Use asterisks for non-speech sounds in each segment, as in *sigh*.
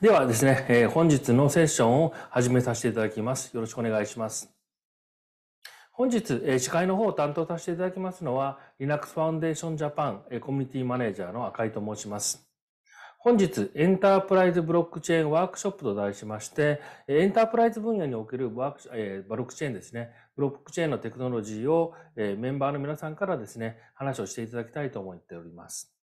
ではですね、えー、本日のセッションを始めさせていただきます。よろしくお願いします。本日、えー、司会の方を担当させていただきますのは、Linux Foundation Japan、えー、コミュニティマネージャーの赤井と申します。本日、エンタープライズブロックチェーンワークショップと題しまして、エンタープライズ分野におけるワーク、えー、ブロックチェーンですね、ブロックチェーンのテクノロジーを、えー、メンバーの皆さんからですね、話をしていただきたいと思っております。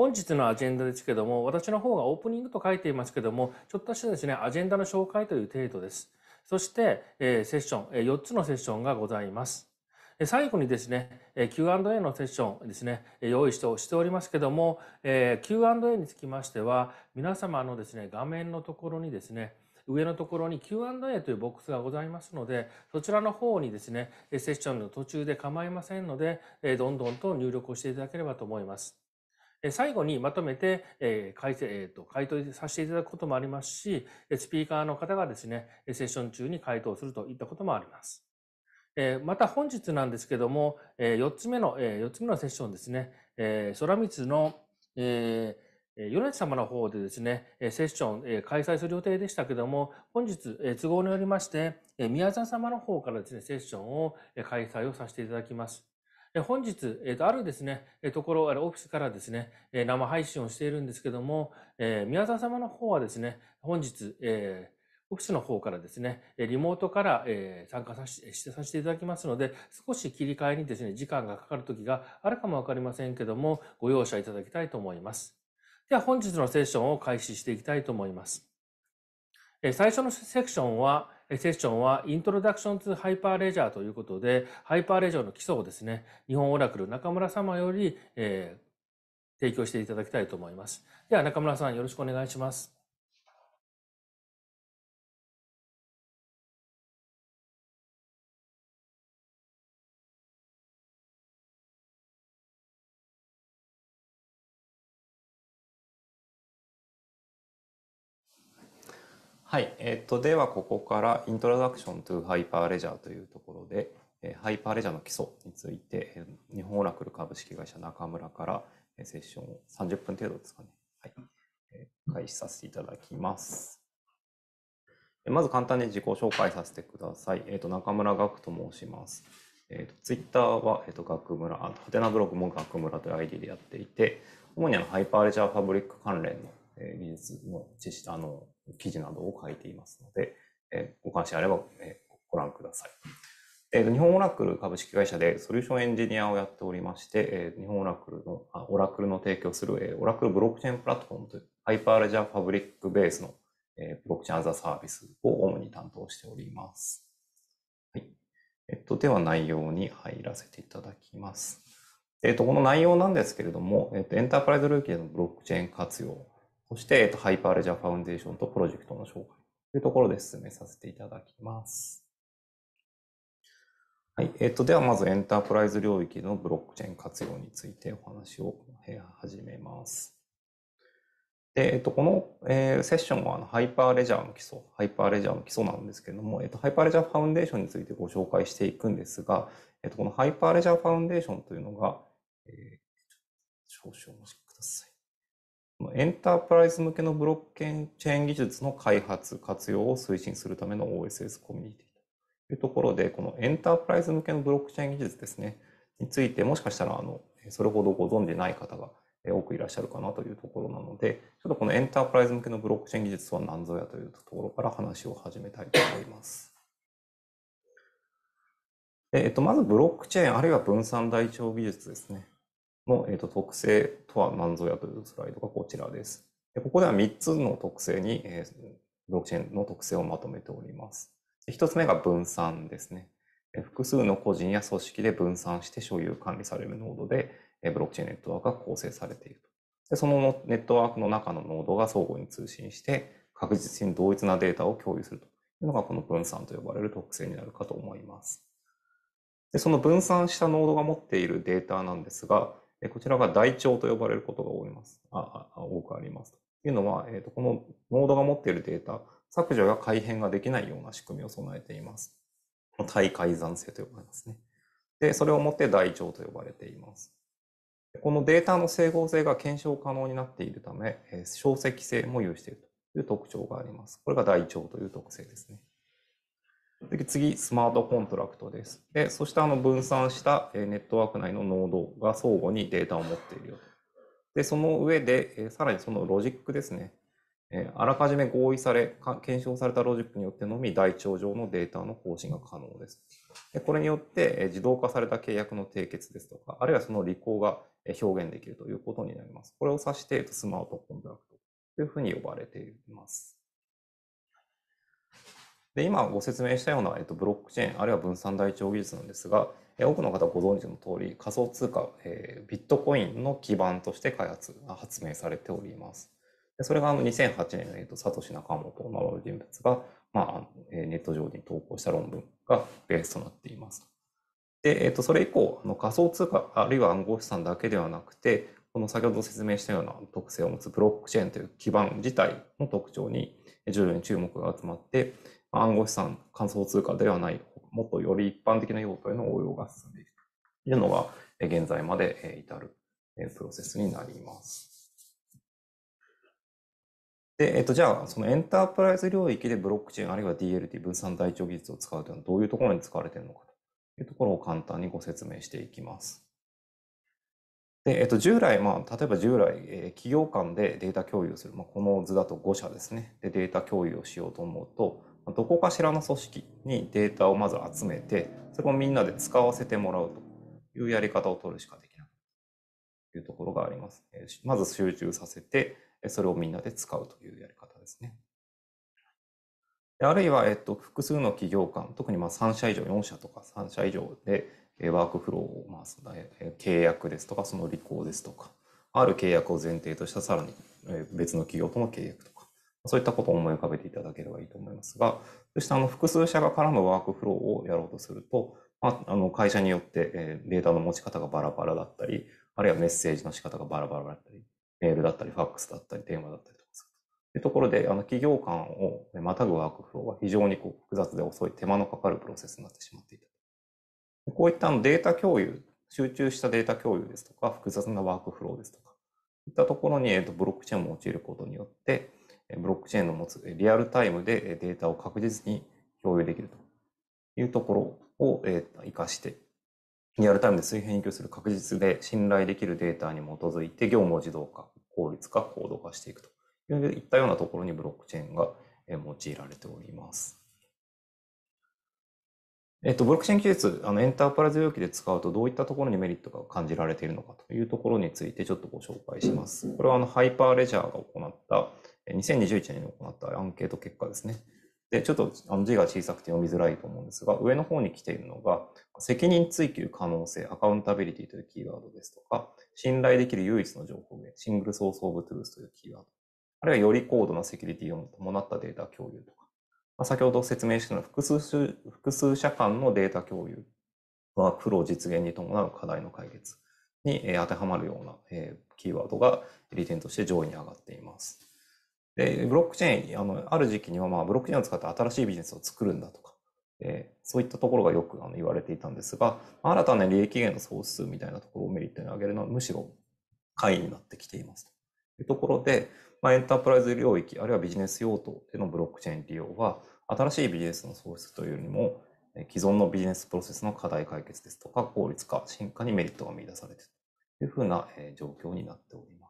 本日のアジェンダですけども、私の方がオープニングと書いていますけども、ちょっとしたですね、アジェンダの紹介という程度です。そして、えセッション、え4つのセッションがございます。最後にですね、Q&A のセッションですね、用意しておりますけども、え Q&A につきましては、皆様のですね、画面のところにですね、上のところに Q&A というボックスがございますので、そちらの方にですね、セッションの途中で構いませんので、どんどんと入力をしていただければと思います。最後にまとめて、回答させていただくこともありますし、スピーカーの方がですね、セッション中に回答するといったこともあります。また本日なんですけども、4つ目の、4つ目のセッションですね、えー、空光の、米津様の方でですね、セッション開催する予定でしたけども、本日都合によりまして、宮沢様の方からですね、セッションを開催をさせていただきます。本日、えっ、ー、と、あるですね、えところ、あオフィスからですね、え生配信をしているんですけども、えー、宮沢様の方はですね、本日、えー、オフィスの方からですね、リモートから、え参加させしてさせていただきますので、少し切り替えにですね、時間がかかる時があるかもわかりませんけども、ご容赦いただきたいと思います。では、本日のセッションを開始していきたいと思います。最初のセクションは、セッションは、イントロダクションツーハイパーレジャーということで、ハイパーレジャーの基礎をですね、日本オラクル中村様より、えー、提供していただきたいと思います。では、中村さん、よろしくお願いします。はい、えっとではここから「イントロダクション・トゥ・ハイパー・レジャー」というところで、えー、ハイパー・レジャーの基礎について、えー、日本オラクル株式会社中村から、えー、セッションを30分程度ですかね、はいえー、開始させていただきます。まず簡単に自己紹介させてください。えっ、ー、と中村岳と申します。えーと、とツイッターは、えーと、学村、ハテナブログも学村という ID でやっていて、主にあのハイパーレジャーファブリック関連のえ技術の知識、あの、記事などを書いていますので、えご関心あれば、えご覧ください。えー、日本オラクル株式会社でソリューションエンジニアをやっておりまして、えー、日本オラクルの、オラクルの提供する、えー、オラクルブロックチェーンプラットフォームというハイパーレジャーファブリックベースの、えー、ブロックチェーンアザサービスを主に担当しております。はい。えっと、では内容に入らせていただきます。えっと、この内容なんですけれども、えっと、エンタープライズルーキーのブロックチェーン活用そして、えっと、ハイパーレジャーファウンデーションとプロジェクトの紹介というところで進めさせていただきます。はい。えっと、ではまずエンタープライズ領域のブロックチェーン活用についてお話を始めます。で、えっと、この、えー、セッションはあのハイパーレジャーの基礎、ハイパーレジャーの基礎なんですけれども、えっと、ハイパーレジャーファウンデーションについてご紹介していくんですが、えっと、このハイパーレジャーファウンデーションというのが、えー、少々お待ちください。エンタープライズ向けのブロックチェーン技術の開発、活用を推進するための OSS コミュニティというところで、このエンタープライズ向けのブロックチェーン技術ですね、についてもしかしたらあのそれほどご存じない方が多くいらっしゃるかなというところなので、ちょっとこのエンタープライズ向けのブロックチェーン技術は何ぞやというところから話を始めたいと思います。えっと、まずブロックチェーンあるいは分散台帳技術ですね。の、えーと、特性とは何ぞやというスライドがこちらです。でここでは3つの特性に、えー、ブロックチェーンの特性をまとめております。1つ目が分散ですね。複数の個人や組織で分散して所有管理されるノードで、ブロックチェーンネットワークが構成されていると。でそのネットワークの中のノードが相互に通信して、確実に同一なデータを共有するというのが、この分散と呼ばれる特性になるかと思います。でその分散したノードが持っているデータなんですが、えこちらが台帳と呼ばれることが多いますあ多くあります。というのは、えーと、このノードが持っているデータ、削除や改変ができないような仕組みを備えています。対改ざん性と呼ばれますね。で、それをもって台帳と呼ばれています。このデータの整合性が検証可能になっているため、小積性も有しているという特徴があります。これが台帳という特性ですね。次、スマートコントラクトです。でそしてあの分散したネットワーク内のノードが相互にデータを持っているよと。で、その上で、さらにそのロジックですね。あらかじめ合意され、検証されたロジックによってのみ台帳上のデータの更新が可能です。でこれによって自動化された契約の締結ですとか、あるいはその履行が表現できるということになります。これを指してスマートコントラクトというふうに呼ばれています。で今ご説明したような、えっと、ブロックチェーンあるいは分散台帳技術なんですが、え多くの方ご存知の通り仮想通貨、えー、ビットコインの基盤として開発発明されております。でそれがあの2008年の、えっと、サトシ・ナカモトを名乗る人物が、まあ、えネット上に投稿した論文がベースとなっています。で、えっと、それ以降あの仮想通貨あるいは暗号資産だけではなくてこの先ほど説明したような特性を持つブロックチェーンという基盤自体の特徴に徐々に注目が集まって、暗号資産、仮想通貨ではない、もっとより一般的な用途への応用が進んでいくというのが、現在まで至るプロセスになります。で、えっと、じゃあ、そのエンタープライズ領域でブロックチェーンあるいは DLT 分散台帳技術を使うというのはどういうところに使われているのかというところを簡単にご説明していきます。で、えっと、従来、まあ、例えば従来、えー、企業間でデータ共有する、まあ、この図だと5社ですね。で、データ共有をしようと思うと、どこかしらの組織にデータをまず集めて、そこをみんなで使わせてもらうというやり方を取るしかできないというところがあります。まず集中させて、それをみんなで使うというやり方ですね。あるいは、えっと、複数の企業間、特にまあ3社以上、4社とか3社以上で、ワークフローを、回すそ契約ですとか、その履行ですとか、ある契約を前提としたさらに別の企業との契約とそういったことを思い浮かべていただければいいと思いますが、そしてあの複数社が絡むワークフローをやろうとすると、まあ、あの会社によって、えデータの持ち方がバラバラだったり、あるいはメッセージの仕方がバラバラだったり、メールだったり、ファックスだったり、電話だったりとかするというところで、あの企業間をまたぐワークフローは非常にこう複雑で遅い手間のかかるプロセスになってしまっていた。こういったデータ共有、集中したデータ共有ですとか、複雑なワークフローですとか、いったところにブロックチェーンを用いることによって、ブロックチェーンの持つリアルタイムでデータを確実に共有できるというところを活かして、リアルタイムで水平に供する確実で信頼できるデータに基づいて業務を自動化、効率化、高度化していくといったようなところにブロックチェーンが用いられております。えっと、ブロックチェーン技術、あのエンタープライズ容器で使うとどういったところにメリットが感じられているのかというところについてちょっとご紹介します。これはあのハイパーレジャーが行った2021年に行ったアンケート結果ですね。で、ちょっと字が小さくて読みづらいと思うんですが、上の方に来ているのが、責任追及可能性、アカウンタビリティというキーワードですとか、信頼できる唯一の情報源、シングルソースオブトゥースというキーワード、あるいはより高度なセキュリティを伴ったデータ共有とか、まあ、先ほど説明したのは複数複数社間のデータ共有は苦労実現に伴う課題の解決に当てはまるようなキーワードが利点として上位に上がっています。で、ブロックチェーン、あの、ある時期には、まあ、ブロックチェーンを使って新しいビジネスを作るんだとか、えそういったところがよくあの言われていたんですが、新たな利益源の総数みたいなところをメリットに挙げるのは、むしろ会になってきていますというところで、まあ、エンタープライズ領域、あるいはビジネス用途でのブロックチェーン利用は、新しいビジネスの創出というよりも、既存のビジネスプロセスの課題解決ですとか、効率化、進化にメリットが見出されているというふうな状況になっております。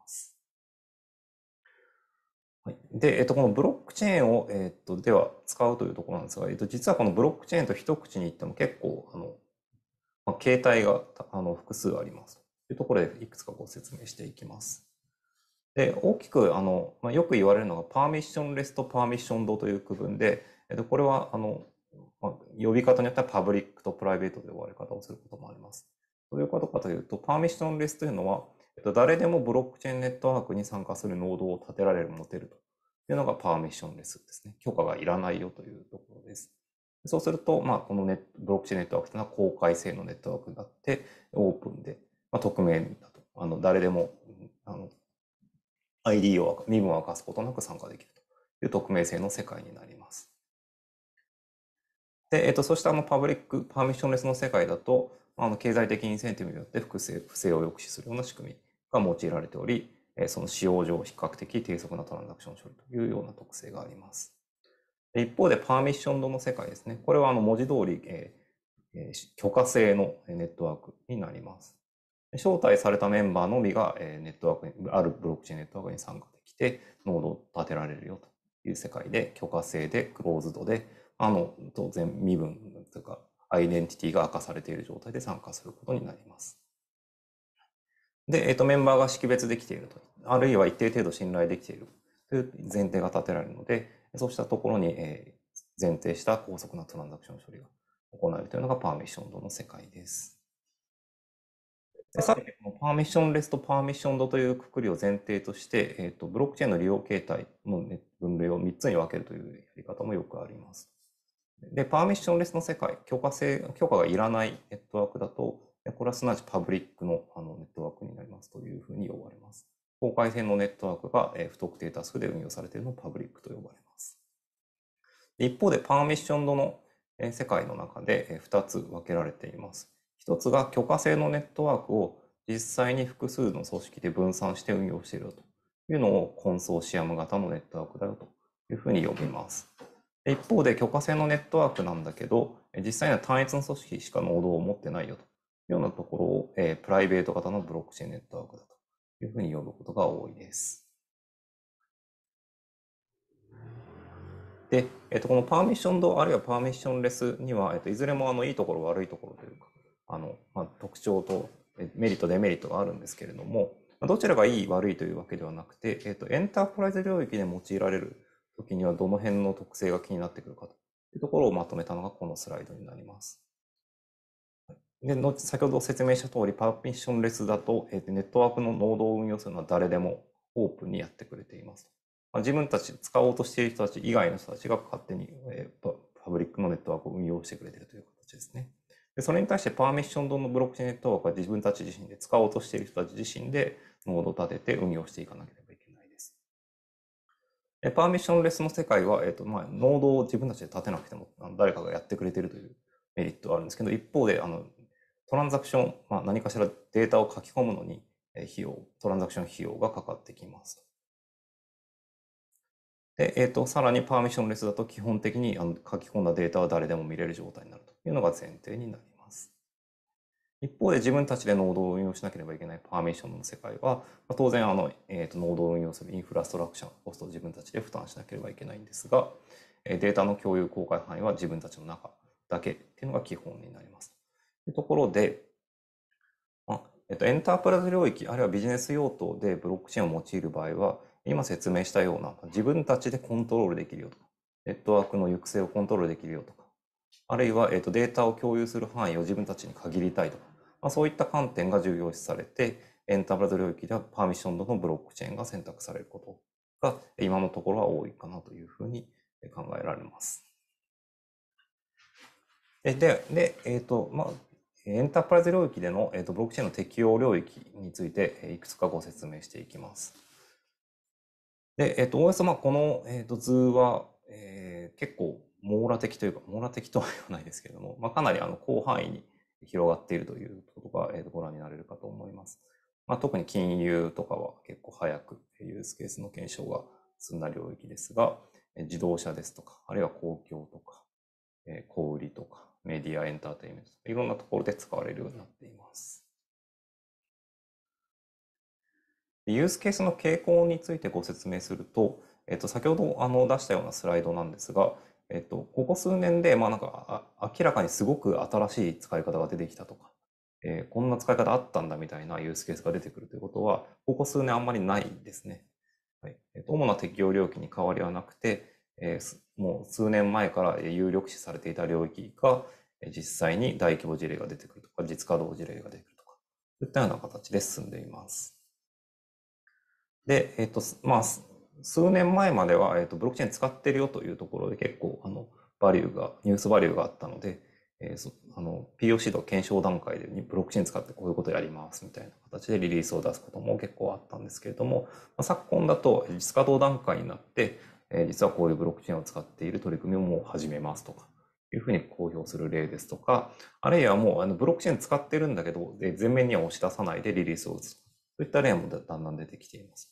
はい、で、えっと、このブロックチェーンを、えっと、では使うというところなんですが、えっと、実はこのブロックチェーンと一口に言っても結構、あの、まあ、形態があの複数ありますというところで、いくつかご説明していきます。で、大きく、あの、まあ、よく言われるのが、パーミッションレスとパーミッションドという区分で、えっと、これは、あの、まあ、呼び方によってはパブリックとプライベートで呼ばれ方をすることもあります。どういうことかというと、パーミッションレスというのは、誰でもブロックチェーンネットワークに参加するノードを立てられる、持てるというのがパーミッションレスですね。許可がいらないよというところです。そうすると、まあ、このネットブロックチェーンネットワークというのは公開性のネットワークになって、オープンで、まあ、匿名だと。あの誰でもあの ID を身分を明かすことなく参加できるという匿名性の世界になります。で、えっと、そしてあのパブリック、パーミッションレスの世界だと、あの経済的インセンティブによって複製不正を抑止するような仕組みが用いられており、その使用上比較的低速なトランザクション処理というような特性があります。一方で、パーミッション度の世界ですね。これはあの文字通り、えー、許可制のネットワークになります。招待されたメンバーのみが、えネットワークに、あるブロックチェーンネットワークに参加できて、ノードを立てられるよという世界で、許可制で、クローズドで、あの、当然身分というか、アイデンティティが明かされている状態で参加することになります。で、えっ、ー、と、メンバーが識別できていると、あるいは一定程度信頼できているという前提が立てられるので、そうしたところに、えー、前提した高速なトランザクション処理が行われるというのがパーミッションドの世界です。でさらに、パーミッションレスとパーミッションドというくくりを前提として、えっ、ー、と、ブロックチェーンの利用形態の、ね、分類を3つに分けるというやり方もよくあります。で、パーミッションレスの世界、許可制、許可がいらないネットワークだと、これはすなわちパブリックのあのネットワークになりますというふうに呼ばれます。公開性のネットワークが不特定多数で運用されているのをパブリックと呼ばれます。一方で、パーミッション度の世界の中で2つ分けられています。1つが許可制のネットワークを実際に複数の組織で分散して運用しているというのをコンソーシアム型のネットワークだよというふうに呼びます。一方で許可制のネットワークなんだけど、実際には単一の組織しかノードを持ってないよというようなところを、えー、プライベート型のブロックチェーンネットワークだというふうに呼ぶことが多いです。で、えー、と、このパーミッションドあるいはパーミッションレスには、えー、と、いずれもあのいいところ悪いところというか、あのまあ、特徴とメリットデメリットがあるんですけれども、どちらがいい悪いというわけではなくて、えと、エンタープライズ領域で用いられる時にはどの辺の特性が気になってくるかというところをまとめたのがこのスライドになります。で先ほど説明した通り、パーミッションレスだと、えー、ネットワークのノードを運用するのは誰でもオープンにやってくれています。まあ、自分たち、使おうとしている人たち以外の人たちが勝手に、えー、パブリックのネットワークを運用してくれているという形ですね。でそれに対して、パーミッションドのブロックチェーンネットワークは自分たち自身で使おうとしている人たち自身でノードを立てて運用していかなければパーミッションレスの世界は、えっ、ー、と、まあ、ノードを自分たちで立てなくても、誰かがやってくれてるというメリットはあるんですけど、一方で、あの、トランザクション、まあ、何かしらデータを書き込むのに、え費用、トランザクション費用がかかってきますで、えっ、ー、と、さらにパーミッションレスだと基本的にあの書き込んだデータは誰でも見れる状態になるというのが前提になります。一方で自分たちでノードを運用しなければいけないパーミッションの世界は、まあ、当然あの、えーと、ノードを運用するインフラストラクションコストを自分たちで負担しなければいけないんですが、えデータの共有公開範囲は自分たちの中だけっていうのが基本になります。とところで、まえー、と、エンタープライズ領域、あるいはビジネス用途でブロックチェーンを用いる場合は、今説明したような自分たちでコントロールできるよとか、ネットワークの行く末をコントロールできるよとか、あるいは、えーとデータを共有する範囲を自分たちに限りたいとか、まあ、そういった観点が重要視されて、エンタープライズ領域ではパーミッション度のブロックチェーンが選択されることが今のところは多いかなというふうに考えられます。で、で、えっ、ー、と、まあ、エンタープライズ領域での、えーと、ブロックチェーンの適用領域についていくつかご説明していきます。で、えっ、ー、と、およそまあこの、えーと、と図は、えー、結構網羅的というか、網羅的とは言わないですけれども、まあ、かなりあの広範囲に広がっているということが、えご覧になれるかと思います。まあ、特に金融とかは結構早くユースケースの検証が進んだ領域ですが、自動車ですとか、あるいは公共とか、え小売とか、メディア、エンターテインメント、いろんなところで使われるようになっています。ユースケースの傾向についてご説明すると、えっと、先ほどあの出したようなスライドなんですが、えっと、ここ数年で、まあなんか、明らかにすごく新しい使い方が出てきたとか、えー、こんな使い方あったんだみたいなユースケースが出てくるということは、ここ数年あんまりないですね。はい。えっと、主な適用領域に変わりはなくて、えー、もう数年前から有力視されていた領域が、実際に大規模事例が出てくるとか、実稼働事例が出てくるとか、そういったような形で進んでいます。で、えっと、まあ、数年前までは、えーと、ブロックチェーン使ってるよというところで結構あのバリューがニュースバリューがあったので、えー、そあの POC と検証段階でブロックチェーン使ってこういうことやりますみたいな形でリリースを出すことも結構あったんですけれども、まあ、昨今だと実稼働段階になって、えー、実はこういうブロックチェーンを使っている取り組みをもう始めますとかいうふうに公表する例ですとかあるいはもうあのブロックチェーン使ってるんだけど全面には押し出さないでリリースを打つそういった例もだんだん出てきています。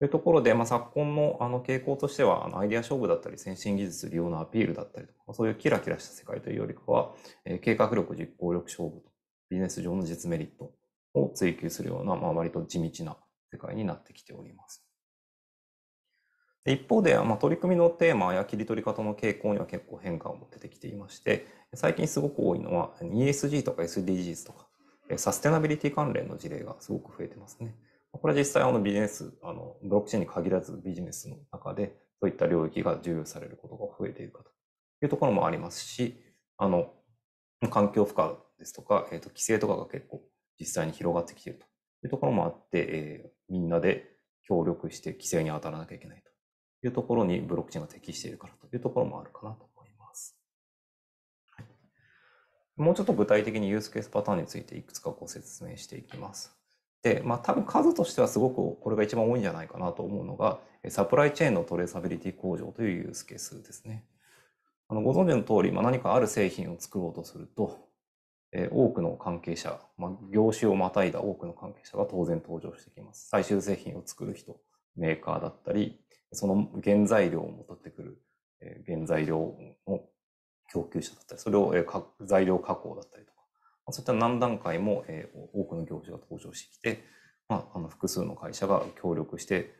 というところで、まあ、昨今のあの傾向としては、あのアイデア勝負だったり、先進技術利用のアピールだったりとか、そういうキラキラした世界というよりかは、えー、計画力、実行力勝負と、ビジネス上の実メリットを追求するような、まあ、割と地道な世界になってきております。で一方で、まあ、取り組みのテーマや切り取り方の傾向には結構変化を出てきていまして、最近すごく多いのは ESG とか SDGs とか、サステナビリティ関連の事例がすごく増えてますね。これは実際あのビジネス、あのブロックチェーンに限らずビジネスの中でそういった領域が重要されることが増えているかというところもありますし、あの環境負荷ですとか、えーと、規制とかが結構実際に広がってきているというところもあって、えー、みんなで協力して規制に当たらなきゃいけないというところにブロックチェーンが適しているからというところもあるかなと思います。もうちょっと具体的にユースケースパターンについていくつかご説明していきます。で、まあ、多分数としてはすごくこれが一番多いんじゃないかなと思うのが、サプライチェーンのトレーサビリティ向上というユースケースですね。あのご存知の通り、まあ、何かある製品を作ろうとすると、え多くの関係者、まあ、業種をまたいだ多くの関係者が当然登場してきます。最終製品を作る人、メーカーだったり、その原材料を持ってくる、え原材料の供給者だったり、それを、え材料加工だったりとそういった何段階も、えー、多くの業種が登場してきて、まあ、あの複数の会社が協力して、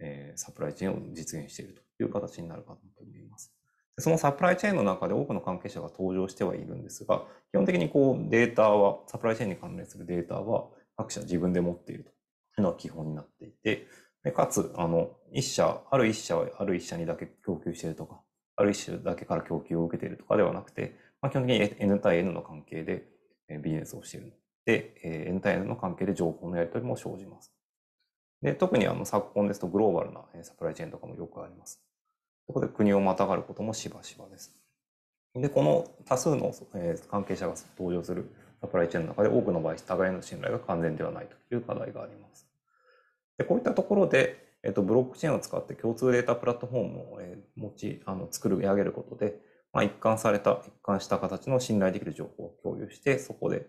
えー、サプライチェーンを実現しているという形になるかなと思います。そのサプライチェーンの中で多くの関係者が登場してはいるんですが、基本的にこうデータは、サプライチェーンに関連するデータは各社自分で持っているというのが基本になっていて、でかつ、あの、一社、ある一社はある一社にだけ供給しているとか、ある一社だけから供給を受けているとかではなくて、まあ、基本的に N 対 N の関係で、ビジネスをしているので、えエンタイの関係で情報のやり取りも生じます。で特にあの昨今ですとグローバルなサプライチェーンとかもよくあります。そこで国をまたがることもしばしばです。で、この多数の関係者が登場するサプライチェーンの中で多くの場合、互いの信頼が完全ではないという課題があります。でこういったところで、えっと、ブロックチェーンを使って共通データプラットフォームを、え持ちあの作り上げることで、まあ、一貫された、一貫した形の信頼できる情報を共有して、そこで、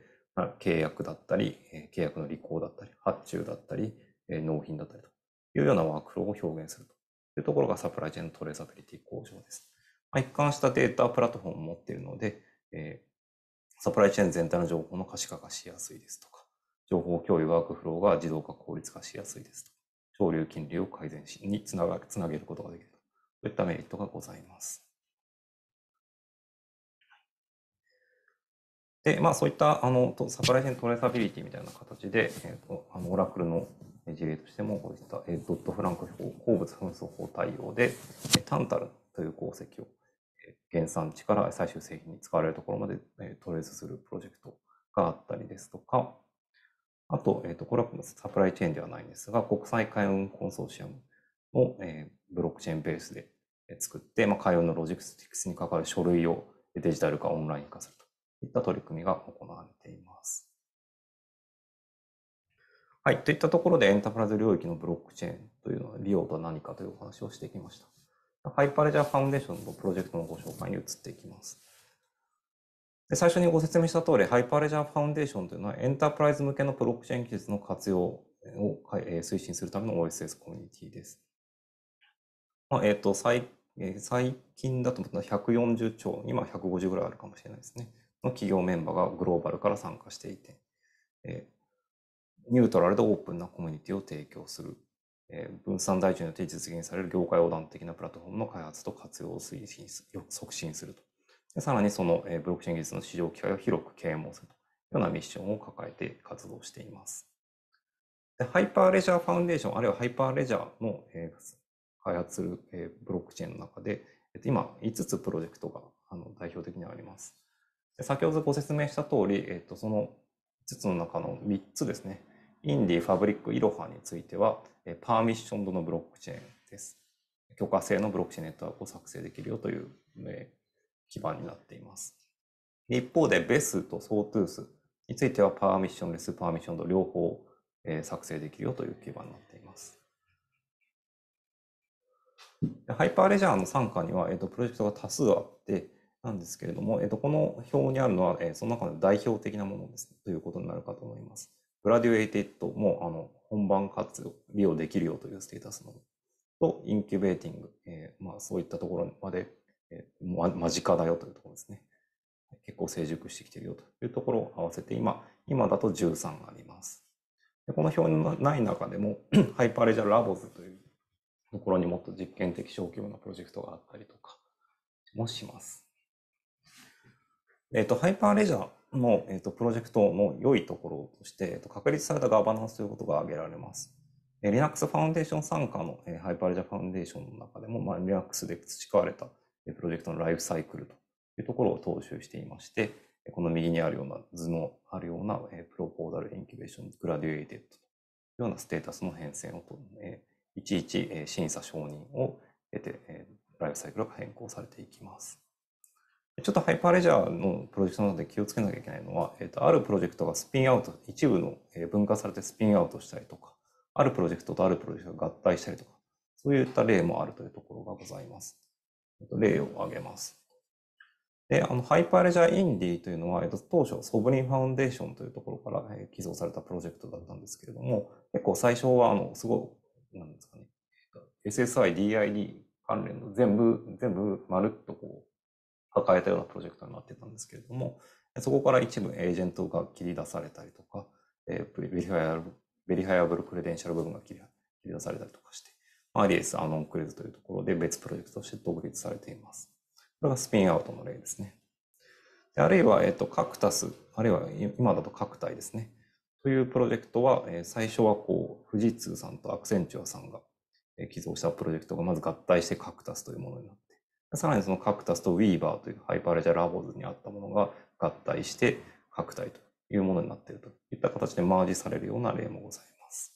契約だったり、契約の履行だったり、発注だったり、納品だったりというようなワークフローを表現するというところがサプライチェーントレーサビリティ向上です。まあ、一貫したデータプラットフォームを持っているので、サプライチェーン全体の情報の可視化がしやすいですとか、情報共有ワークフローが自動化効率化しやすいですとか、省流金利を改善しにつながつなげることができるといったメリットがございます。で、まあそういった、あの、サプライチェーントレーサビリティみたいな形で、えっ、ー、と、あの、オラクルの事例としても、こういった、えー、ドットフランク法、鉱物紛争法対応で、えー、タンタルという鉱石を、えー、原産地から最終製品に使われるところまで、えー、トレースするプロジェクトがあったりですとか、あと、えっ、ー、と、これはサプライチェーンではないんですが、国際海運コンソーシアムを、えー、ブロックチェーンベースで作って、まあ、海運のロジスティクスに関わる書類をデジタル化、オンライン化すると。いった取り組みが行われています。はい。といったところでエンタープライズ領域のブロックチェーンというのは利用とは何かというお話をしてきました。ハイパレジャーファウンデーションのプロジェクトのご紹介に移っていきます。で最初にご説明した通り、ハイパーレジャーファウンデーションというのはエンタープライズ向けのブロックチェーン技術の活用を推進するための OSS コミュニティです。まあ、えっ、ー、と最、最近だと140兆、今150ぐらいあるかもしれないですね。の企業メンバーがグローバルから参加していて、えニュートラルでオープンなコミュニティを提供する、え分散大地によって実現される業界横断的なプラットフォームの開発と活用を推進促進するとで。さらにその、えブロックチェーン技術の市場機会を広く啓蒙するというようなミッションを抱えて活動しています。でハイパーレジャーファウンデーション、あるいはハイパーレジャーの、え開発する、えブロックチェーンの中で、今5つプロジェクトがあの代表的にあります。先ほどご説明した通り、えっ、と、その5つの中の3つですね。インディ、ファブリック、イロハについては、えパーミッションドのブロックチェーンです。許可制のブロックチェーンネットワークを作成できるよという、基盤になっています。一方で、ベスとソートゥースについては、パーミッションレス、パーミッションド両方、え作成できるよという基盤になっています。ハイパーレジャーの傘下には、えっとプロジェクトが多数あって、なんですけれども、えっと、この表にあるのは、えその中の代表的なものです、ね、ということになるかと思います。グラデュエイテッドもあの本番活用、利用できるよというステータスのと、インキュベーティング、えー、まあ、そういったところまで、えー、間近だよというところですね。結構成熟してきてるよというところを合わせて今、今だと13あります。でこの表のない中でも *clears throat* ハイパーレジャーラボズというところにもっと実験的小規模なプロジェクトがあったりとかもします。えっ、ー、と、ハイパーレジャーの、えっ、ー、と、プロジェクトの良いところとして、えっ、ー、と、確立されたガバナンスということが挙げられます。えー、Linux ファウンデーション参加の、えー、ハイパーレジャーファウンデーションの中でも、まあ、Linux で培われた、えー、プロジェクトのライフサイクルというところを踏襲していまして、この右にあるような図のあるような、えー、プロポーザルインキュベーショングラデュエイテッドというようなステータスの変遷をと、えー、いちいち、えー、審査承認を得て、えー、ライフサイクルが変更されていきます。ちょっとハイパーレジャーのプロジェクトなので気をつけなきゃいけないのは、えっ、と、あるプロジェクトがスピンアウト、一部の分化されてスピンアウトしたりとか、あるプロジェクトとあるプロジェクトが合体したりとか、そういった例もあるというところがございます。えっ、と、例を挙げます。で、あの、ハイパーレジャーインディというのは、えっ、と、当初、ソブリンファウンデーションというところから寄贈されたプロジェクトだったんですけれども、結構最初は、あの、すごい、なんですかね、SSI、DID 関連の全部、全部、まるっとこう、抱えたようなプロジェクトになってたんですけれども、そこから一部エージェントが切り出されたりとか、えー、ベリファイアベリファイアブルクレデンシャル部分が切り出されたりとかして、アリエス、アノンクレズというところで別プロジェクトとして独立されています。これがスピンアウトの例ですね。あるいは、えっと、カクタス、あるいは今だとカクタイですね。というプロジェクトは、えー、最初はこう、富士通さんとアクセンチュアさんが寄贈したプロジェクトがまず合体してカクタスというものになって、さらにそのカクタスとウィーバーというハイパーレジャーラボズにあったものが合体して拡大というものになっているといった形でマージされるような例もございます。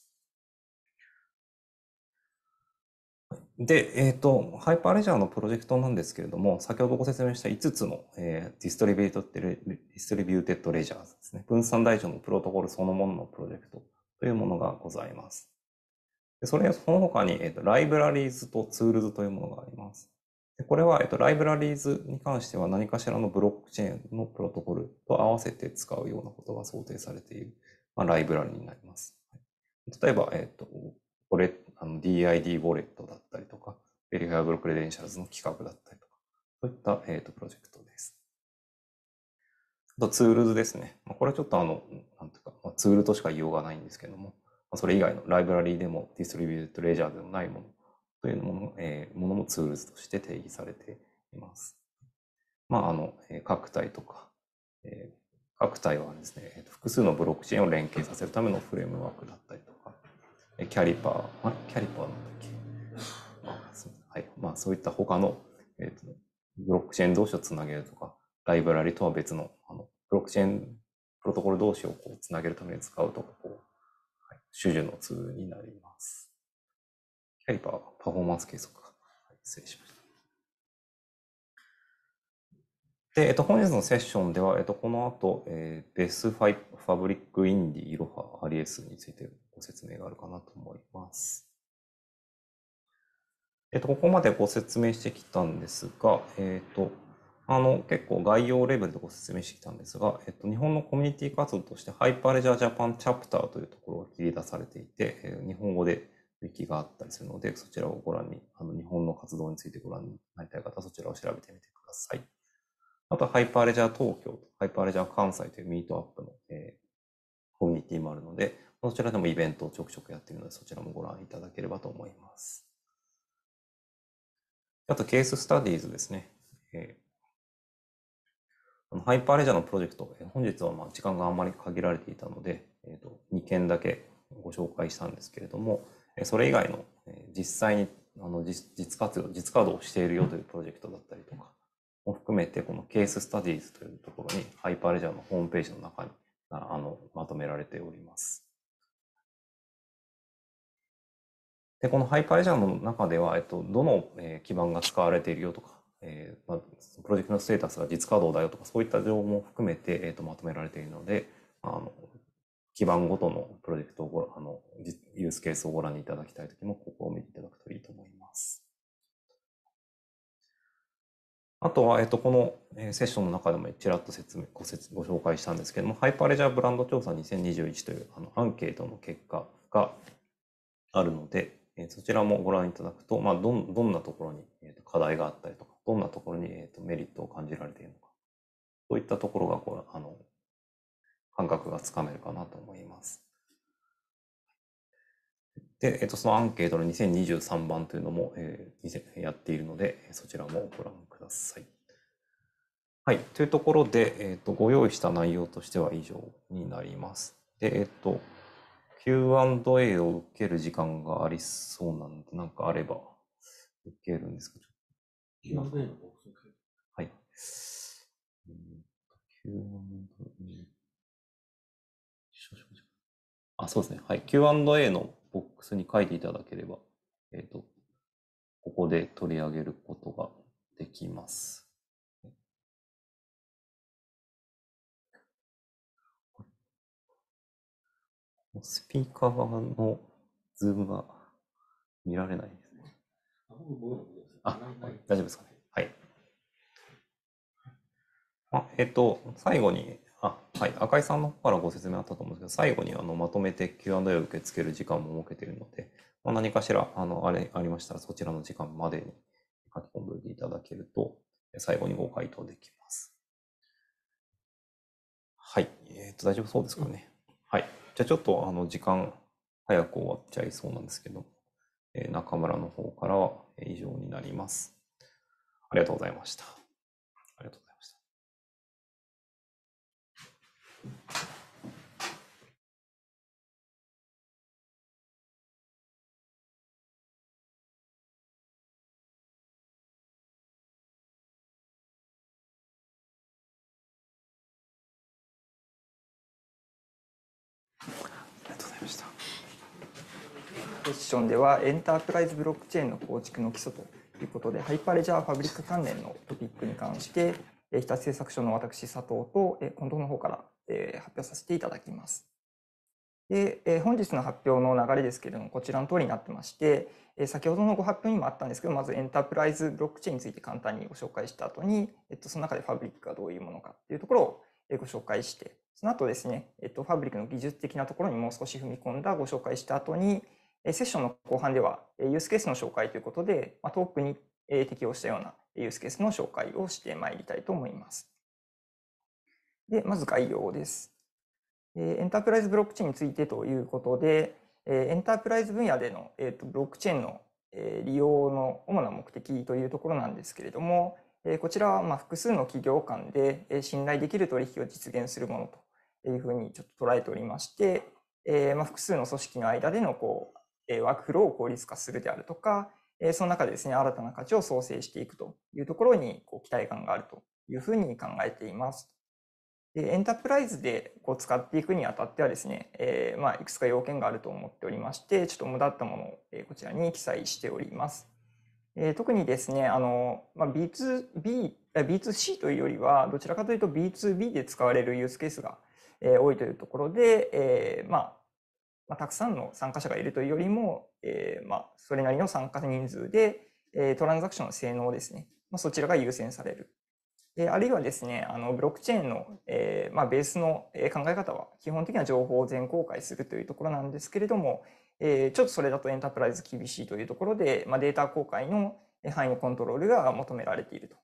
で、えっ、ー、と、ハイパーレジャーのプロジェクトなんですけれども、先ほどご説明した5つの、えー、ディストリビューテッドレディストリビューテッドレジャーですね、分散台帳のプロトコルそのもののプロジェクトというものがございます。でそれ、その他に、えーと、ライブラリーズとツールズというものがあります。これは、えっと、ライブラリーズに関しては何かしらのブロックチェーンのプロトコルと合わせて使うようなことが想定されている、まあ、ライブラリになります。例えば、えっと、あの DID ウォレットだったりとか、ベリファイブルクレデンシャルズの企画だったりとか、そういった、えっと、プロジェクトです。あと、ツールズですね。まあ、これはちょっとあの、なんていうか、まあ、ツールとしか言いようがないんですけども、まあ、それ以外のライブラリーでもディストリビュートレジャーでもないものというもの,、えー、ものもツールズとして定義されています。まあ、あの、えー、各体とか、えー、各体はですね、複数のブロックチェーンを連携させるためのフレームワークだったりとか、キャリパー、あキャリパーなんだっけはい。まあ、そういった他の、えーと、ブロックチェーン同士をつなげるとか、ライブラリとは別のあのブロックチェーンプロトコル同士をこうつなげるために使うとか、こう、はい、種々のツールになります。ハイパーパフォーマンス計測か。失礼しました。で、えっと、本日のセッションでは、えっと、この後、えー、ベスファイファブリックインディ、イロハ、アリエスについてご説明があるかなと思います。えっと、ここまでご説明してきたんですが、えっと、あの、結構概要レベルでご説明してきたんですが、えっと、日本のコミュニティ活動として、ハイパーレジャージャパンチャプターというところが切り出されていて、えー、日本語でべきがあったりするので、そちらをご覧に、あの日本の活動についてご覧になりたい方そちらを調べてみてください。あとハイパーレジャー東京とハイパーレジャー関西というミートアップの、えー、コミュニティもあるので、そちらでもイベントをちょくちょくやっているので、そちらもご覧いただければと思います。あとケーススタディーズですね。えーハイパーレジャーのプロジェクト、本日はまあ時間があんまり限られていたので、えー、と2件だけご紹介したんですけれども、それ以外の実際にあの実実活用、実稼働しているよというプロジェクトだったりとかも含めて、このケーススタディーズというところに、ハイパーレジャーのホームページの中にあのまとめられております。で、このハイパーレジャーの中では、えっと、どの、え基盤が使われているよとか、えー、まあ、プロジェクトのステータスが実稼働だよとか、そういった情報も含めて、えっと、まとめられているので、あの基盤ごとのプロジェクトをごあの、ユースケースをご覧いただきたいときも、ここを見ていただくといいと思います。あとは、えっと、このセッションの中でもちらっと説明ご説ご紹介したんですけども、ハイパーレジャーブランド調査2021というあのアンケートの結果があるので、えそちらもご覧いただくと、まあ、どどんなところに、えっと課題があったりとか、どんなところに、えっとメリットを感じられているのか、そういったところがこうあの感覚がつかめるかなと思います。で、えっと、そのアンケートの2023番というのも、えー、やっているので、そちらもご覧ください。はい。というところで、えっと、ご用意した内容としては以上になります。で、えっと、Q&A を受ける時間がありそうなんで、なんかあれば受けるんですけど。今はい。Q&A。あ、そうですね。はい。Q&A のボックスに書いていただければ、えっ、ー、と、ここで取り上げることができます。スピーカー側のズームが見られないですね。あ、大丈夫ですかね。はい。あえっ、ー、と、最後にあはい、赤井さんの方からご説明あったと思うんですけど、最後にあのまとめて Q&A を受け付ける時間も設けているので、まあ、何かしらあのあれありましたら、そちらの時間までに書き込んでいいただけると、最後にご回答できます。はい、えー、と大丈夫そうですかね。はい、じゃあちょっとあの時間早く終わっちゃいそうなんですけど、えー、中村の方からは以上になります。ありがとうございました。ましたセッションではエンタープライズブロックチェーンの構築の基礎ということでハイパレジャーファブリック関連のトピックに関して日立製作所の私佐藤と近藤の方から発表させていただきます。で本日の発表の流れですけれどもこちらの通りになってまして先ほどのご発表にもあったんですけどまずエンタープライズブロックチェーンについて簡単にご紹介した後に、えっと、その中でファブリックがどういうものかっていうところをご紹介して、その後ですね、えっと、ファブリックの技術的なところにもう少し踏み込んだご紹介した後に、セッションの後半では、ユースケースの紹介ということで、トークに適用したようなユースケースの紹介をしてまいりたいと思います。で、まず概要です。エンタープライズブロックチェーンについてということで、エンタープライズ分野でのブロックチェーンの利用の主な目的というところなんですけれども、こちらはま複数の企業間で信頼できる取引を実現するものというふうにちょっと捉えておりまして、えま複数の組織の間でのこうワークフローを効率化するであるとか、その中でですね、新たな価値を創生していくというところにこう期待感があるというふうに考えています。でエンタープライズでこう使っていくにあたってはですね、えまいくつか要件があると思っておりまして、ちょっと主だったものをこちらに記載しております。え特にですね、あの、まあ、B2B、B2C というよりは、どちらかというと B2B で使われるユースケースが、え多いというところで、えー、まあ、まあ、たくさんの参加者がいるというよりも、えー、まあ、それなりの参加人数で、えトランザクションの性能ですね、まあ、そちらが優先される。えあるいはですね、あのブロックチェーンの、えまあ、ベースの考え方は、基本的には情報を全公開するというところなんですけれども、えー、ちょっとそれだとエンタープライズ厳しいというところで、まあ、データ公開の範囲のコントロールが求められていると。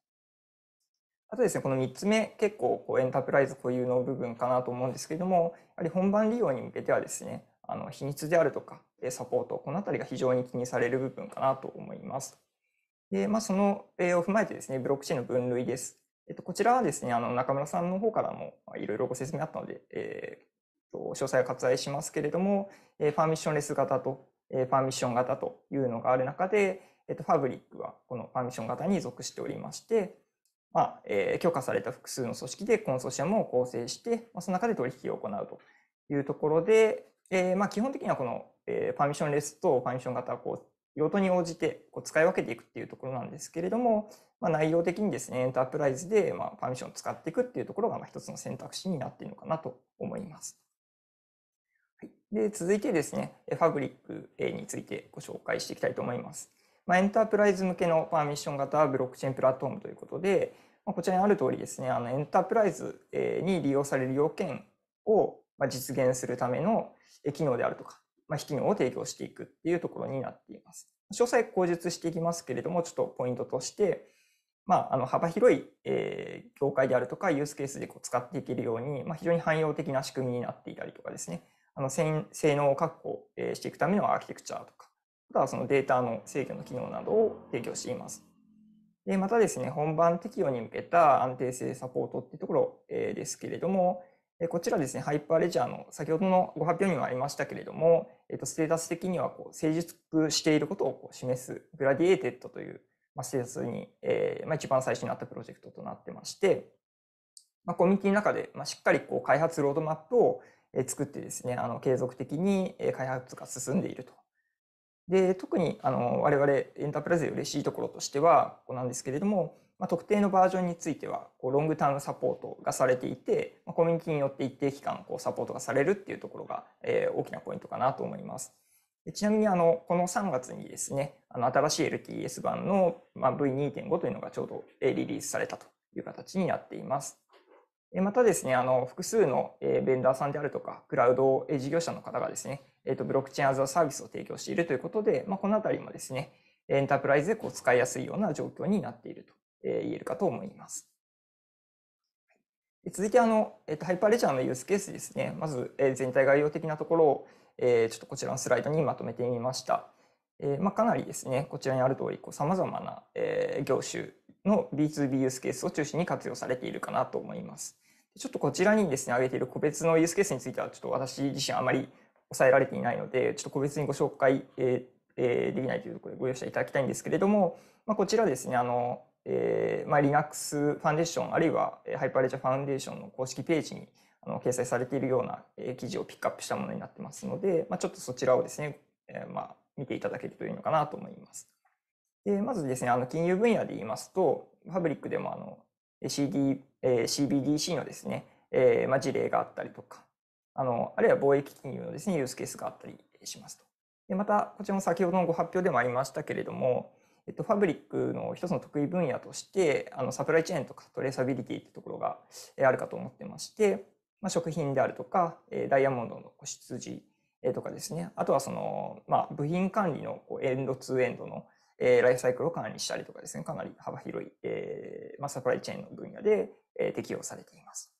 あとですね、この3つ目、結構こうエンタープライズ固有の部分かなと思うんですけれども、やはり本番利用に向けてはですね、あの秘密であるとか、サポート、このあたりが非常に気にされる部分かなと思います。で、まあ、その例を踏まえてですね、ブロックチェーンの分類です。えっと、こちらはですね、あの中村さんの方からもいろいろご説明あったので、え詳細を割愛しますけれども、えー、パーミッションレス型と、えー、パーミッション型というのがある中で、えー、とファブリックはこのパーミッション型に属しておりまして、まあえー、許可された複数の組織でコンソーシアムを構成して、まあ、その中で取引を行うというところで、えーまあ、基本的にはこの、えー、パーミッションレスとパーミッション型はこう用途に応じてこう使い分けていくっていうところなんですけれども、まあ、内容的にですね、エンタープライズでまあパーミッションを使っていくっていうところがまあ一つの選択肢になっているのかなと思います。で続いてですね、ファブリックについてご紹介していきたいと思います。まあ、エンタープライズ向けのパーミッション型ブロックチェーンプラットフォームということで、まあ、こちらにある通りですね、あのエンタープライズに利用される要件を実現するための機能であるとか、まあ、非機能を提供していくっていうところになっています。詳細講述していきますけれども、ちょっとポイントとして、まあ、あの幅広い、え業界であるとか、ユースケースでこう使っていけるように、まあ、非常に汎用的な仕組みになっていたりとかですね、あの性能を確保していくためのアーキテクチャとか、あとはそのデータの制御の機能などを提供しています。でまたですね、本番適用に向けた安定性サポートっていうところですけれども、こちらですね、ハイパーレジャーの先ほどのご発表にもありましたけれども、えと、ステータス的にはこう成熟していることをこう示すグラディエーテッドという、まあ、ステータスに、えーまあ、一番最初にあったプロジェクトとなってまして、まあ、コミュニティの中で、まあ、しっかりこう開発ロードマップを、作ってですね、あの継続的に開発が進んでいると。で、特にあの我々エンタープライズで嬉しいところとしては、ここなんですけれども、まあ、特定のバージョンについては、ロングタウンサポートがされていて、コミュニティによって一定期間こうサポートがされるっていうところが、大きなポイントかなと思います。ちなみにあの、この3月にですね、あの新しい LTS 版の、V2.5 というのがちょうどリリースされたという形になっています。またですね、あの複数のベンダーさんであるとか、クラウド事業者の方がですね、えー、とブロックチェーンアザーサービスを提供しているということで、まあ、このあたりもですね、エンタープライズでこう使いやすいような状況になっていると言えるかと思います。続いてあの、えー、とハイパーレジャーのユースケースですね、まず全体概要的なところを、えちょっとこちらのスライドにまとめてみました。えまあ、かなりですね、こちらにある通り、さまざまな、え業種の B2B ユースケースを中心に活用されているかなと思います。ちょっとこちらにですね、挙げている個別のユースケースについては、ちょっと私自身あまり抑えられていないので、ちょっと個別にご紹介、ええできないというところでご容赦いただきたいんですけれども、まあ、こちらですね、あの、えーまあ、Linux ファンデーション、あるいはハイパーレジャ o ファンデーションの公式ページにあの掲載されているような、えー、記事をピックアップしたものになってますので、まあ、ちょっとそちらをですね、えーまあ、見ていただけるといいのかなと思います。でまずですね、あの金融分野で言いますと、ファブリックでもあの CD え CBDC のですね、えま事例があったりとか、あの、あるいは貿易金融のですね、ユースケースがあったりしますと。で、また、こちらも先ほどのご発表でもありましたけれども、えっと、ファブリックの一つの得意分野として、あの、サプライチェーンとかトレーサビリティってところがあるかと思ってまして、まあ、食品であるとか、ダイヤモンドの羊とかですね、あとはその、まあ、部品管理のこうエンドツーエンドのライフサイクルを管理したりとかですね、かなり幅広い、えーまあ、サプライチェーンの分野で、え適用されています。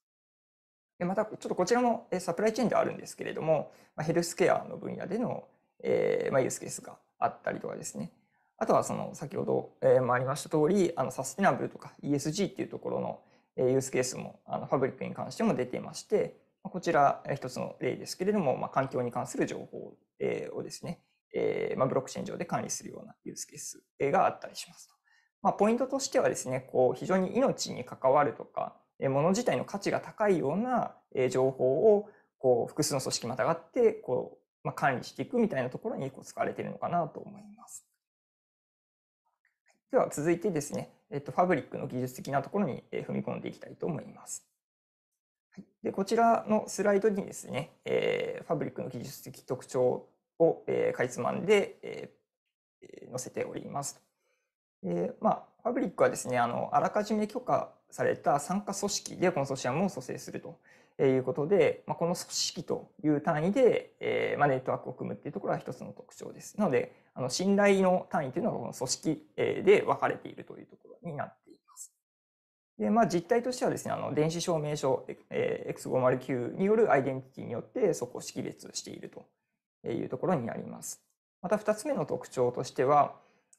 でまた、ちょっとこちらもサプライチェーンではあるんですけれども、ヘルスケアの分野での、えまユースケースがあったりとかですね、あとはその先ほど、えもありました通り、あのサステナブルとか ESG っていうところの、えユースケースもあのファブリックに関しても出ていまして、こちら一つの例ですけれども、まあ、環境に関する情報をですね、えまあ、ブロックチェーン上で管理するようなユースケースがあったりしますまあ、ポイントとしてはですね、こう、非常に命に関わるとか、もの自体の価値が高いような情報を、こう、複数の組織またがって、こう、まあ、管理していくみたいなところに、こう、使われているのかなと思います。では、続いてですね、えっと、ファブリックの技術的なところに踏み込んでいきたいと思います。でこちらのスライドにですね、えー、ファブリックの技術的特徴を、えー、かいつまんで、えー、載せております。でまあ、ファブリックはですねあのあらかじめ許可された参加組織でコンソーシアムを蘇生するということで、まあ、この組織という単位で、えーまあ、ネットワークを組むっていうところが一つの特徴です。なのであの信頼の単位というのはこの組織で分かれているというところになっています。でまあ、実態としてはですねあの電子証明書、え X509 によるアイデンティティによってそこを識別しているというところになります。また2つ目の特徴としては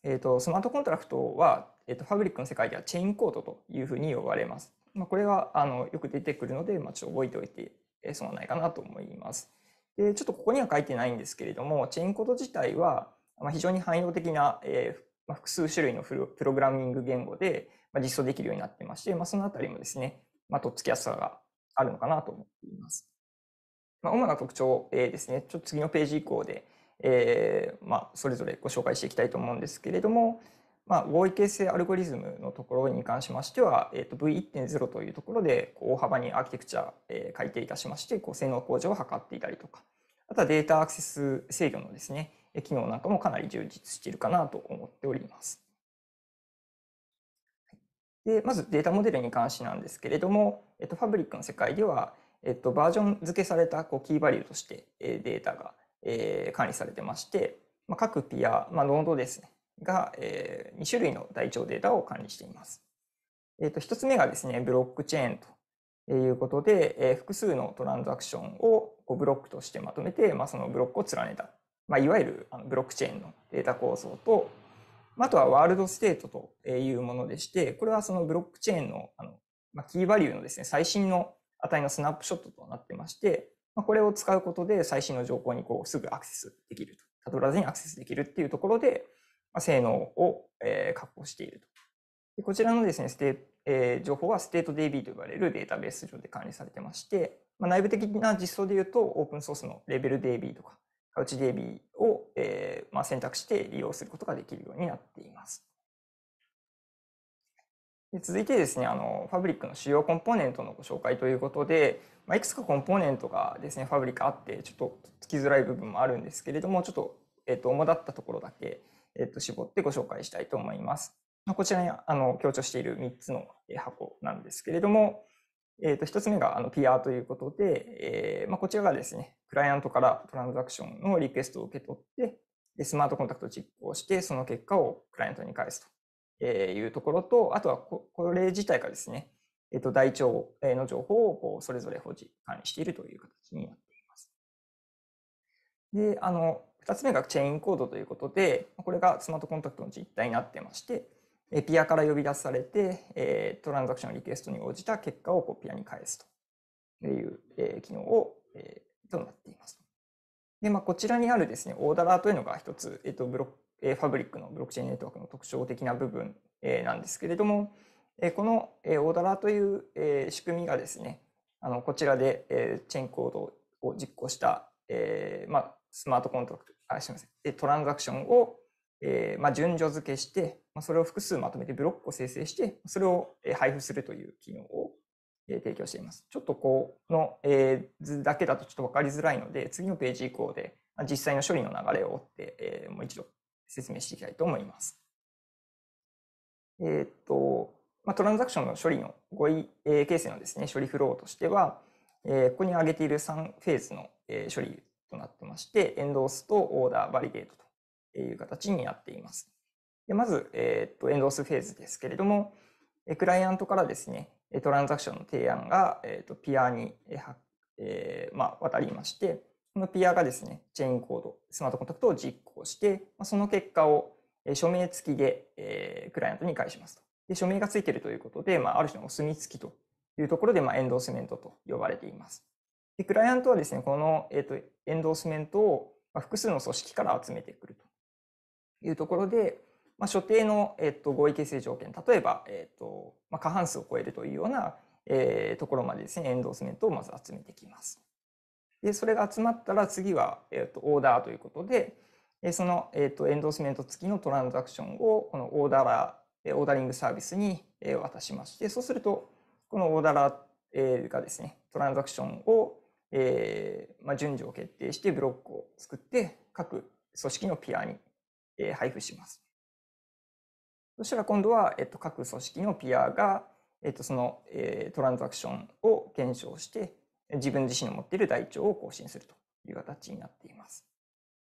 えーと、スマートコントラクトは、えーと、ファブリックの世界ではチェーンコードというふうに呼ばれます。まあ、これはあのよく出てくるので、まあ、ちょっと覚えておいて損はないかなと思います。でちょっとここには書いてないんですけれども、チェーンコード自体は非常に汎用的な、えーまあ、複数種類のプログラミング言語で実装できるようになってまして、まあ、そのあたりもですね、まあ、とっつきやすさがあるのかなと思っています。まあ、主な特徴ですね、ちょっと次のページ以降でえー、まあ、それぞれご紹介していきたいと思うんですけれども、まあ、合意形成アルゴリズムのところに関しましては、えーと、V1.0 というところで大幅にアーキテクチャ、えー、改定いたしましてこう性能向上を図っていたりとかあとはデータアクセス制御のですね機能なんかもかなり充実しているかなと思っております。でまずデータモデルに関してなんですけれども、えっ、と、ファブリックの世界では、えっ、と、バージョン付けされたこうキーバリューとしてデータがえー、管理されてまして、まあ、各ピア、まあ、ノードですね、が、えー、2種類の台帳データを管理しています。えー、と1つ目がですね、ブロックチェーンということで、えー、複数のトランザクションを5ブロックとしてまとめて、まあ、そのブロックを連ねた、まあ、いわゆるあのブロックチェーンのデータ構造と、あとはワールドステートというものでして、これはそのブロックチェーンのあの、まあ、キーバリューのですね、最新の値のスナップショットとなってまして、まあ、これを使うことで最新の情報にこうすぐアクセスできると。たどらずにアクセスできるっていうところで、まあ、性能を、えー、確保していると。でこちらのですね、ステえー、情報はステート DB と呼ばれるデータベース上で管理されてまして、まあ、内部的な実装で言うと、オープンソースのレベル DB とか、カウチ DB を、えーまあ、選択して利用することができるようになっています。で続いてですね、あの、ファブリックの主要コンポーネントのご紹介ということで、まあ、いくつかコンポーネントがですね、ファブリカあって、ちょっとつきづらい部分もあるんですけれども、ちょっと、えー、と、主だったところだけ、えー、と、絞ってご紹介したいと思います。こちらに、あの、強調している3つの箱なんですけれども、えー、と、1つ目が、あの、PR ということで、えー、まあ、こちらがですね、クライアントからトランザクションのリクエストを受け取って、でスマートコンタクトを実行して、その結果をクライアントに返すというところと、あとはこ、これ自体がですね、えっと、台帳の情報をこうそれぞれ保持、管理しているという形になっています。で、あの、2つ目がチェーンコードということで、これがスマートコンタクトの実態になってまして、ピアから呼び出されて、トランザクションリクエストに応じた結果をこうピアに返すという機能を、となっています。で、まあ、こちらにあるですね、オーダラーというのが一つ、えっと、ブロえファブリックのブロックチェーンネットワークの特徴的な部分なんですけれども、このオーダラという仕組みがですね、あのこちらでチェーンコードを実行した、えまあ、スマートコントラクト、あ、すみません、トランザクションを、えまあ、順序付けして、まあ、それを複数まとめてブロックを生成して、それを配布するという機能を提供しています。ちょっとこの図だけだとちょっと分かりづらいので、次のページ以降で実際の処理の流れを追って、もう一度説明していきたいと思います。えっ、と、まあ、トランザクションの処理の合意、えー、形成のですね、処理フローとしては、えー、ここに挙げている3フェーズの、えー、処理となってまして、エンドースとオーダー、バリデートという形になっています。でまず、えーと、エンドースフェーズですけれども、クライアントからですね、トランザクションの提案が、えーと、とピアに、えーまあ、渡りまして、このピアがですね、チェーンコード、スマートコンタクトを実行して、その結果を署名付きで、えー、クライアントに返しますと。で、署名がついているということで、まあ、ある種のお墨付きというところで、まあ、エンドースメントと呼ばれています。で、クライアントはですね、この、えっ、と、エンドースメントを複数の組織から集めてくるというところで、まあ、所定の、えっと、合意形成条件、例えば、えっとまあ、過半数を超えるというような、えー、ところまでですね、エンドースメントをまず集めてきます。で、それが集まったら次は、えっと、オーダーということで、その、えっと、エンドースメント付きのトランザクションを、このオーダーオーダリングサービスに渡しまして、そうすると、このオーダラがですね、トランザクションを、えまあ、順序を決定してブロックを作って、各組織のピアに配布します。そしたら今度は、えっと、各組織のピアが、えっと、その、えトランザクションを検証して、自分自身の持っている台帳を更新するという形になっています。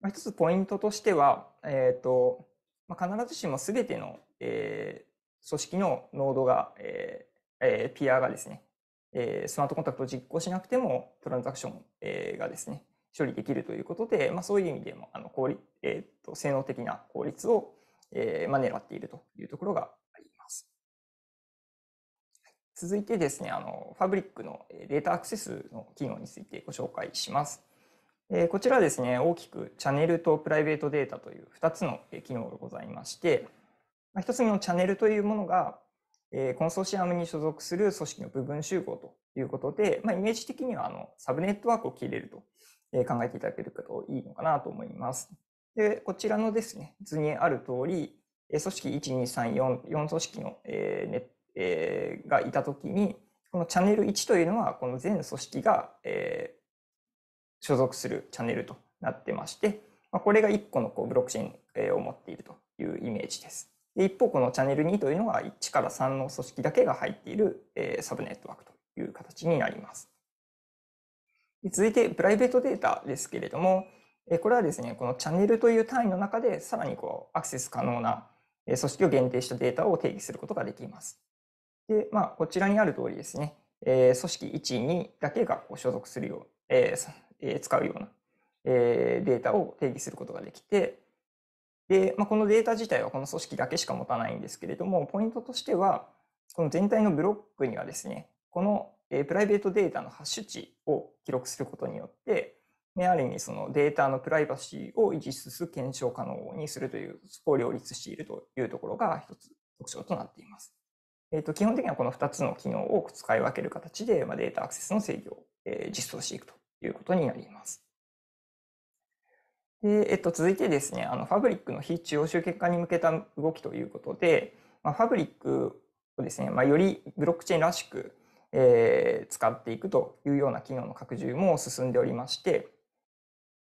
まあ、一つポイントとしては、えっ、ー、と、まあ、必ずしも全ての、えー、組織のノードが、えーえピアがですね、えー、スマートコンタクトを実行しなくてもトランザクション、えー、がですね、処理できるということで、まあ、そういう意味でもあの効率、えーと、性能的な効率を、えーまあ、狙っているというところがあります。続いてですね、あのファブリックのデータアクセスの機能についてご紹介します。こちらはですね、大きくチャンネルとプライベートデータという2つの機能がございまして、1つ目のチャンネルというものが、コンソーシアムに所属する組織の部分集合ということで、まあ、イメージ的にはあのサブネットワークを切れると、考えていただけるといいのかなと思います。で、こちらのですね、図にある通り、組織12344組織の、えーねえー、がいたときに、このチャンネル1というのは、この全組織が、え所属するチャンネルとなってまして、まこれが1個のこうブロックチェーンを持っているというイメージです。で一方、このチャンネル2というのは1から3の組織だけが入っている、えサブネットワークという形になります。続いて、プライベートデータですけれども、これはですね、このチャンネルという単位の中で、さらにこうアクセス可能な組織を限定したデータを定義することができます。で、まあ、こちらにある通りですね、組織1、2だけが所属するよう、使うようなデータを定義することができて、で、まあ、このデータ自体はこの組織だけしか持たないんですけれども、ポイントとしては、この全体のブロックにはですね、このプライベートデータのハッシュ値を記録することによって、ある意味そのデータのプライバシーを維持しつつ検証可能にするという、そこを両立しているというところが一つ特徴となっています。えっ、ー、と、基本的にはこの2つの機能を使い分ける形で、まあ、データアクセスの制御を、え実装していくということになります。で、えっと、続いてですね、あの、ファブリックの非中央集権化に向けた動きということで、まあ、ファブリックをですね、まあ、よりブロックチェーンらしく、えー、使っていくというような機能の拡充も進んでおりまして、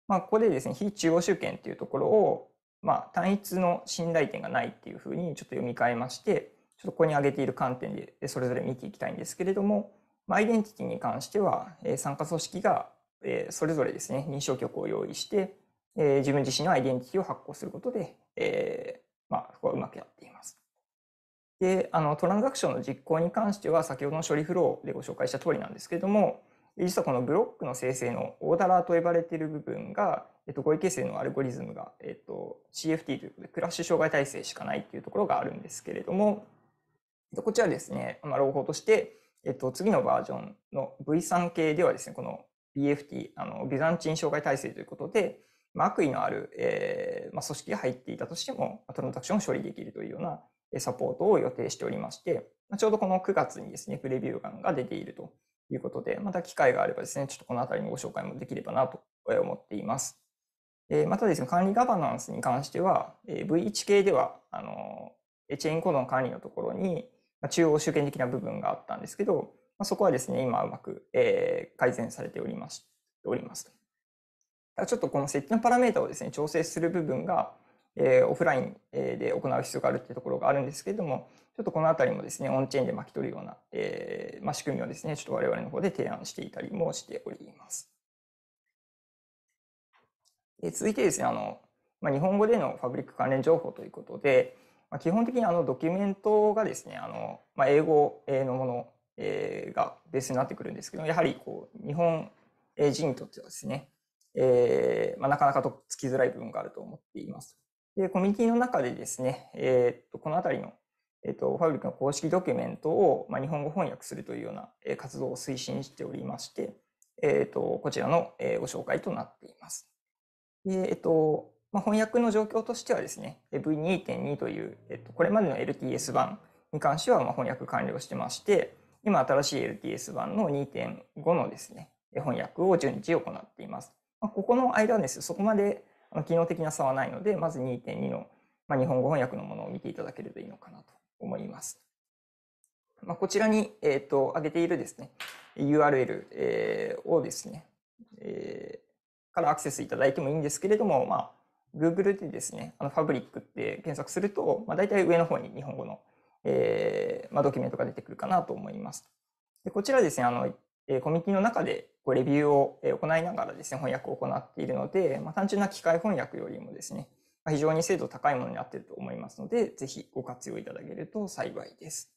まあ、ここでですね、非中央集権っていうところを、まあ、単一の信頼点がないっていうふうにちょっと読み替えまして、ちょっとここに挙げている観点でそれぞれ見ていきたいんですけれども、まあ、アイデンティティに関しては、え参加組織がえー、それぞれですね、認証局を用意して、えー、自分自身のアイデンティティを発行することで、えー、まあ、そこはうまくやっています。で、あの、トランザクションの実行に関しては、先ほどの処理フローでご紹介した通りなんですけれども、実はこのブロックの生成のオーダラーと呼ばれている部分が、えっと、合意形成のアルゴリズムが、えっと、CFT ということで、クラッシュ障害体制しかないっていうところがあるんですけれども、こちらですね、まあ、朗報として、えっと、次のバージョンの V3 系ではですね、この BFT、あのビザンチン障害体制ということで、まあ、悪意のある、えーまあ、組織が入っていたとしても、トランザクションを処理できるというようなサポートを予定しておりまして、まあ、ちょうどこの9月にですね、プレビューンが出ているということで、また機会があればですね、ちょっとこのあたりのご紹介もできればなと思っています。えー、またですね、管理ガバナンスに関しては、えー、V1 系では、あの、チェーンコードの管理のところに、中央集権的な部分があったんですけど、まあ、そこはですね、今うまく、えー、改善されておりますおりますと。ちょっとこの設置のパラメータをですね、調整する部分が、えー、オフラインで行う必要があるっていうところがあるんですけれども、ちょっとこのあたりもですね、オンチェーンで巻き取るような、えーまあ、仕組みをですね、ちょっと我々の方で提案していたりもしております。え続いてですね、あのまあ、日本語でのファブリック関連情報ということで、まあ、基本的にあのドキュメントがですね、あのまあ、英語のものえがベースになってくるんですけどやはりこう日本人にとってはですね、えー、まあ、なかなかとっつきづらい部分があると思っています。でコミュニティの中でですね、えー、っとこの辺りの、えー、っとファブリックの公式ドキュメントを、まあ、日本語翻訳するというような活動を推進しておりまして、えっとこちらの、えご紹介となっています。でえっとまあ、翻訳の状況としてはですね V2.2 という、えっと、これまでの LTS 版に関してはま翻訳完了してまして、今、新しい LTS 版の2.5のですね、翻訳を順次行っています。まあ、ここの間はですそこまで機能的な差はないので、まず2.2の、まあ、日本語翻訳のものを見ていただければいいのかなと思います。まあ、こちらに、えーと、上げているですね、URL、えー、をですね、えー、からアクセスいただいてもいいんですけれども、まあ、Google でですね、あのファブリックって検索すると、まあ、大体上の方に日本語のえー、まあ、ドキュメントが出てくるかなと思います。でこちらですね、あの、えコミュニティの中でこうレビューを行いながらですね、翻訳を行っているので、まあ、単純な機械翻訳よりもですね、非常に精度高いものになっていると思いますので、ぜひご活用いただけると幸いです。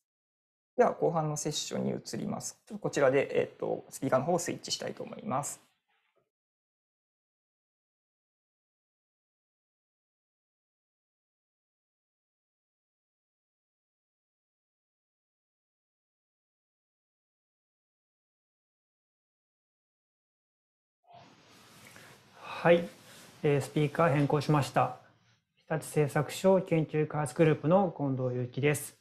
では、後半のセッションに移ります。ちょっとこちらで、えっと、スピーカーの方をスイッチしたいと思います。はい、えー、スピーカー変更しました。日立製作所研究開発グループの近藤祐樹です。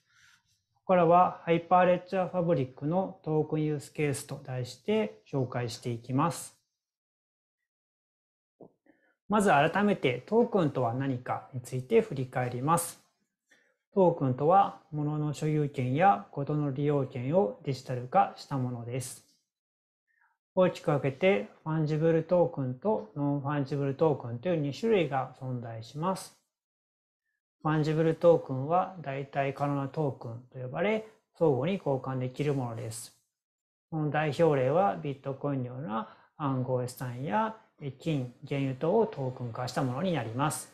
ここからはハイパーレッチャーファブリックのトークンユースケースと題して紹介していきます。まず改めてトークンとは何かについて振り返ります。トークンとは物の所有権や事の利用権をデジタル化したものです。大きく分けてファンジブルトークンとノンファンジブルトークンという2種類が存在します。ファンジブルトークンは代替可能なトークンと呼ばれ、相互に交換できるものです。この代表例はビットコインのような暗号資産や金、原油等をトークン化したものになります。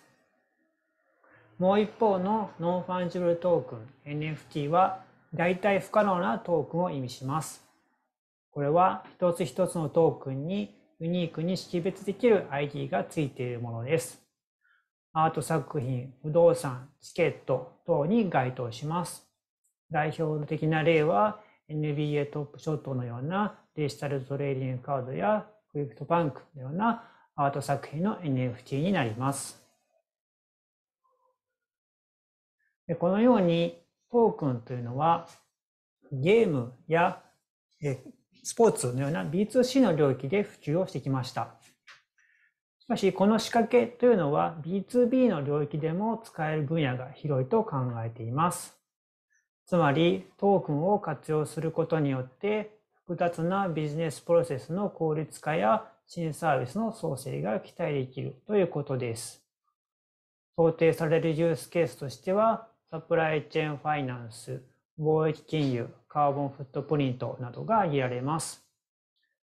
もう一方のノンファンジブルトークン NFT は代替不可能なトークンを意味します。これは一つ一つのトークンにユニークに識別できる ID がついているものです。アート作品、不動産、チケット等に該当します。代表的な例は NBA トップショットのようなデジタルトレーディングカードやクリプトバンクのようなアート作品の NFT になります。このようにトークンというのはゲームやスポーツのような B2C の領域で普及をしてきました。しかし、この仕掛けというのは B2B の領域でも使える分野が広いと考えています。つまり、トークンを活用することによって、複雑なビジネスプロセスの効率化や新サービスの創生が期待できるということです。想定されるユースケースとしては、サプライチェーンファイナンス、貿易金融、カーボンフットプリントなどが挙げられます。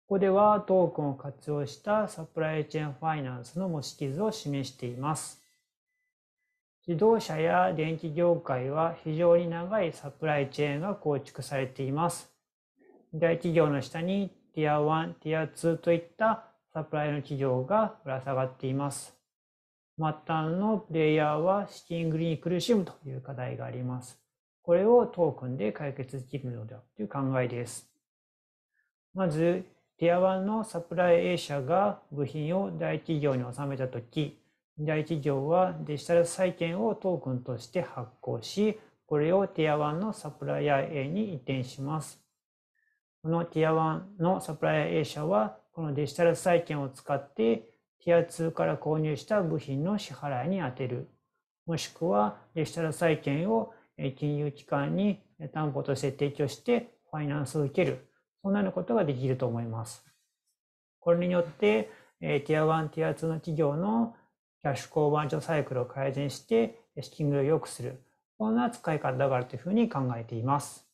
ここではトークンを活用したサプライチェーンファイナンスの模式図を示しています。自動車や電気業界は非常に長いサプライチェーンが構築されています。大企業の下にティア1、ティア2といったサプライの企業がぶら下がっています。末端のプレイヤーは資金繰りに苦しむという課題があります。これをトークンで解決できるのだという考えです。まず、ティア1のサプライ A 社が部品を大企業に納めたとき、大企業はデジタル債券をトークンとして発行し、これをティア1のサプライヤー A に移転します。このティア1のサプライヤー A 社は、このデジタル債券を使って、ティア2から購入した部品の支払いに充てる。もしくは、デジタル債券を金融機関に担保として提供してファイナンスを受ける、そようなことができると思います。これによって、ティア1、ティア2の企業のキャッシュ交番所サイクルを改善して、資金繰りを良くする、こんな使い方があるというふうに考えています。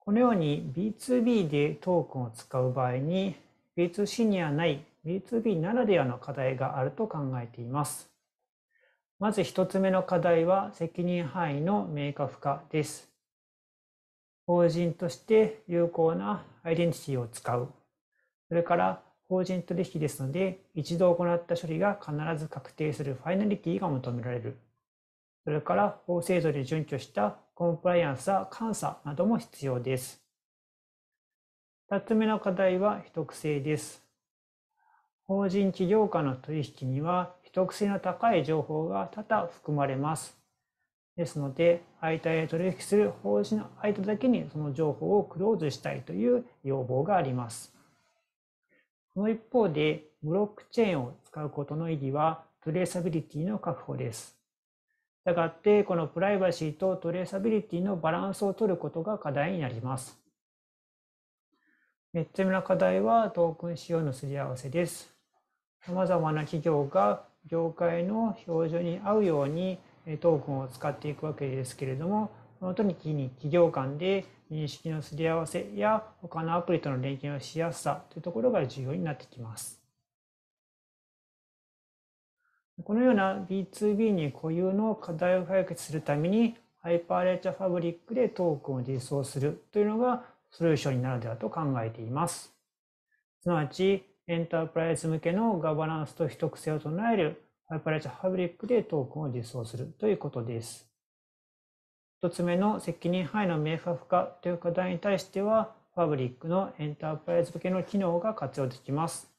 このように B2B でトークンを使う場合に B2C にはない B2B ならではの課題があると考えています。まず1つ目の課題は責任範囲の明確化です。法人として有効なアイデンティティを使う。それから法人取引ですので、一度行った処理が必ず確定するファイナリティが求められる。それから法制度で準拠したコンプライアンスや監査なども必要です。2つ目の課題は秘匿性です。法人企業間の取引には匿性の高い情報が多々含まれます。ですので、相対取引する法人の相手だけにその情報をクローズしたいという要望があります。その一方で、ブロックチェーンを使うことの意義は、トレーサビリティの確保です。したがって、このプライバシーとトレーサビリティのバランスを取ることが課題になります。3つ目の課題は、トークン仕様のすり合わせです。様々な企業が業界の標準に合うようにトークンを使っていくわけですけれどもその時に企業間で認識のすり合わせや他のアプリとの連携のしやすさというところが重要になってきます。このような B2B に固有の課題を解決するためにハイパーレッチャーファブリックでトークンを実装するというのがソリューションになるではと考えています。すなわちエンタープライズ向けのガバナンスと秘匿性を唱えるハイパラレーファブリックでトークンを実装するということです。1つ目の責任範囲の明確化という課題に対しては、ファブリックのエンタープライズ向けの機能が活用できます。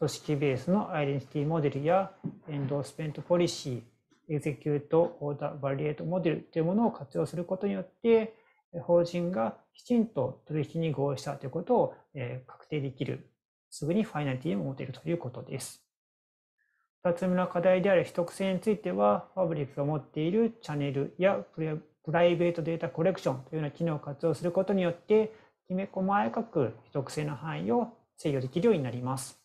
組織ベースのアイデンティティモデルやエンドースペントポリシー、エグゼキュート、オーダー、バリエートモデルというものを活用することによって、法人がきちんと取引に合意したということを確定できるすぐにファイナリティを持てるということです。2つ目の課題である秘匿性については、ファブリックが持っているチャンネルやプライベートデータコレクションというような機能を活用することによって、きめ細やかく秘匿性の範囲を制御できるようになります。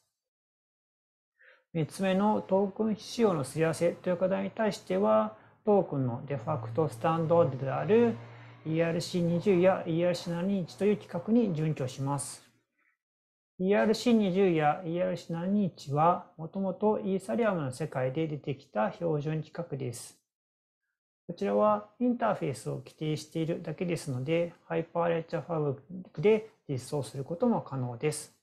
3つ目のトークン仕様のすり合わせという課題に対しては、トークンのデファクトスタンドである ERC20 や ERC71 という規格に準拠します。ERC20 や ERC721 はもともとイーサリアムの世界で出てきた標準規格です。こちらはインターフェースを規定しているだけですので、ハイパーレッチャーファブリックで実装することも可能です。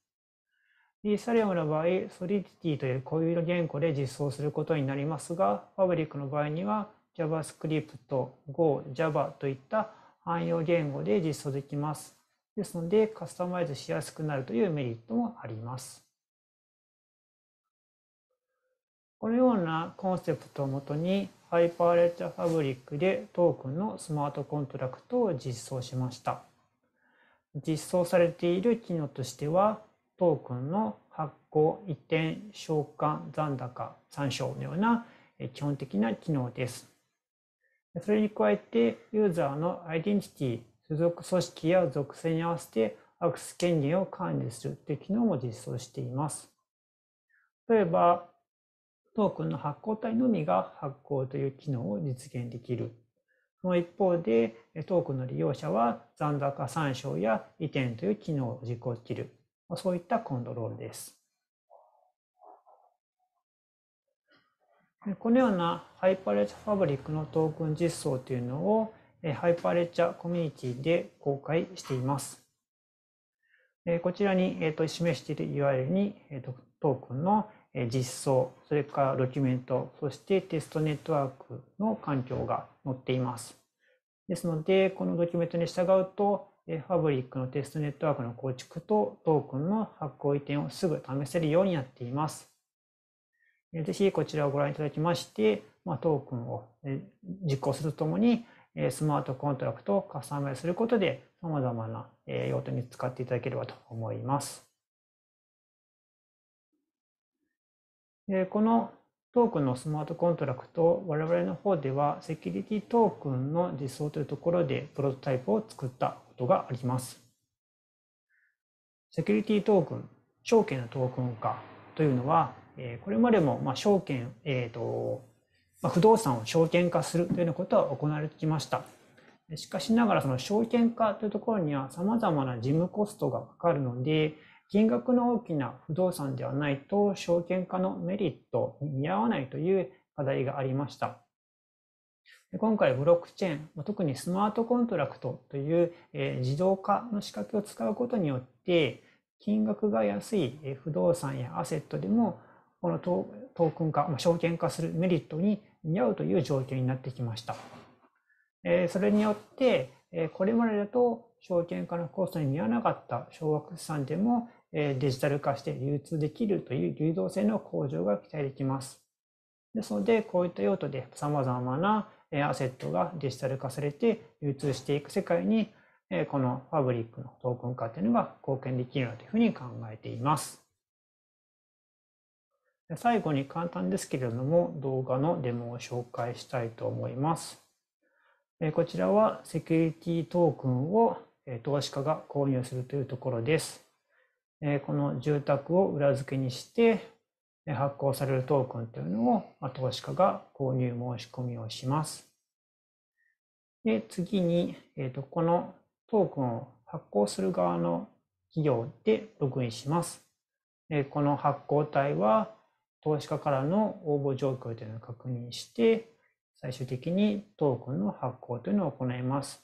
イーサリアムの場合、ソリ d ィティという固有の言語で実装することになりますが、ファブリックの場合には JavaScript、Go、Java といった汎用言語で実装できます。ですので、カスタマイズしやすくなるというメリットもあります。このようなコンセプトをもとに、ハイパーレッチャーファブリックでトークンのスマートコントラクトを実装しました。実装されている機能としては、トークンの発行、移転、償還、残高、参照のような基本的な機能です。それに加えて、ユーザーのアイデンティティ所属組織や属性に合わせてアクセス権限を管理するという機能も実装しています。例えば、トークンの発行体のみが発行という機能を実現できる。その一方で、トークンの利用者は残高参照や移転という機能を実行できる。そういったコントロールです。このようなハイパレットファブリックのトークン実装というのをハイパーレッチャーコミュニティで公開しています。こちらに示している URL にトークンの実装、それからドキュメント、そしてテストネットワークの環境が載っています。ですので、このドキュメントに従うと、ファブリックのテストネットワークの構築とトークンの発行移転をすぐ試せるようになっています。ぜひこちらをご覧いただきまして、トークンを実行するとともに、スマートコントラクトをカスタマイズすることで、さまざまな用途に使っていただければと思います。このトークンのスマートコントラクト我々の方ではセキュリティトークンの実装というところでプロトタイプを作ったことがあります。セキュリティトークン、証券のトークン化というのは、これまでも証券、えーとまあ、不動産を証券化するというようなことは行われてきました。しかしながら、その証券化というところにはさまざまな事務コストがかかるので、金額の大きな不動産ではないと証券化のメリットに見合わないという課題がありました。今回ブロックチェーン、特にスマートコントラクトという、え自動化の仕掛けを使うことによって、金額が安い不動産やアセットでもこのトークン化、まあ、証券化するメリットに似合うという状況になってきました。えー、それによって、えー、これまでだと証券化のコストに見合わなかった小学資産でも、えー、デジタル化して流通できるという流動性の向上が期待できます。ですので、こういった用途で様々なアセットがデジタル化されて流通していく世界に、このファブリックのトークン化というのが貢献できるなというふうに考えています。最後に簡単ですけれども動画のデモを紹介したいと思います。こちらはセキュリティトークンを投資家が購入するというところです。この住宅を裏付けにして発行されるトークンというのを投資家が購入申し込みをします。で次に、このトークンを発行する側の企業でログインします。この発行体は投資家からの応募状況というのを確認して、最終的にトークンの発行というのを行います。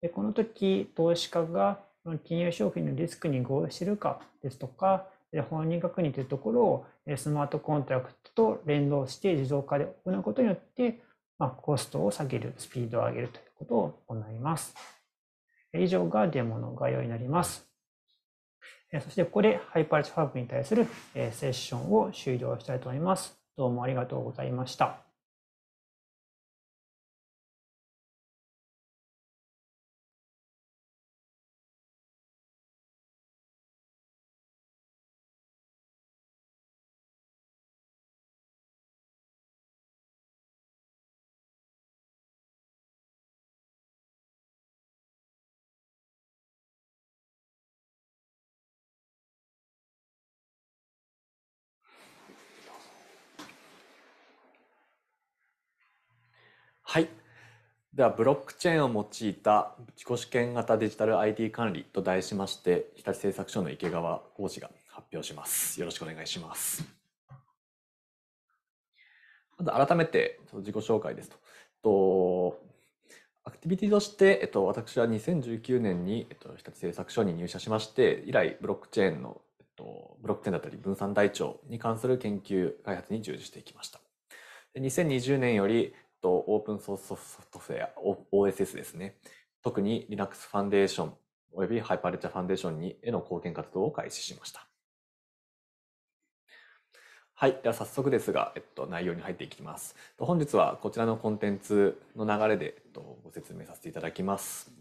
でこの時、投資家が金融商品のリスクに合意しているかですとか、本人確認というところをスマートコントラクトと連動して自動化で行うことによって、まあ、コストを下げる、スピードを上げるということを行います。以上がデモの概要になります。そしてここでハイパーチファーブに対するセッションを終了したいと思います。どうもありがとうございました。ではブロックチェーンを用いた自己試験型デジタル IT 管理と題しまして日立製作所の池川講師が発表しますよろしくお願いしますまず改めて自己紹介ですとアクティビティとして、えっと、私は2019年に、えっと、日立製作所に入社しまして以来ブロックチェーンの、えっと、ブロックチェーンだったり分散台帳に関する研究開発に従事していきました2020年よりと、オープンソースソフトウェア、OSS ですね。特に Linux Foundation および Hyperledger f o u n d a にへの貢献活動を開始しました。はい。では早速ですが、えっと、内容に入っていきます。本日はこちらのコンテンツの流れで、えっと、ご説明させていただきます。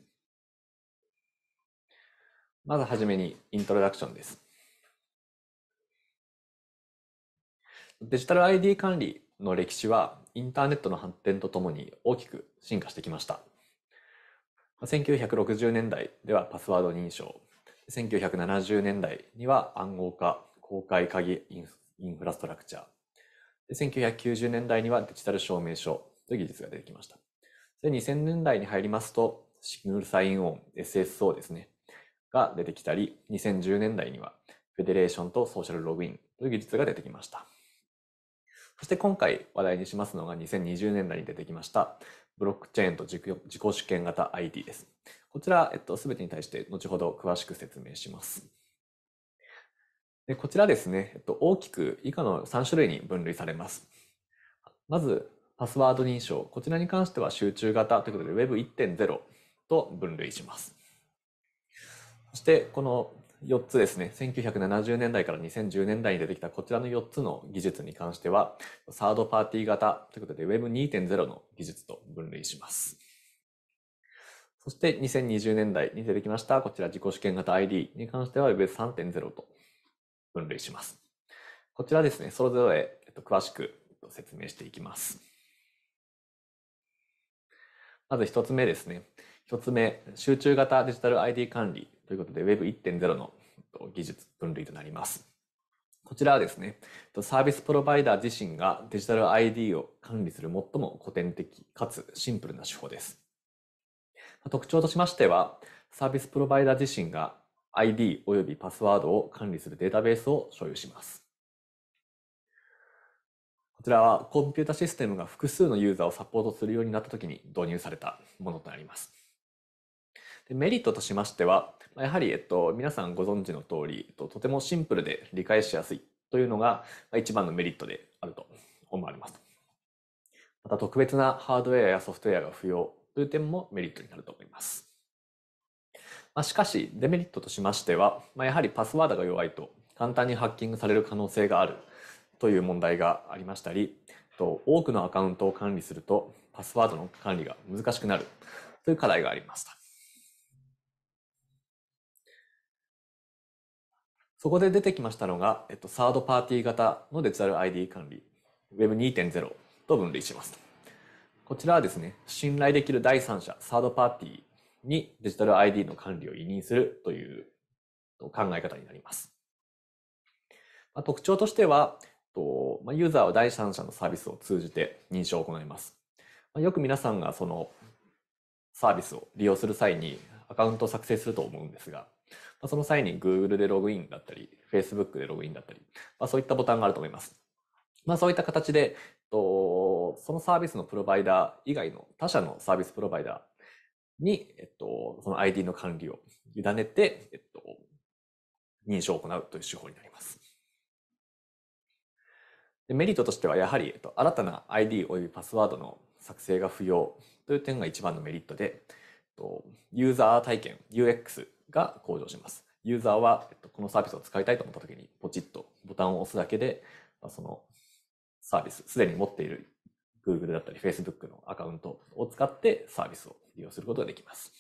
まずはじめにイントロダクションです。デジタル ID 管理の歴史は、インターネットの発展とともに大きく進化してきました。1960年代ではパスワード認証、1970年代には暗号化、公開鍵インフラストラクチャー、1990年代にはデジタル証明書という技術が出てきました。で2000年代に入りますと、シグナルサインオン、SSO ですね、が出てきたり、2010年代にはフェデレーションとソーシャルログインという技術が出てきました。そして今回話題にしますのが2020年代に出てきましたブロックチェーンと自己主権型 ID です。こちら、えっと、すべてに対して後ほど詳しく説明します。でこちらですね、えっと、大きく以下の3種類に分類されます。まず、パスワード認証。こちらに関しては集中型ということで Web1.0 と分類します。そして、この4つですね、1970年代から2010年代に出てきたこちらの4つの技術に関しては、サードパーティー型ということで Web2.0 の技術と分類します。そして2020年代に出てきました、こちら自己試験型 ID に関しては Web3.0 と分類します。こちらですね、それぞれ詳しく説明していきます。まず1つ目ですね。一つ目、集中型デジタル ID 管理ということで Web1.0 の技術分類となります。こちらはですね、サービスプロバイダー自身がデジタル ID を管理する最も古典的かつシンプルな手法です。特徴としましては、サービスプロバイダー自身が ID 及びパスワードを管理するデータベースを所有します。こちらはコンピュータシステムが複数のユーザーをサポートするようになったときに導入されたものとなります。でメリットとしましては、やはり、えっと、皆さんご存知の通り、えっと、とてもシンプルで理解しやすいというのが一番のメリットであると思われます。また特別なハードウェアやソフトウェアが不要という点もメリットになると思います。まあ、しかし、デメリットとしましては、まあ、やはりパスワードが弱いと簡単にハッキングされる可能性があるという問題がありましたり、と多くのアカウントを管理するとパスワードの管理が難しくなるという課題がありました。そこで出てきましたのが、えっと、サードパーティー型のデジタル ID 管理、Web2.0 と分類します。こちらはですね、信頼できる第三者、サードパーティーにデジタル ID の管理を委任するという考え方になります。まあ、特徴としては、とまあ、ユーザーは第三者のサービスを通じて認証を行います。まあ、よく皆さんがそのサービスを利用する際にアカウントを作成すると思うんですが、まその際に Google でログインだったり、Facebook でログインだったり、まあ、そういったボタンがあると思います。まあ、そういった形で、とそのサービスのプロバイダー以外の他社のサービスプロバイダーに、えっと、その ID の管理を委ねて、えっと、認証を行うという手法になります。でメリットとしては、やはり、えっと、新たな ID およびパスワードの作成が不要という点が一番のメリットで、ユーザー体験、UX が向上します。ユーザーは、えっと、このサービスを使いたいと思った時に、ポチッとボタンを押すだけで、まあ、そのサービス、すでに持っている Google だったり Facebook のアカウントを使ってサービスを利用することができます。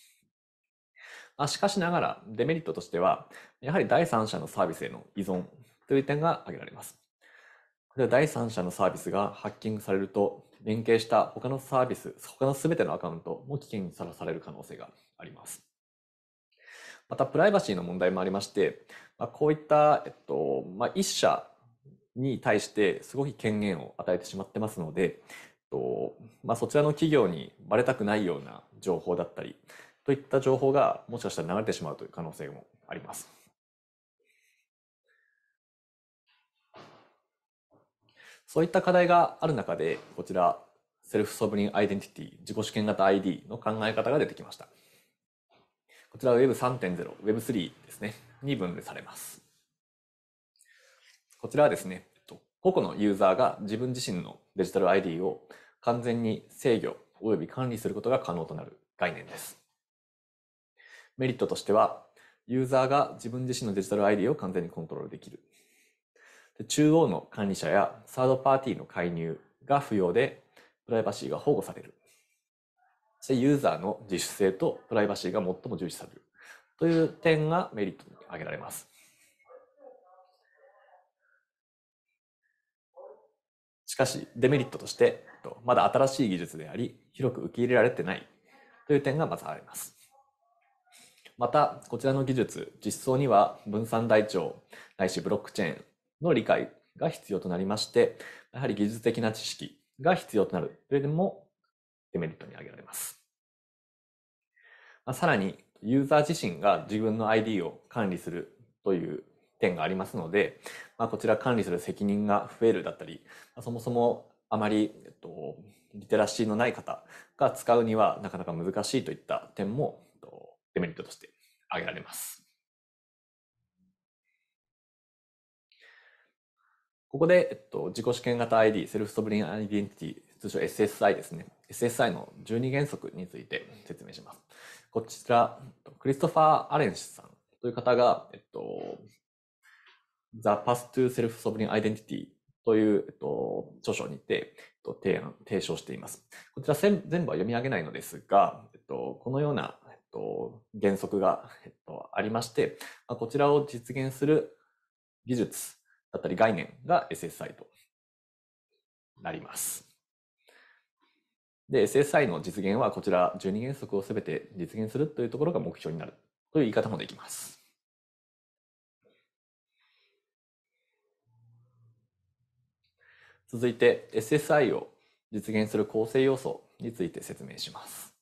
あしかしながら、デメリットとしては、やはり第三者のサービスへの依存という点が挙げられます。これは第三者のサービスがハッキングされると、連携した他のサービス、他の全てのアカウントも危険にさらされる可能性があります。またプライバシーの問題もありまして、まあ、こういった、えっとまあ、1社に対してすごい権限を与えてしまってますので、とまあ、そちらの企業にばれたくないような情報だったりといった情報がもしかしたら流れてしまうという可能性もあります。そういった課題がある中でこちらセルフソブリンアイデンティティ自己主権型 ID の考え方が出てきました。こちらは Web3.0、Web3 ですね、に分類されます。こちらはですね、個々のユーザーが自分自身のデジタル ID を完全に制御及び管理することが可能となる概念です。メリットとしては、ユーザーが自分自身のデジタル ID を完全にコントロールできる。中央の管理者やサードパーティーの介入が不要で、プライバシーが保護される。そユーザーの自主性とプライバシーが最も重視されるという点がメリットに挙げられます。しかし、デメリットとして、まだ新しい技術であり、広く受け入れられてないという点がまずあります。また、こちらの技術、実装には分散台帳、ないしブロックチェーンの理解が必要となりまして、やはり技術的な知識が必要となるという点もデメリットに挙げられます。さらにユーザー自身が自分の ID を管理するという点がありますので、まあ、こちら管理する責任が増えるだったり、そもそもあまり、えっと、リテラシーのない方が使うにはなかなか難しいといった点も、えっと、デメリットとして挙げられます。ここで、えっと、自己試験型 ID、セルフソブリンアイデンティティ、通称 SSI ですね。SSI の12原則について説明します。こちら、クリストファー・アレンシさんという方が、えっと、The Path to Self-Sovereign Identity という、えっと、著書にて、えっと、提案、提唱しています。こちら全部は読み上げないのですが、えっと、このような、えっと、原則が、えっと、ありまして、まあ、こちらを実現する技術だったり概念が SSI となります。で、SSI の実現はこちら12原則をすべて実現するというところが目標になるという言い方もできます。続いて SSI を実現する構成要素について説明します。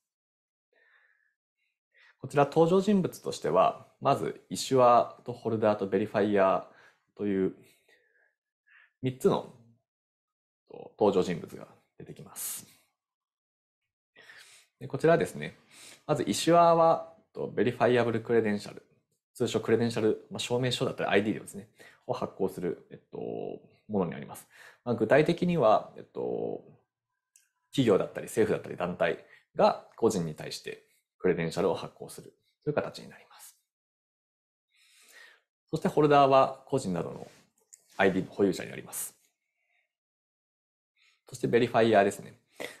こちら登場人物としては、まずイシュアとホルダーとベリファイヤーという3つの登場人物が出てきます。でこちらですね、まず、イシュアは、ベリファイアブルクレデンシャル、通称クレデンシャル、まあ、証明書だったり ID ですね、を発行する、えっと、ものになります。まあ、具体的には、えっと、企業だったり政府だったり団体が個人に対してクレデンシャルを発行するという形になります。そしてホルダーは個人などの ID の保有者になります。そしてベリファイヤーですね。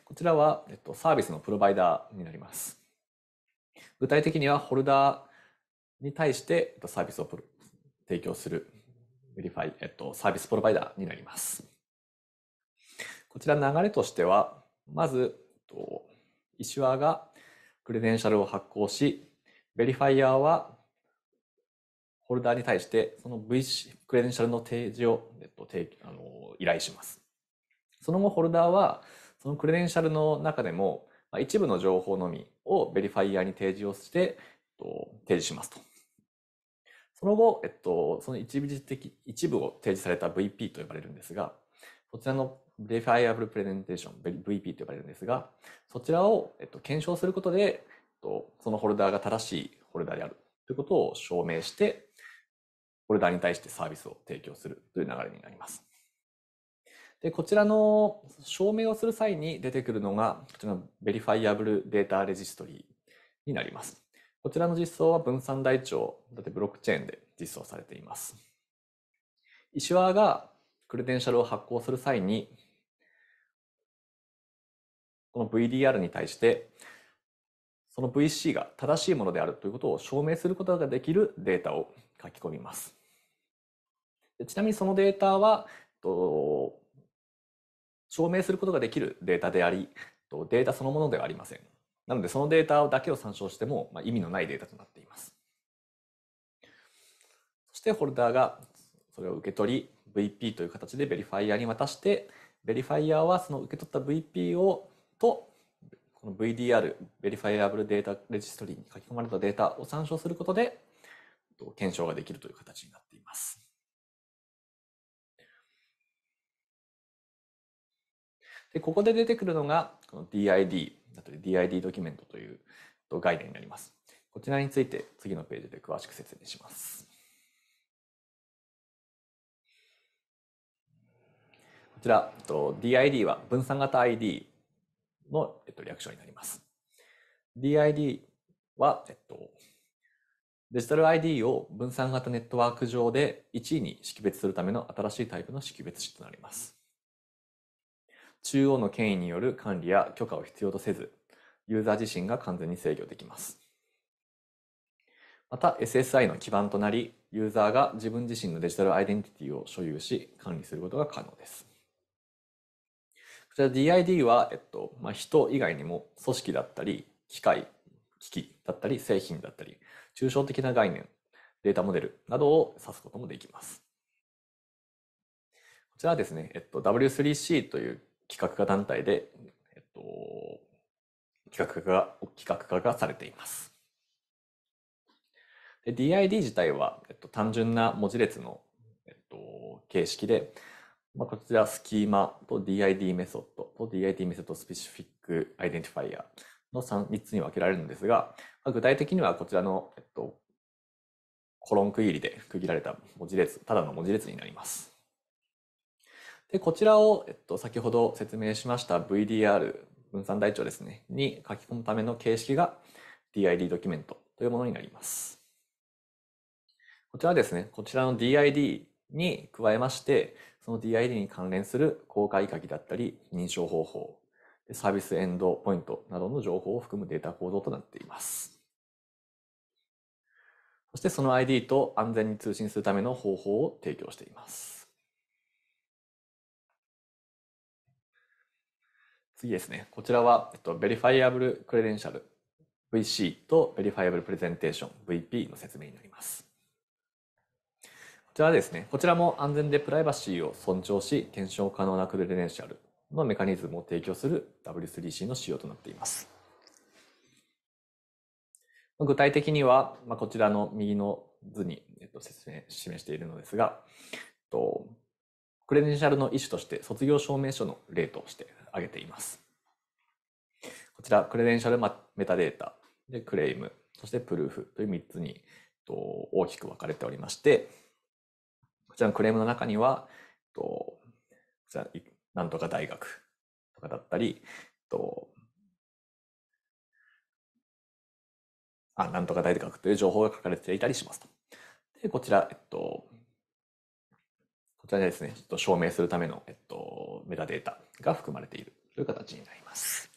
こちらは、えっと、サービスのプロバイダーになります。具体的には、ホルダーに対して、えっと、サービスを提供する、ウリファイ、えっと、サービスプロバイダーになります。こちら流れとしては、まず、えっと、イシュアがクレデンシャルを発行し、ベリファイヤーはホルダーに対して、その VC、クレデンシャルの提示を、えっと、提あの依頼します。その後、ホルダーは、そのクレデンシャルの中でも、まあ、一部の情報のみをベリファイアに提示をして、えっと、提示しますと。その後、えっと、その一部的一部を提示された VP と呼ばれるんですが、そちらの Verifiable Presentation、VP と呼ばれるんですが、そちらを、えっと、検証することで、えっと、そのホルダーが正しいホルダーであるということを証明して、ホルダーに対してサービスを提供するという流れになります。で、こちらの証明をする際に出てくるのが、こちらの Verifiable Data Registry になります。こちらの実装は分散台帳、だってブロックチェーンで実装されています。イシュアがクレデンシャルを発行する際に、この VDR に対して、その VC が正しいものであるということを証明することができるデータを書き込みます。ちなみにそのデータは、と証明することができるデータであり、データそのものではありません。なので、そのデータだけを参照しても、ま意味のないデータとなっています。そして、ホルダーがそれを受け取り、VP という形でベリファイアに渡して、ベリファイアはその受け取った VP をと、この VDR、ベリファイアブルデータレジストリに書き込まれたデータを参照することで、検証ができるという形になっています。で、ここで出てくるのが、この DID、あと DID ドキュメントという概念になります。こちらについて次のページで詳しく説明します。こちら、DID は分散型 ID の略称になります。DID は、えっと、デジタル ID を分散型ネットワーク上で1位に識別するための新しいタイプの識別値となります。中央の権威による管理や許可を必要とせず、ユーザー自身が完全に制御できます。また SSI の基盤となり、ユーザーが自分自身のデジタルアイデンティティを所有し、管理することが可能です。こちら DID は、えっとまあ、人以外にも組織だったり、機械、機器だったり、製品だったり、抽象的な概念、データモデルなどを指すこともできます。こちらはですね、えっと、W3C という企画家団体で、えっと、企画化が、企画化がされています。DID 自体は、えっと、単純な文字列の、えっと、形式で、まあ、こちらスキーマと DID メソッドと DID メソッドスペシフィックアイデンティファイアの 3, 3つに分けられるんですが、まあ、具体的にはこちらの、えっと、コロン区切りで区切られた文字列、ただの文字列になります。で、こちらを、えっと、先ほど説明しました VDR、分散台帳ですね、に書き込むための形式が DID ドキュメントというものになります。こちらですね、こちらの DID に加えまして、その DID に関連する公開書きだったり、認証方法、サービスエンドポイントなどの情報を含むデータ構造となっています。そしてその ID と安全に通信するための方法を提供しています。次ですね。こちらは、えっと、Verifiable Credential VC と Verifiable Presentation VP の説明になります。こちらですね、こちらも安全でプライバシーを尊重し、検証可能なクレデンシャルのメカニズムを提供する W3C の仕様となっています。具体的には、まあ、こちらの右の図に、えっと、説明示しているのですが、えっと、クレデンシャルの一種として卒業証明書の例として挙げています。こちら、クレデンシャルメタデータ、でクレイム、そしてプルーフという3つに大きく分かれておりまして、こちらのクレームの中には、こちらなんとか大学とかだったり、あ、なんとか大学という情報が書かれていたりしますと。で、こちら、えっと、こちらですね、ちょっと証明するための、えっと、メタデータが含まれているという形になります。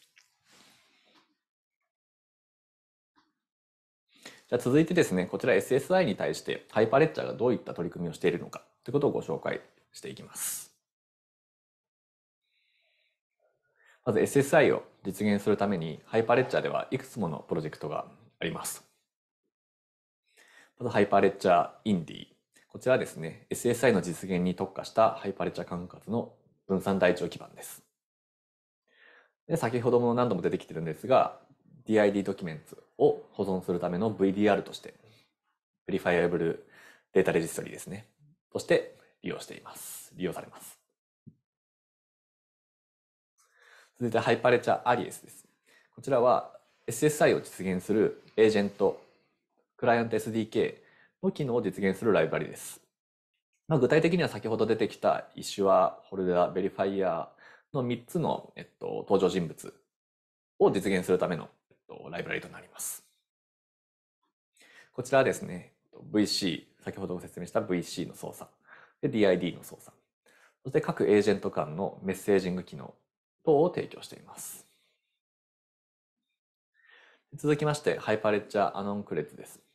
じゃ続いてですね、こちら SSI に対してハイパーレッチャーがどういった取り組みをしているのかということをご紹介していきます。まず SSI を実現するためにハイパーレッチャーではいくつものプロジェクトがあります。まずハイパーレッチャーインディこちらですね、SSI の実現に特化したハイパレチャ管轄の分散台帳基盤です。で先ほども何度も出てきてるんですが、DID ドキュメントを保存するための VDR として、Verifiable Data Registry ですね、として利用しています。利用されます。続いてハイパレチャアリエスです。こちらは SSI を実現するエージェント、クライアント SDK、の機能を実現するライブラリです。まあ、具体的には先ほど出てきたイシュア、ホルダー、ベリファイアの3つの、えっと、登場人物を実現するための、えっと、ライブラリとなります。こちらはですね、VC、先ほどご説明した VC の操作、で DID の操作、そして各エージェント間のメッセージング機能等を提供しています。続きまして、ハイパレッチャーアノンクレッツです。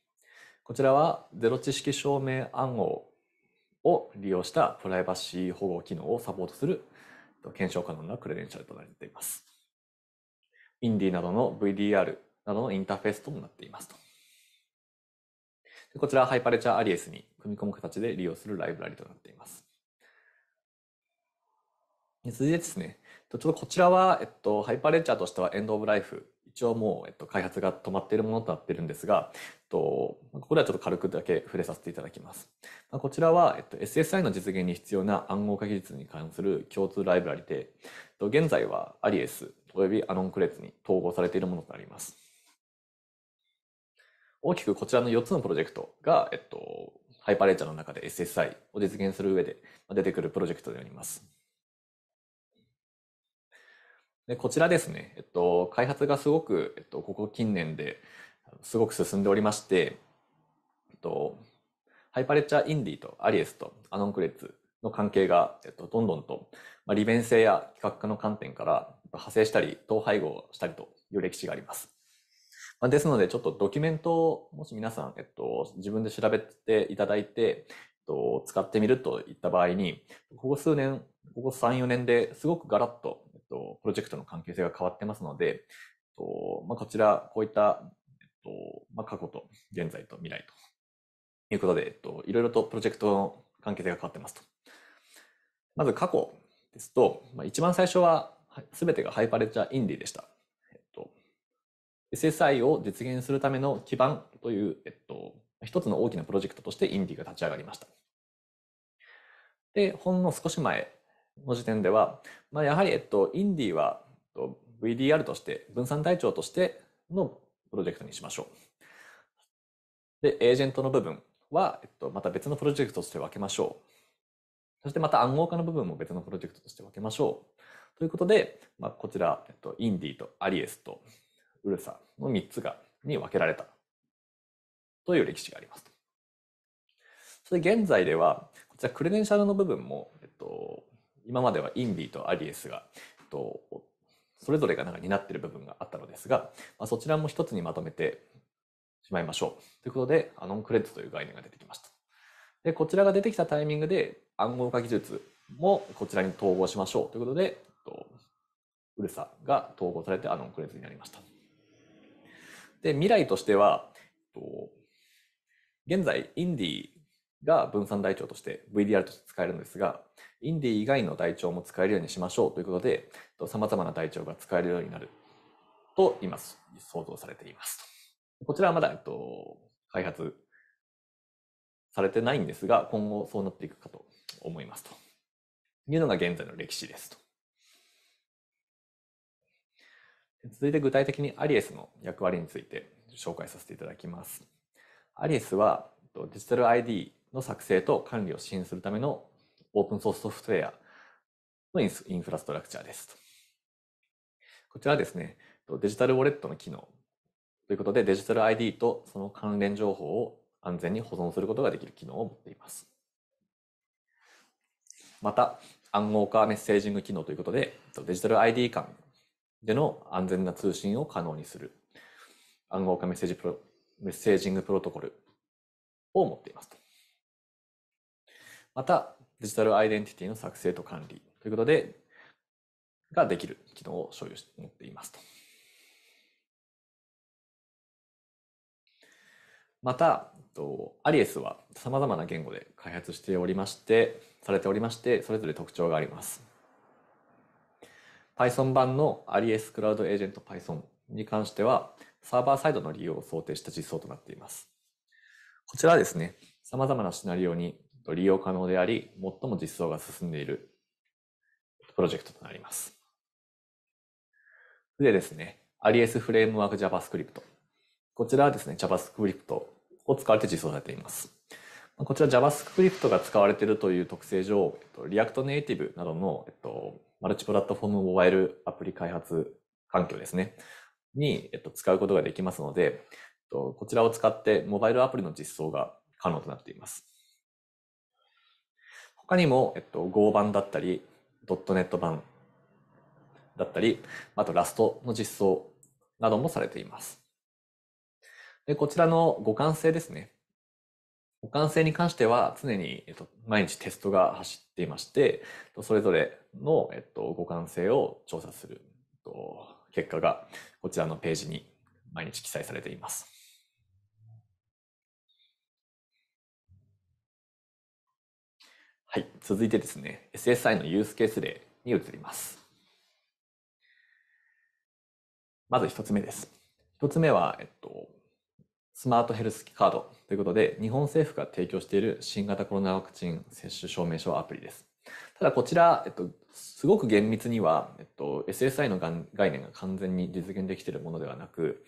こちらはゼロ知識証明暗号を利用したプライバシー保護機能をサポートする検証可能なクレデンシャルとなっています。インディなどの VDR などのインターフェースともなっていますと。こちらはハイパレチャーアリエスに組み込む形で利用するライブラリとなっています。続いてですね、ちょっとこちらは、えっと、ハイパレチャーとしてはエンドオブライフ一応もう、えっと、開発が止まっているものとなっているんですが、えっと、ここではちょっと軽くだけ触れさせていただきます。まあ、こちらは、えっと、SSI の実現に必要な暗号化技術に関する共通ライブラリで、えっと、現在はアリエス及びアノンクレッツに統合されているものとなります。大きくこちらの4つのプロジェクトが、えっと、ハイパレーチャーの中で SSI を実現する上で出てくるプロジェクトであります。でこちらですね、えっと、開発がすごく、えっと、ここ近年ですごく進んでおりまして、えっと、ハイパレッチャーインディとアリエスとアノンクレッツの関係が、えっと、どんどんと、まあ、利便性や企画化の観点から派生したり、統廃合したりという歴史があります。まあ、ですので、ちょっとドキュメントを、もし皆さん、えっと、自分で調べていただいて、えっと、使ってみるといった場合に、ここ数年、ここ3、4年ですごくガラッとと、プロジェクトの関係性が変わってますので、とまあ、こちら、こういった、えっとまあ、過去と現在と未来ということで、えっと、いろいろとプロジェクトの関係性が変わってますと。まず過去ですと、まあ、一番最初は全てがハイパレッチャーインディでした。えっと、SSI を実現するための基盤という、えっと、一つの大きなプロジェクトとしてインディが立ち上がりました。で、ほんの少し前の時点では、まあ、やはり、えっと、インディは、えっと、VDR として、分散台帳としてのプロジェクトにしましょう。で、エージェントの部分は、えっと、また別のプロジェクトとして分けましょう。そしてまた暗号化の部分も別のプロジェクトとして分けましょう。ということで、まあ、こちら、えっと、インディとアリエスとウルサの3つがに分けられたという歴史があります。それ現在では、こちらクレデンシャルの部分も、えっと、今まではインィーとアリエスが、とそれぞれがなんか担ってる部分があったのですが、まあ、そちらも一つにまとめてしまいましょう。ということで、アノンクレッドという概念が出てきました。で、こちらが出てきたタイミングで、暗号化技術もこちらに統合しましょうということで、とウルサが統合されてアノンクレッドになりました。で、未来としては、と現在、インディが分散台帳として VDR として使えるんですが、インディ以外の台帳も使えるようにしましょうということで、さまざまな台帳が使えるようになると今想像されていますこちらはまだ、えっと、開発されてないんですが、今後そうなっていくかと思いますというのが現在の歴史ですと。続いて具体的にアリエスの役割について紹介させていただきます。アリエスはデジタル ID の作成と管理を支援するためのオープンソースソフトウェアのインフラストラクチャーですと。こちらはですね、デジタルウォレットの機能ということで、デジタル ID とその関連情報を安全に保存することができる機能を持っています。また、暗号化メッセージング機能ということで、デジタル ID 間での安全な通信を可能にする暗号化メッセージプロメッセージングプロトコルを持っていますまた、デジタルアイデンティティの作成と管理ということで、ができる機能を所有して持っていますと。また、アリエスはさまざまな言語で開発しておりまして、されておりまして、それぞれ特徴があります。Python 版のアリエスクラウドエージェント Python に関しては、サーバーサイドの利用を想定した実装となっています。こちらはですね、様々なシナリオに利用可能であり、最も実装が進んでいるプロジェクトとなります。でですね、アリエスフレームワーク JavaScript。こちらはですね、JavaScript を使われて実装されています。こちら JavaScript が使われているという特性上、React Native などの、えっと、マルチプラットフォームモバイルアプリ開発環境ですね、に、えっと、使うことができますので、こちらを使ってモバイルアプリの実装が可能となっています。他にも、えっと、Go 版だったり、.NET 版だったり、あと Rust の実装などもされています。で、こちらの互換性ですね。互換性に関しては常に、えっと、毎日テストが走っていまして、それぞれの、えっと、互換性を調査する、えっと、結果がこちらのページに毎日記載されています。はい、続いてですね、SSI のユースケース例に移ります。まず1つ目です。1つ目は、えっと、スマートヘルスカードということで、日本政府が提供している新型コロナワクチン接種証明書アプリです。ただ、こちら、えっと、すごく厳密には、えっと、SSI の概念が完全に実現できているものではなく、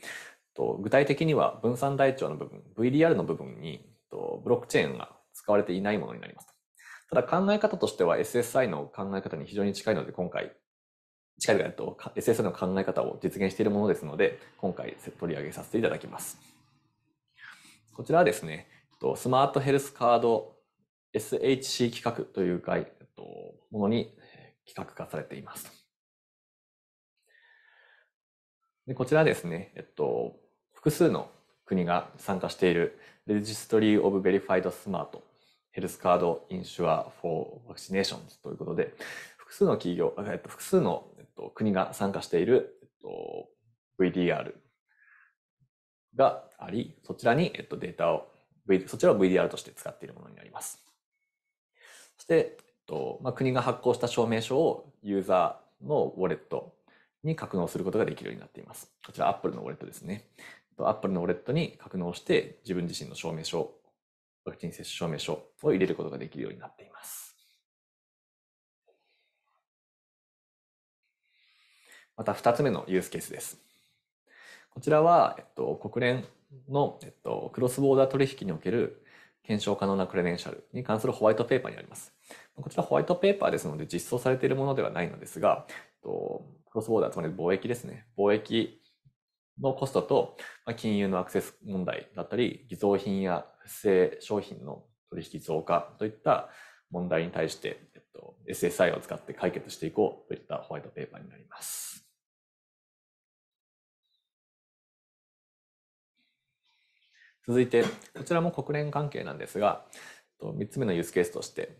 と、具体的には分散台帳の部分、VDR の部分に、と、ブロックチェーンが使われていないものになります。ただ考え方としては SSI の考え方に非常に近いので、今回、近いと SSI の考え方を実現しているものですので、今回取り上げさせていただきます。こちらはですね、スマートヘルスカード SHC 企画というものに企画化されています。でこちらですね、えっと、複数の国が参加している Registry of Verified Smart ヘルスカードインシュアフォーワクチネーションということで、複数の企業、えっと、複数の、えっと、国が参加している、えっと、VDR があり、そちらに、えっと、データを、v、そちらを VDR として使っているものになります。そして、えっとまあ、国が発行した証明書をユーザーのウォレットに格納することができるようになっています。こちら Apple のウォレットですね。Apple のウォレットに格納して自分自身の証明書ワクチン接種証明書を入れることができるようになっています。また2つ目のユースケースです。こちらは、えっと、国連の、えっと、クロスボーダー取引における検証可能なクレデンシャルに関するホワイトペーパーになります。こちらホワイトペーパーですので実装されているものではないのですが、クロスボーダー、つまり貿易ですね。貿易のコストと金融のアクセス問題だったり、偽造品や不正商品の取引増加といった問題に対して、えっと、SSI を使って解決していこうといったホワイトペーパーになります。続いて、こちらも国連関係なんですが、3つ目のユースケースとして、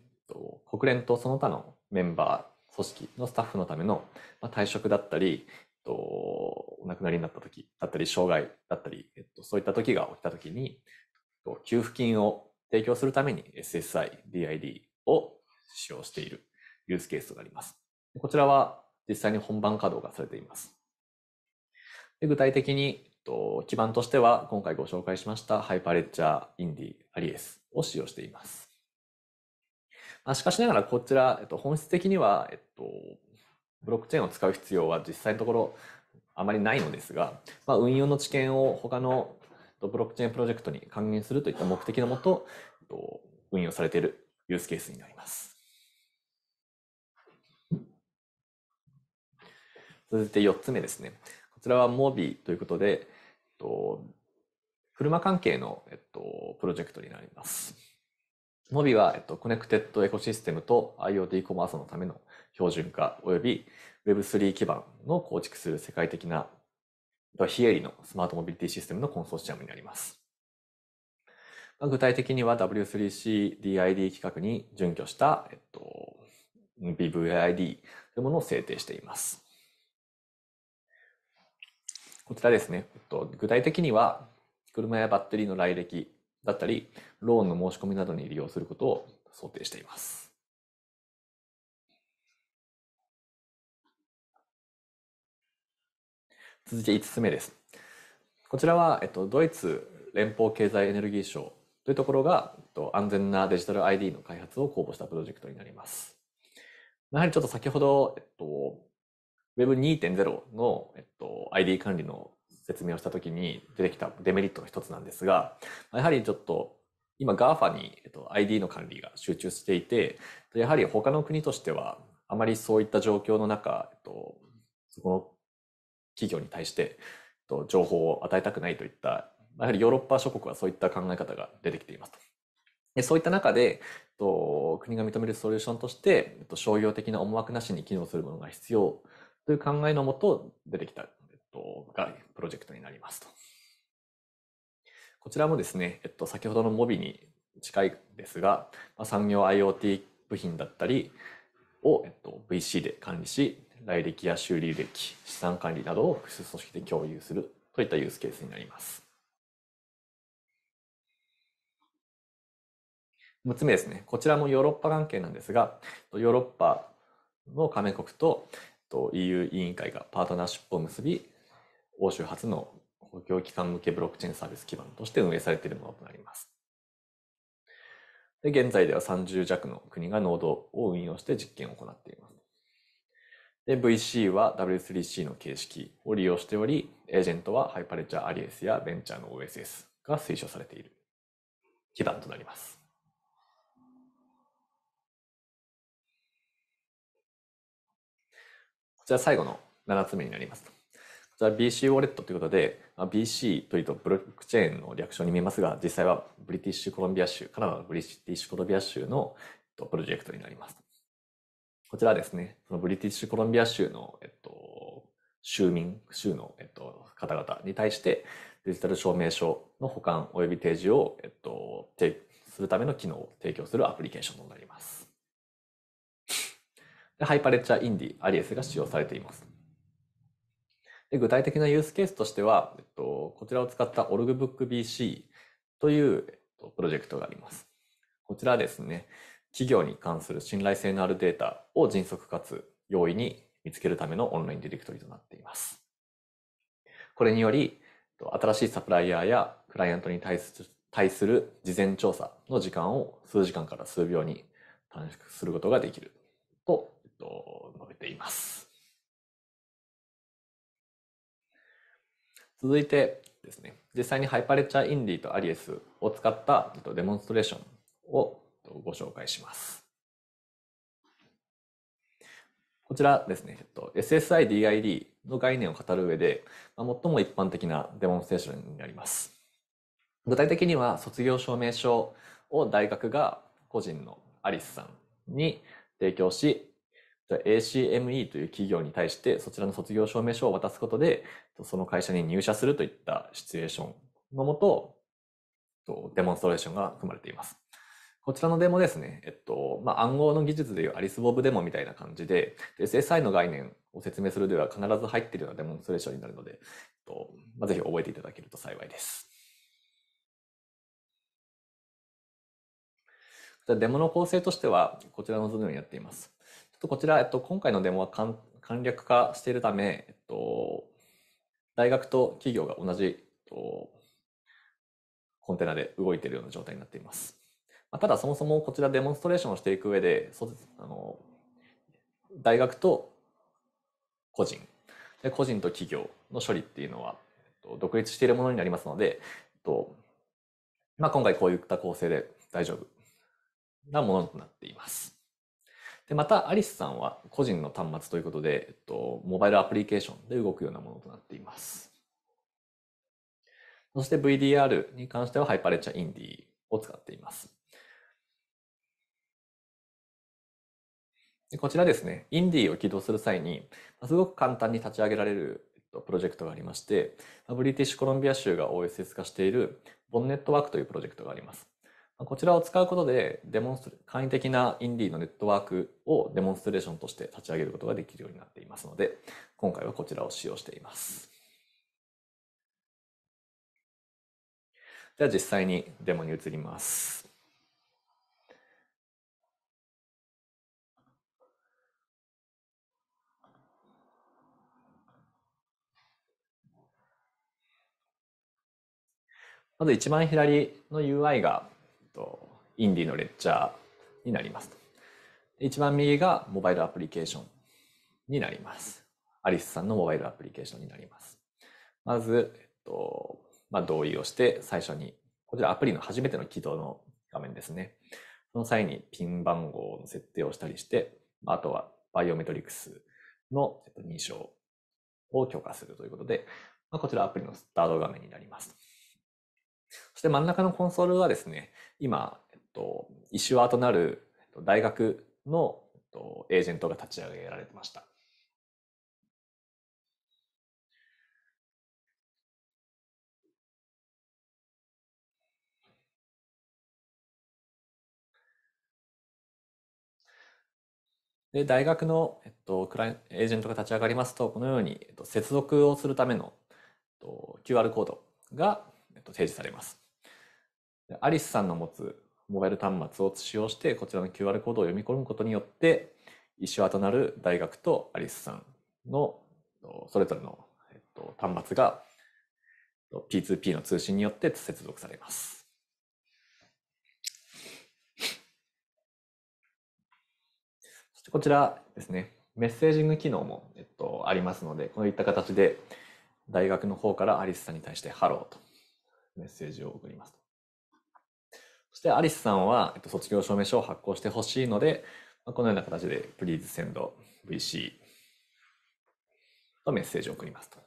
国連とその他のメンバー、組織のスタッフのための退職だったり、お亡くなりになった時だったり、障害だったり、そういった時が起きた時に、給付金を提供するために SSI、DID を使用しているユースケースがあります。こちらは実際に本番稼働がされています。で具体的に基盤としては今回ご紹介しましたハイパレッチャーインディアリエスを使用しています。まあ、しかしながらこちら、えっと、本質的には、えっと、ブロックチェーンを使う必要は実際のところあまりないのですが、まあ、運用の知見を他のブロックチェーンプロジェクトに還元するといった目的のもと、運用されているユースケースになります。続いて4つ目ですね。こちらは MOBI ということで、車関係の、えっと、プロジェクトになります。MOBI は、えっと、コネクテッドエコシステムと IoT コマースのための標準化及び Web3 基盤の構築する世界的なは非営利のスマートモビリティシステムのコンソーシアムになります。具体的には W3CDID 規格に準拠した、えっと、BVID というものを制定しています。こちらですね、えっと、具体的には車やバッテリーの来歴だったり、ローンの申し込みなどに利用することを想定しています。続いて5つ目です。こちらは、えっと、ドイツ連邦経済エネルギー省というところが、えっと、安全なデジタル ID の開発を公募したプロジェクトになります。やはりちょっと先ほど、えっと、Web2.0 の、えっと、ID 管理の説明をしたときに出てきたデメリットの一つなんですが、やはりちょっと今 GAFA に、えっと、ID の管理が集中していて、やはり他の国としてはあまりそういった状況の中、えっと、そこの企業に対して情報を与えたくないといったやはりヨーロッパ諸国はそういった考え方が出てきていますと。でそういった中で国が認めるソリューションとして商業的な思惑なしに機能するものが必要という考えのもと出てきたがプロジェクトになりますと。こちらもですね、えっと、先ほどのモビに近いですが、まあ、産業 IoT 部品だったりを、えっと、VC で管理し、来歴や修理歴、資産管理などを複数組織で共有するといったユースケースになります。6つ目ですね。こちらもヨーロッパ関係なんですが、ヨーロッパの加盟国と EU 委員会がパートナーシップを結び、欧州初の公共機関向けブロックチェーンサービス基盤として運営されているものとなります。で現在では30弱の国がノードを運用して実験を行っています。で、VC は W3C の形式を利用しており、エージェントはハイパレチャーアリエスやベンチャーの OSS が推奨されている基盤となります。こちら最後の7つ目になります。こちら BC ウォレットということで、BC というとブロックチェーンの略称に見えますが、実際はブリティッシュコロンビア州、カナダのブリティッシュコロンビア州のプロジェクトになります。こちらはですね、そのブリティッシュコロンビア州の、えっと、州民、州の、えっと、方々に対して、デジタル証明書の保管及び提示を、えっと、提するための機能を提供するアプリケーションとなります。でハイパレッチャーインディ、アリエスが使用されています。で具体的なユースケースとしては、えっと、こちらを使ったオルグブック BC という、えっと、プロジェクトがあります。こちらですね、企業に関する信頼性のあるデータを迅速かつ容易に見つけるためのオンラインディレクトリとなっています。これにより、新しいサプライヤーやクライアントに対する事前調査の時間を数時間から数秒に短縮することができると述べています。続いてですね、実際にハイパレチャーインディとアリエスを使ったデモンストレーションをご紹介します。こちらですね、えっと、SSIDID の概念を語る上で、まあ、最も一般的なデモンステーションになります。具体的には卒業証明書を大学が個人のアリスさんに提供し、ACME という企業に対してそちらの卒業証明書を渡すことで、その会社に入社するといったシチュエーションのもと、デモンストレーションが組まれています。こちらのデモですね、えっとまあ、暗号の技術でいうアリス・ボブデモみたいな感じで、SSI の概念を説明するでは必ず入っているようなデモンストレーションになるので、えっとまあ、ぜひ覚えていただけると幸いです。デモの構成としては、こちらの図のようにやっています。ちょっとこちら、えっと、今回のデモは簡略化しているため、えっと、大学と企業が同じ、えっと、コンテナで動いているような状態になっています。ただそもそもこちらデモンストレーションをしていく上であの大学と個人で個人と企業の処理っていうのは、えっと、独立しているものになりますので、えっとまあ、今回こういった構成で大丈夫なものとなっています。でまた、アリスさんは個人の端末ということで、えっと、モバイルアプリケーションで動くようなものとなっています。そして VDR に関してはハイパレッチャインディを使っています。でこちらですね、インディーを起動する際に、すごく簡単に立ち上げられるプロジェクトがありまして、ブリティッシュコロンビア州が OSS 化しているボンネットワークというプロジェクトがあります。こちらを使うことで、デモンスト簡易的なインディーのネットワークをデモンストレーションとして立ち上げることができるようになっていますので、今回はこちらを使用しています。では実際にデモに移ります。まず一番左の UI が、インディのレッチャーになりますと。一番右がモバイルアプリケーションになります。アリスさんのモバイルアプリケーションになります。まず、えっと、まあ、同意をして最初に、こちらアプリの初めての起動の画面ですね。その際にピン番号の設定をしたりして、あとはバイオメトリクスの認証を許可するということで、まあ、こちらアプリのスタート画面になります。そして真ん中のコンソールはですね、今、えっと、イシュアーとなる大学の、えっと、エージェントが立ち上げられてました。で大学の、えっと、クライエージェントが立ち上がりますとこのように、えっと、接続をするための、えっと、QR コードがと、提示されます。アリスさんの持つモバイル端末を使用して、こちらの QR コードを読み込むことによって、石和となる大学とアリスさんのそれぞれの、えっと、端末が P2P の通信によって接続されます。そしてこちらですね、メッセージング機能も、えっと、ありますので、こういった形で大学の方からアリスさんに対してハローとメッセージを送りますと。そしてアリスさんは、えっと、卒業証明書を発行してほしいので、まあ、このような形で Please send VC とメッセージを送りますと。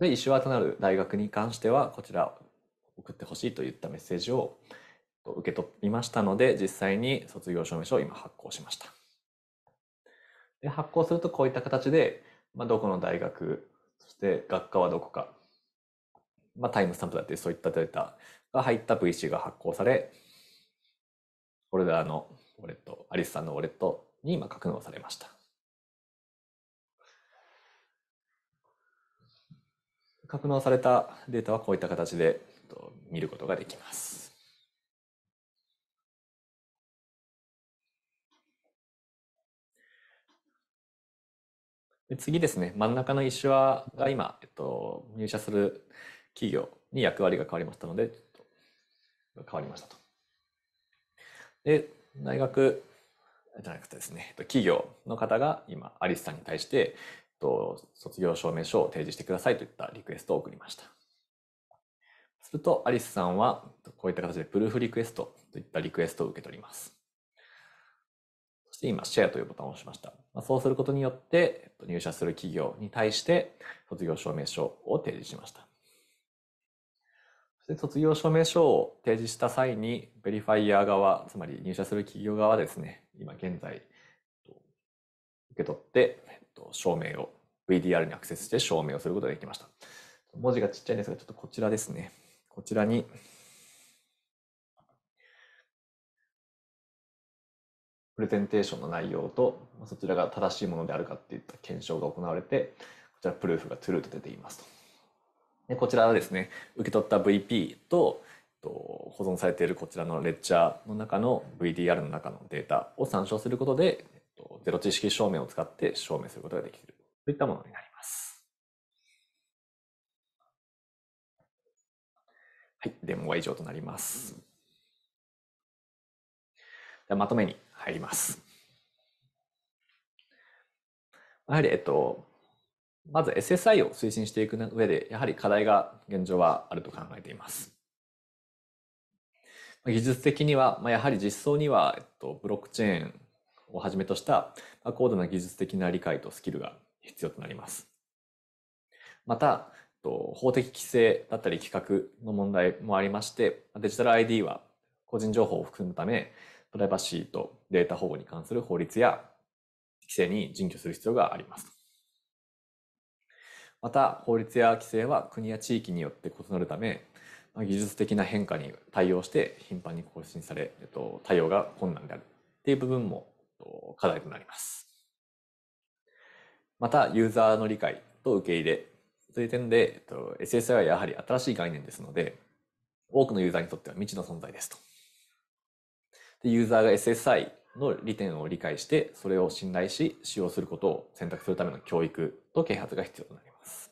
で、石和となる大学に関しては、こちら送ってほしいといったメッセージを受け取りましたので、実際に卒業証明書を今発行しました。で発行するとこういった形で、まあ、どこの大学そして学科はどこか、まあ、タイムスタンプだってそういったデータが入った VC が発行されこれであのウォレットアリスさんのウォレットに今格納されました。格納されたデータはこういった形で見ることができます。で次ですね、真ん中の石輪が今、えっと、入社する企業に役割が変わりましたので、変わりましたと。で、大学じゃなくてですね、企業の方が今、アリスさんに対して、と卒業証明書を提示してくださいといったリクエストを送りました。すると、アリスさんはこういった形でプルーフリクエストといったリクエストを受け取ります。して今、シェアというボタンを押しました。まあ、そうすることによって、入社する企業に対して卒業証明書を提示しました。で卒業証明書を提示した際に、ベリファイヤー側、つまり入社する企業側ですね、今現在、受け取って、証明を VDR にアクセスして証明をすることができました。文字がちっちゃいんですが、ちょっとこちらですね。こちらにプレゼンテーションの内容と、そちらが正しいものであるかっていった検証が行われて、こちらプルーフがトゥルーと出ていますと。で、こちらはですね、受け取った VP と、保存されているこちらのレッチャーの中の VDR の中のデータを参照することで、ゼロ知識証明を使って証明することができるといったものになります。はい、デモは以上となります。ではまとめに入ります。やはり、えっと、まず SSI を推進していく上で、やはり課題が現状はあると考えています。技術的には、まあ、やはり実装には、えっと、ブロックチェーンをはじめとした、まあ、高度な技術的な理解とスキルが必要となります。また、えっと、法的規制だったり規格の問題もありまして、デジタル ID は個人情報を含むため、プライバシーとデータ保護に関する法律や規制に準拠する必要があります。また、法律や規制は国や地域によって異なるため、技術的な変化に対応して頻繁に更新され、えっと、対応が困難であるっていう部分も課題となります。また、ユーザーの理解と受け入れという点で、えっと、SSI はやはり新しい概念ですので、多くのユーザーにとっては未知の存在ですと。でユーザーが SSI の利点を理解して、それを信頼し、使用することを選択するための教育と啓発が必要となります。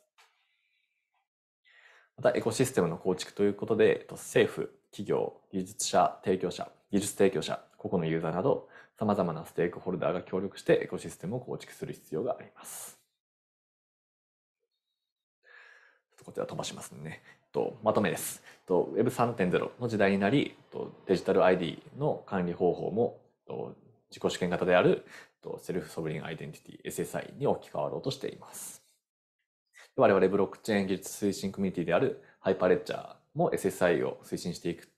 また、エコシステムの構築ということで、政府、企業、技術者、提供者、技術提供者、個々のユーザーなど、さまざまなステークホルダーが協力してエコシステムを構築する必要があります。こちら飛ばしますね。とまとめです。と Web3.0 の時代になり、とデジタル ID の管理方法も自己主権型であるセルフソブリンアイデンティティ SSI に置き換わろうとしています。我々ブロックチェーン技術推進コミュニティであるハイパーレッチャーも SSI を推進していく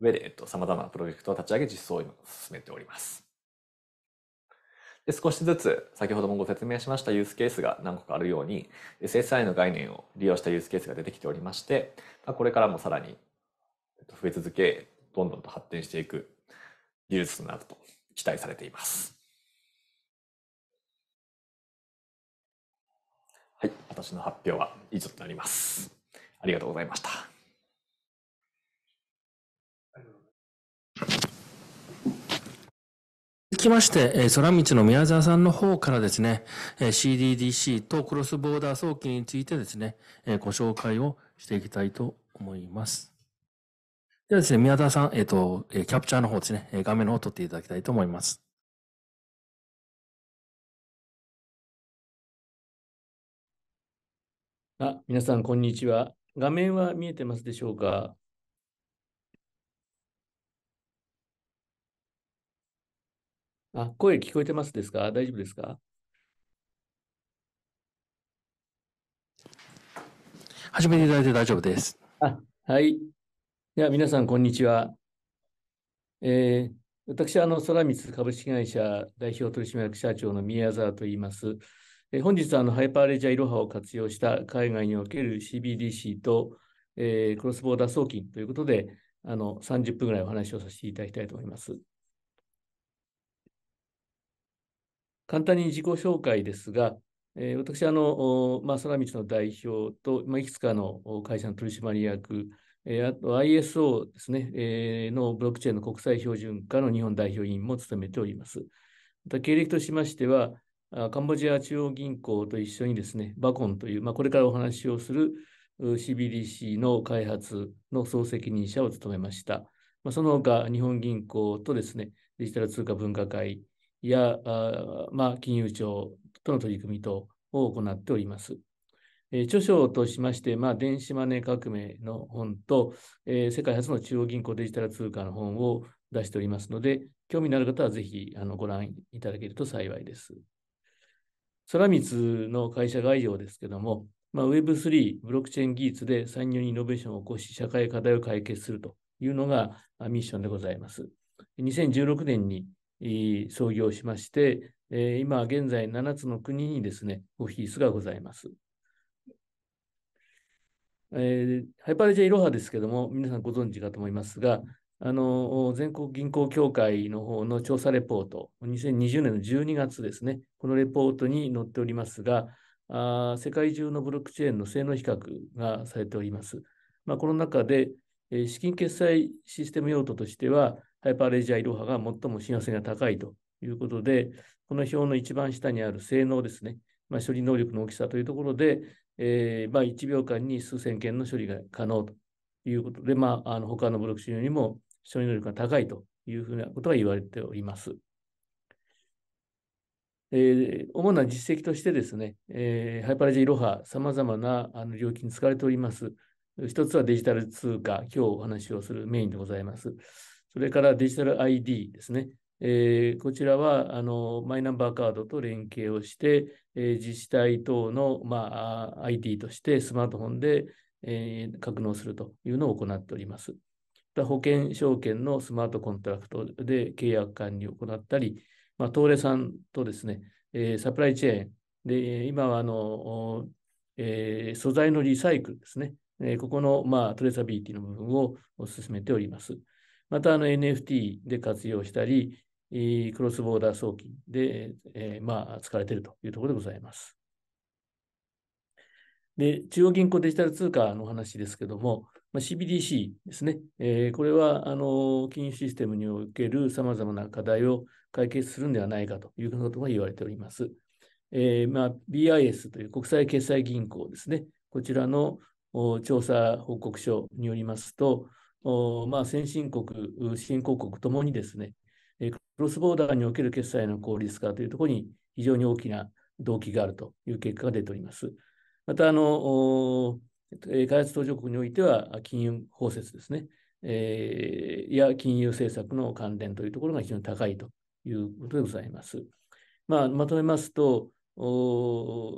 上で、えっと、様々なプロジェクトを立ち上げ実装を今進めております。で少しずつ先ほどもご説明しましたユースケースが何個かあるように SSI の概念を利用したユースケースが出てきておりましてこれからもさらに増え続けどんどんと発展していく技術となると期待されています。はい、私の発表は以上となります。ありがとうございました。続きまして、空道の宮沢さんの方からですね、CDDC とクロスボーダー送金についてですね、ご紹介をしていきたいと思います。ではですね、宮田さん、えっ、ー、と、キャプチャーの方ですね、画面の方を撮っていただきたいと思います。あ、皆さん、こんにちは。画面は見えてますでしょうかあ、声聞こえてますですか大丈夫ですか始めていただいて大丈夫です。あ、はい。では皆さん、こんにちは。えー、私はあの空光株式会社代表取締役社長の宮沢と言います。えー、本日はあのハイパーレジャーいろはを活用した海外における CBDC と、えー、クロスボーダー送金ということで、あの30分ぐらいお話をさせていただきたいと思います。簡単に自己紹介ですが、えー、私はあの、まあ、空光の代表と、まあ、いくつかの会社の取締役、えー、あと ISO ですね、えー、のブロックチェーンの国際標準化の日本代表委員も務めております。また経歴としましては、カンボジア中央銀行と一緒にですね、バコンという、まあ、これからお話をする CBDC の開発の総責任者を務めました。まあ、その他、日本銀行とですね、デジタル通貨分科会や、あまあ、金融庁との取り組み等を行っております。えー、著書としまして、まあ、電子マネー革命の本と、えー、世界初の中央銀行デジタル通貨の本を出しておりますので、興味のある方はぜひあのご覧いただけると幸いです。空光の会社概要ですけども、まあ、Web3、ブロックチェーン技術で参入にイノベーションを起こし、社会課題を解決するというのがミッションでございます。2016年に創業しまして、今現在7つの国にですね、オフィスがございます。えー、ハイパレジェイロハですけども、皆さんご存知かと思いますが、あの全国銀行協会の方の調査レポート、2020年の12月ですね、このレポートに載っておりますが、あ世界中のブロックチェーンの性能比較がされております。まあ、この中で、えー、資金決済システム用途としては、ハイパーレジャーイロハが最も親和性が高いということで、この表の一番下にある性能ですね、まあ、処理能力の大きさというところで、えー、まあ、1秒間に数千件の処理が可能ということで、まあ、あの他のブロックチェーンよりも処理能力が高いというふうなことが言われております。えー、主な実績としてですね、えー、ハイパラジーロハ、さまざまなあの料金に使われております。一つはデジタル通貨、今日お話をするメインでございます。それからデジタル ID ですね。えー、こちらはあのマイナンバーカードと連携をして、えー、自治体等の、まあ、IT としてスマートフォンで、えー、格納するというのを行っております。保険証券のスマートコントラクトで契約管理を行ったり、まあ、東レさんとですね、えー、サプライチェーンで、今はあの、えー、素材のリサイクルですね、えー、ここの、まあ、トレーサビリティの部分を進めております。またあの NFT で活用したり、クロスボーダー送金で、えー、まあ、使われているというところでございます。で、中央銀行デジタル通貨の話ですけども、まあ、CBDC ですね。えー、これは、あの、金融システムにおけるさまざまな課題を解決するんではないかということが言われております。えー、まあ、BIS という国際決済銀行ですね。こちらの調査報告書によりますと、まあ、先進国、新興国ともにですね、えクロスボーダーにおける決済の効率化というところに非常に大きな動機があるという結果が出ております。また、あの、開発途上国においては、金融包摂ですね、えー、や金融政策の関連というところが非常に高いということでございます。まあ、まとめますと、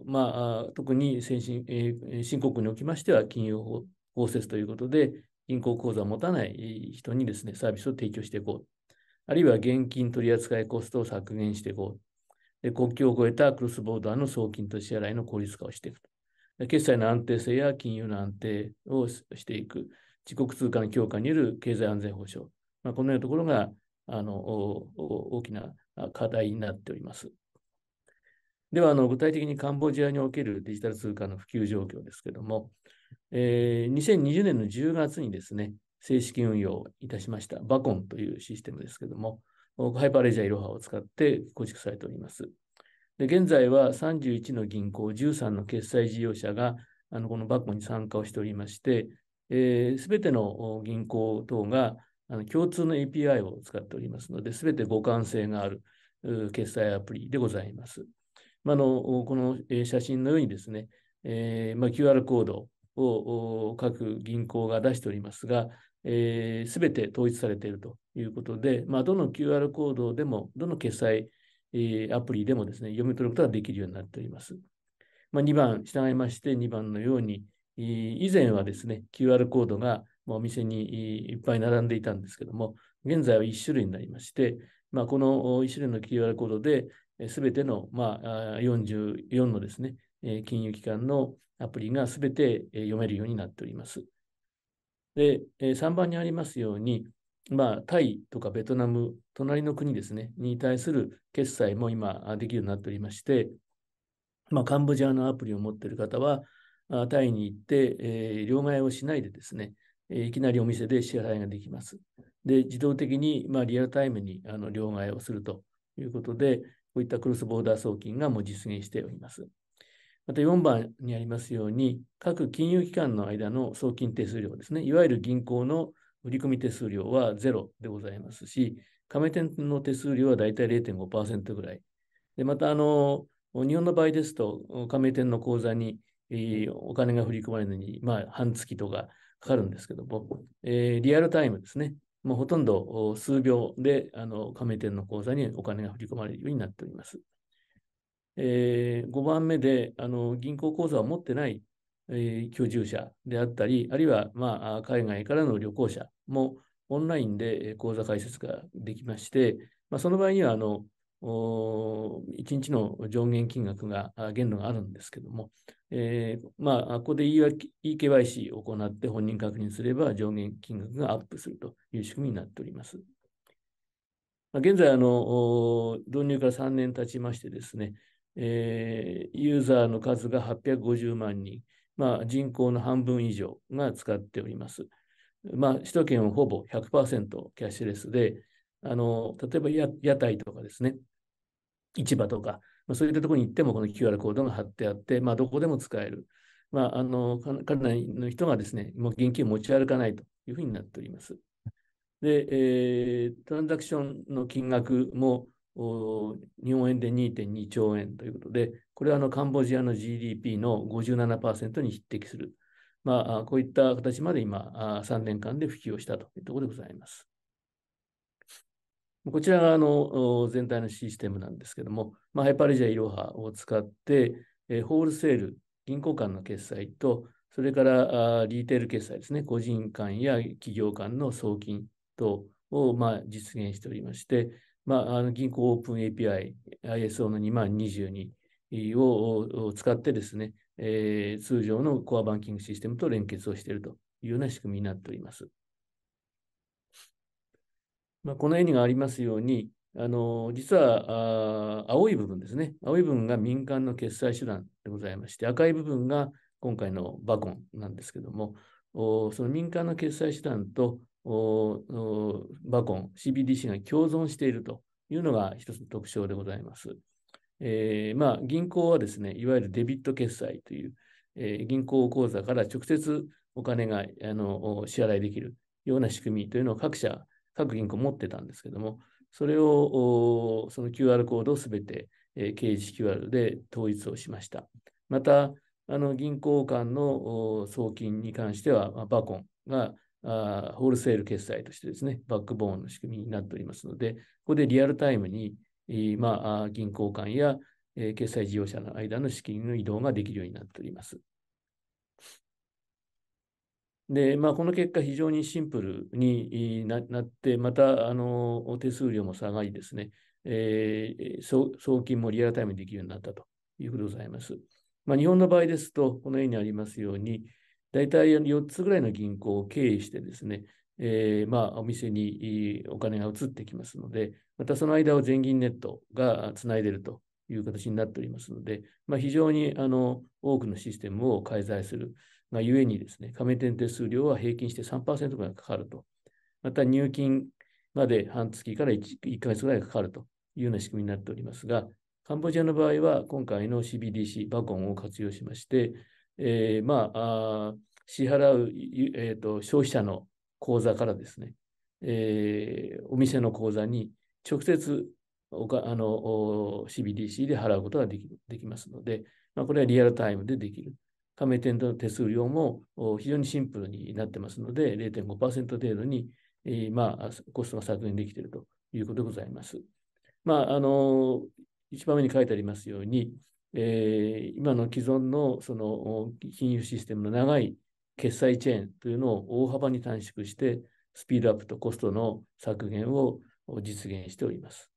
まあ、特に先進、えー、新興国におきましては、金融包摂ということで、銀行口座を持たない人にですね、サービスを提供していこうあるいは現金取扱コストを削減していこう。で国境を越えたクロスボーダーの送金と支払いの効率化をしていく決済の安定性や金融の安定をしていく。自国通貨の強化による経済安全保障。まあ、このようなところがあの大きな課題になっております。ではあの、具体的にカンボジアにおけるデジタル通貨の普及状況ですけれども、えー、2020年の10月にですね、正式運用いたしました、バコンというシステムですけども、ハイパーレジャーイロハを使って構築されております。で現在は31の銀行、13の決済事業者があのこのバコンに参加をしておりまして、す、えー、べ、ての銀行等があの共通の API を使っておりますので、すべて互換性がある決済アプリでございます。まあのこの写真のようにですね、えーまあ、QR コードを各銀行が出しておりますが、えー、て統一されているということで、まあ、どの QR コードでも、どの決済、えー、アプリでもですね、読み取ることができるようになっております。まあ、2番、従いまして2番のように、えー、以前はですね、QR コードがお店にいっぱい並んでいたんですけども、現在は1種類になりまして、まあ、この1種類の QR コードで、すべての、まあ、44のですね、金融機関のアプリがすべて読めるようになっております。で、え3番にありますように、まあ、タイとかベトナム、隣の国ですね、に対する決済も今できるようになっておりまして、まあ、カンボジアのアプリを持っている方は、タイに行って、えー、両替をしないでですね、えいきなりお店で支払いができます。で、自動的に、まあ、リアルタイムにあの両替をするということで、こういったクロスボーダー送金がもう実現しております。また4番にありますように、各金融機関の間の送金手数料ですね、いわゆる銀行の売込手数料はゼロでございますし、加盟店の手数料はだいたい0.5%ぐらい。でまたあの、日本の場合ですと、加盟店の口座に、えー、お金が振り込まれるのに、まあ、半月とかかかるんですけども、えー、リアルタイムですね、ほとんど数秒であの加盟店の口座にお金が振り込まれるようになっております。えー、5番目であの銀行口座を持ってない、えー、居住者であったり、あるいは、まあ、海外からの旅行者もオンラインで口座開設ができまして、まあ、その場合にはあの1日の上限金額が、限度があるんですけども、えー、まあ、ここで EKYC を行って本人確認すれば上限金額がアップするという仕組みになっております。現在あの、導入から3年経ちましてですね、えー、ユーザーの数が850万人、まあ、人口の半分以上が使っております。まあ、首都圏はほぼ100%キャッシュレスで、あの例えば屋台とかですね、市場とか、まあ、そういったところに行ってもこの QR コードが貼ってあって、まあ、どこでも使える。まあ、あのかなりの人がですね、もう現金を持ち歩かないというふうになっております。で、えー、トランザクションの金額も、日本円で2.2兆円ということで、これはあのカンボジアの GDP の57%に匹敵する。まあ、こういった形まで今、3年間で普及をしたというところでございます。こちらがあの全体のシステムなんですけども、まあ、ハイパレジャーイロハを使って、えホールセール、銀行間の決済と、それからあリーテール決済ですね、個人間や企業間の送金等を、まあ、実現しておりまして、まあ、あの銀行オープン API、ISO の2022を使ってですね、えー、通常のコアバンキングシステムと連結をしているというような仕組みになっております。まあ、この絵にがありますように、あの実は青い部分ですね。青い部分が民間の決済手段でございまして、赤い部分が今回のバコンなんですけども、その民間の決済手段とバコン、CBDC が共存しているというのが一つの特徴でございます。えー、まあ、銀行はですね、いわゆるデビット決済という、えー、銀行口座から直接お金があの支払いできるような仕組みというのを各社、各銀行持ってたんですけども、それを、その QR コードをすべて、えー、QR で統一をしました。また、あの銀行間の送金に関しては、まあ、バコンがあホールセール決済としてですね、バックボーンの仕組みになっておりますので、ここでリアルタイムに、まあ、銀行間や、え決済事業者の間の資金の移動ができるようになっております。で、まあ、この結果、非常にシンプルになって、また、あの、手数料も下がりですね、えー、送金もリアルタイムにできるようになったということでございます。まあ、日本の場合ですと、このようにありますように、大体4つぐらいの銀行を経営してですね、えー、まあ、お店にお金が移ってきますので、またその間を全銀ネットがつないでいるという形になっておりますので、まあ、非常にあの多くのシステムを介在するまあ、ゆえにですね、加盟店手数料は平均して3%ぐらいかかると。また入金まで半月から 1, 1ヶ月ぐらいかかるというような仕組みになっておりますが、カンボジアの場合は今回の CBDC、バコンを活用しまして、えー、まあ支払う、えーと、消費者の口座からですね、えー、お店の口座に直接おかあの CBDC で払うことができできますので、まあ、これはリアルタイムでできる。加盟店との手数料も非常にシンプルになってますので、0.5%程度に、えー、まあ、コストが削減できているということでございます。まあ、あの、一番目に書いてありますように、えー、今の既存のその金融システムの長い決済チェーンというのを大幅に短縮して、スピードアップとコストの削減を実現しております。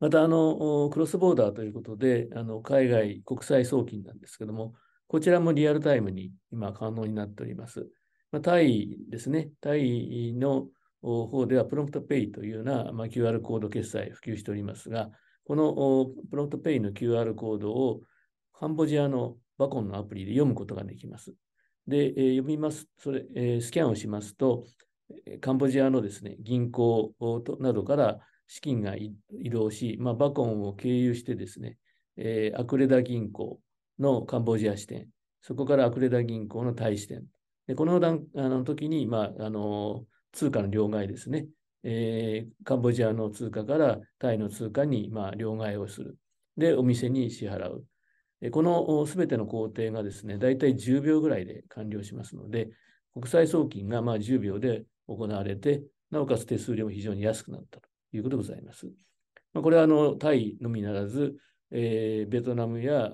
またあの、クロスボーダーということで、あの海外国際送金なんですけども、こちらもリアルタイムに今可能になっております。まあ、タイですね、タイの方ではプロンプトペイというような、まあ、QR コード決済普及しておりますが、このプロットペイの QR コードをカンボジアのバコンのアプリで読むことができます。で、えー、読みます、それ、えー、スキャンをしますと、カンボジアのですね、銀行などから資金が移動し、まあ、バコンを経由してですね、えー、アクレダ銀行のカンボジア支店、そこからアクレダ銀行の大支店。でこの段あの時に、まああの、通貨の両替ですね、えー、カンボジアの通貨からタイの通貨に、まあ、両替をする。で、お店に支払う。このすべての工程がですね、大体10秒ぐらいで完了しますので、国際送金がまあ10秒で行われて、なおかつ手数料も非常に安くなったということでございます。まあ、これはあのタイのみならず、えー、ベトナムや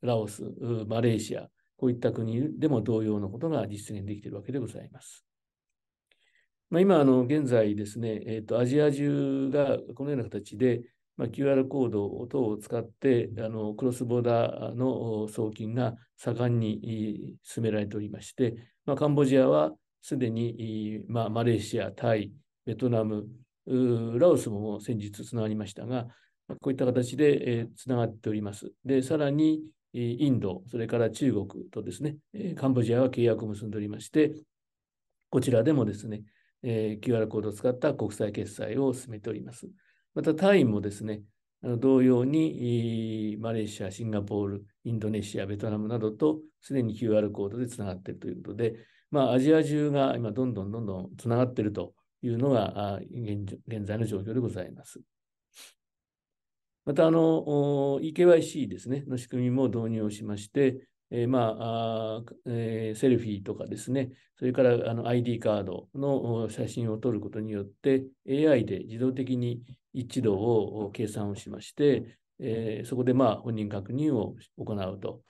ラオス、マレーシア、こういった国でも同様のことが実現できているわけでございます。まあ、今、現在ですね、えーと、アジア中がこのような形で、まあ、QR コード等を使ってあのクロスボーダーの送金が盛んに進められておりまして、まあ、カンボジアはすでに、まあ、マレーシア、タイ、ベトナム、ラオスも先日つながりましたが、こういった形で、えつながっております。で、さらにインド、それから中国とですね、カンボジアは契約を結んでおりまして、こちらでもですね、えー、QR コードを使った国際決済を進めております。また、タイもですね、あの同様に、マレーシア、シンガポール、インドネシア、ベトナムなどと、すでに QR コードでつながっているということで、まあ、アジア中が今、どんどんどんどんつながっているというのが現在の状況でございます。また、あの、EKYC ですね、の仕組みも導入をしまして、えー、まあえー、セルフィーとかですね、それからあの ID カードの写真を撮ることによって、AI で自動的に一致度を計算をしまして、えー、そこでまあ本人確認を行うと。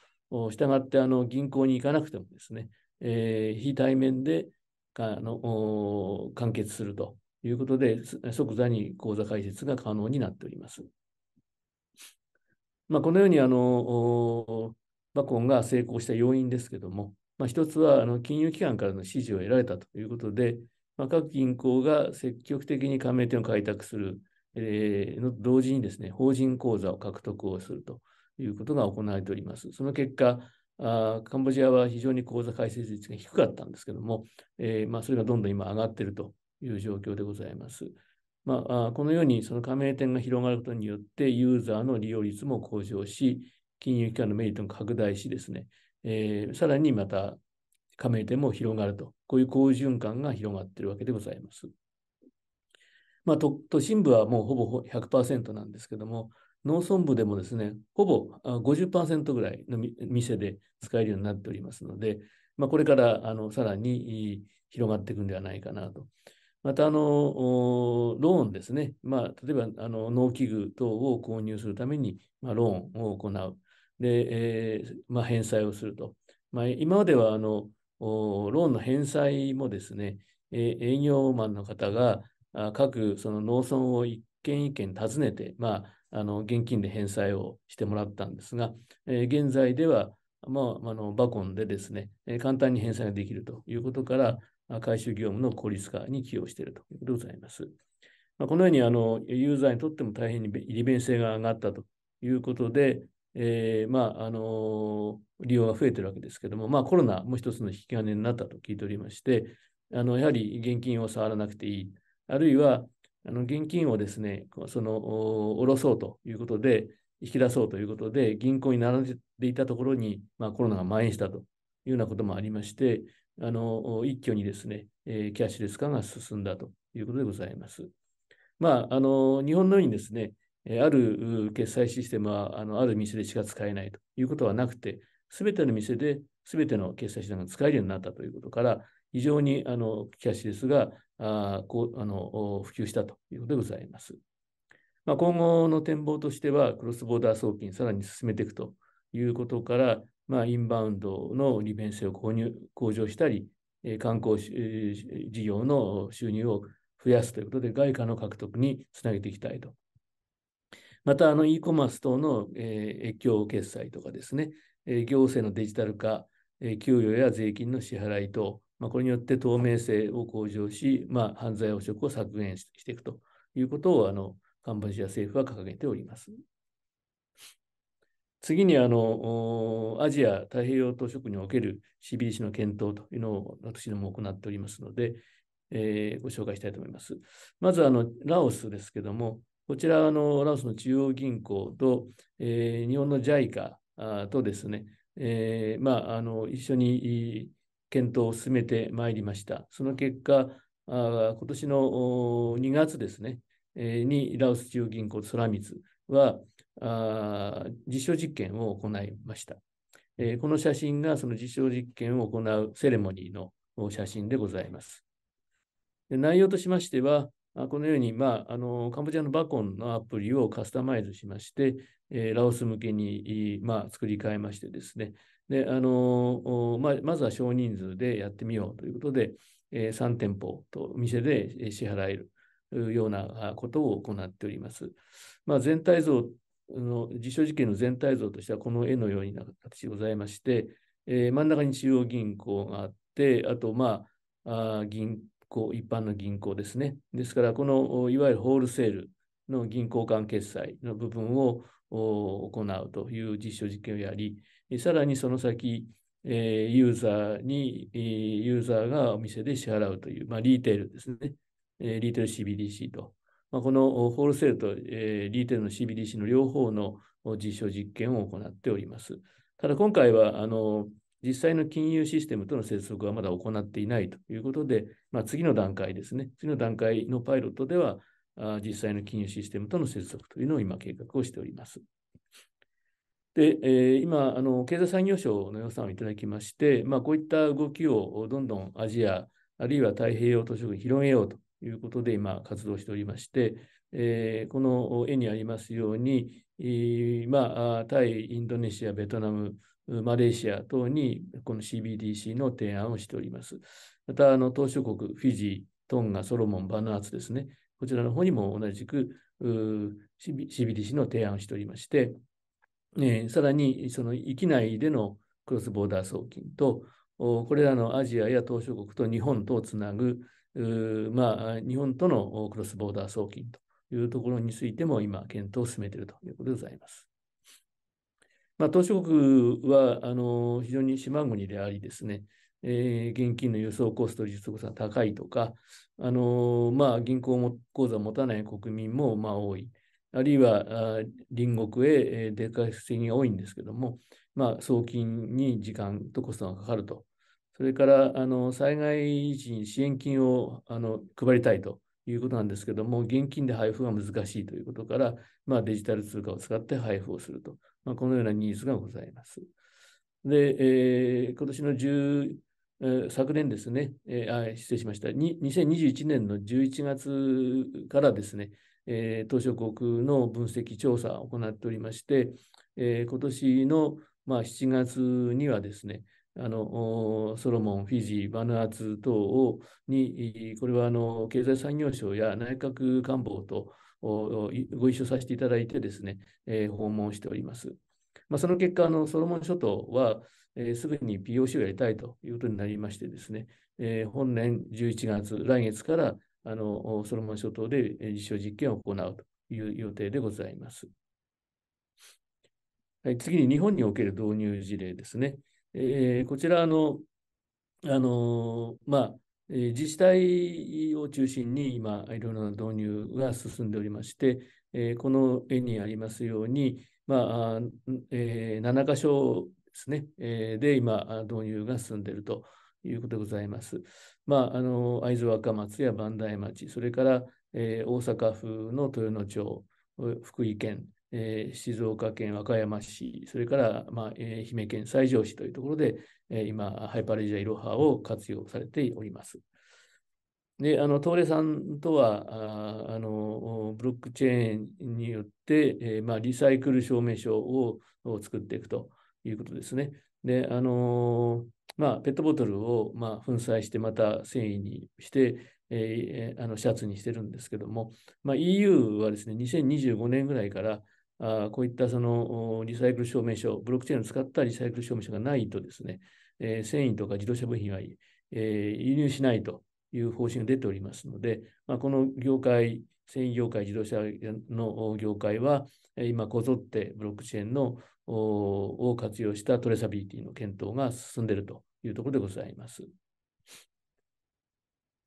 したがってあの銀行に行かなくてもですね、え非対面であの完結するということで、即座に口座開設が可能になっております。まあ、このようにあのバコンが成功した要因ですけども、まあ、一つはあの金融機関からの支持を得られたということで、まあ、各銀行が積極的に加盟店を開拓する、えー、の同時にですね、法人口座を獲得をするということが行われております。その結果、あカンボジアは非常に口座開設率が低かったんですけども、えー、まあ、それがどんどん今上がっているという状況でございます。まあ、このようにその加盟店が広がることによってユーザーの利用率も向上し、金融機関のメリットも拡大しですね、えー、さらにまた加盟店も広がると、こういう好循環が広がっているわけでございます。まあ、都心部はもうほぼ100%なんですけども、農村部でもですね、ほぼ50%ぐらいの店で使えるようになっておりますので、まあ、これからあのさらに広がっていくんではないかなと。またあのローンですね、まあ、例えばあの農機具等を購入するために、まあ、ローンを行う、で、えー、まあ、返済をすると。まあ、今まではあのローンの返済もですね、え営業マンの方が各その農村を一軒一軒訪ねて、まあ、あの現金で返済をしてもらったんですが、え現在では、まあ、あのバコンでですね、え簡単に返済ができるということから、回収業務の効率化に寄与しているということでございます。まあ、このようにあのユーザーにとっても大変に利便性が上がったということで、えー、まあ、あのー、利用が増えてるわけですけども、まあ、コロナも一つの引き金になったと聞いておりまして、あのやはり現金を触らなくていい、あるいはあの現金をですね、その下ろそうということで、引き出そうということで、銀行に並んでいたところに、まあ、コロナが蔓延したというようなこともありまして、あの一挙にですね、えー、キャッシュレス化が進んだということでございます。まあ、あの日本のようにですね、ある決済システムはあのある店でしか使えないということはなくて、すべての店で、すべての決済手段が使えるようになったということから、非常にあのキャッシュレスがあこうあの普及したということでございます。まあ、今後の展望としては、クロスボーダー送金、さらに進めていくということから、まあ、インバウンドの利便性を購入向上したり、観光事業の収入を増やすということで、外貨の獲得につなげていきたいとまた、あの、e コマース等の、えー、越境決済とかですね、えー、行政のデジタル化、えー、給与や税金の支払い等、まあ、これによって透明性を向上し、まあ、犯罪汚職を削減していくということを、あの、カンボジア政府は掲げております。次にあのアジア太平洋島しょにおける CBDC の検討というのを私ども行っておりますので、えー、ご紹介したいと思います。まずあのラオスですけども、こちらはあのラオスの中央銀行と、えー、日本の JICA とですね、えーまあ、あの一緒に検討を進めてまいりました。その結果、あ今年の2月ですね、えー、にラオス中央銀行空光はあ実証実験を行いました、えー。この写真がその実証実験を行うセレモニーの写真でございます。内容としましては、このように、まあ、あのカンボジアのバコンのアプリをカスタマイズしまして、えー、ラオス向けに、まあ、作り変えましてですね、であのまあ、まずは少人数でやってみようということで、えー、3店舗と店で支払えるようなことを行っております。まあ、全体像の実証実験の全体像としてはこの絵のような形でございまして、えー、真ん中に中央銀行があって、あと、まあ、あ銀こう一般の銀行ですね。ですから、このいわゆるホールセールの銀行間決済の部分を行うという実証実験をやり、さらにその先、えユーザーに、ユーザーがお店で支払うという、まあ、リーテールですね。えリーテール CBDC と。まあ、このホールセールと、えリーテールの CBDC の両方の実証実験を行っております。ただ今回は、あの、実際の金融システムとの接続はまだ行っていないということで、まあ、次の段階ですね、次の段階のパイロットでは、あ実際の金融システムとの接続というのを今計画をしております。で、えー、今あの、経済産業省の予算をいただきまして、まあ、こういった動きをどんどんアジア、あるいは太平洋図書館に広げようということで今活動しておりまして、えー、この絵にありますように、えー、まあ、タイ、インドネシア、ベトナム、マレーシア等にこの CBDC の提案をしております。また、あの、島し国、フィジー、トンガ、ソロモン、バナーツですね。こちらの方にも同じく CBDC の提案をしておりまして、えー、さらにその域内でのクロスボーダー送金と、これらのアジアや島し国と日本とをつなぐ、まあ、日本とのクロスボーダー送金というところについても今、検討を進めているということでございます。まあ、島し国はあの非常に島国でありですね、えー、現金の輸送コスト、実力が高いとか、あのまあ、銀行も口座を持たない国民もまあ多い、あるいは隣国へ出稼ぎが多いんですけども、まあ、送金に時間とコストがかかると。それからあの災害時に支援金をあの配りたいということなんですけども、現金で配布が難しいということから、まあ、デジタル通貨を使って配布をすると。まあ、このようなニーズがございます。で、えー、今年の10、えー、昨年ですね、えー、あ失礼しましたに、2021年の11月からですね、えー、東証国の分析調査を行っておりまして、えー、今年の、まあ、7月にはですね、あのソロモン、フィジー、バヌアツ等をに、これはあの経済産業省や内閣官房とご一緒させていただいてですね、えー、訪問しております。まあ、その結果、あのソロモン諸島は、えー、すぐに POC をやりたいということになりましてですね、えー、本年11月、来月からあのソロモン諸島で実証実験を行うという予定でございます。はい、次に日本における導入事例ですね。えー、こちらあの、あのまあ、え自治体を中心に今、いろいろな導入が進んでおりまして、えこの絵にありますように、まあえー、7箇所ですね、えで今、導入が進んでいるということでございます。まあ、あの会津若松や磐梯町、それから、え大阪府の豊野町、福井県、えー、静岡県和歌山市、それから、まあえー、愛媛県西条市というところで、えー、今、ハイパレジーイロハを活用されております。で、あの、東レさんとは、あの、ブロックチェーンによって、えー、まあ、リサイクル証明書を作っていくということですね。で、あのまあ、ペットボトルを、まあ、粉砕して、また繊維にして、えー、あのシャツにしてるんですけども、まあ、EU はですね、2025年ぐらいから、あこういったそのリサイクル証明書、ブロックチェーンを使ったリサイクル証明書がないとですね、えー、繊維とか自動車部品は、えー、輸入しないという方針が出ておりますので、まあ、この業界、繊維業界、自動車の業界は、今こぞってブロックチェーンのを活用したトレーサビリティの検討が進んでいるというところでございます。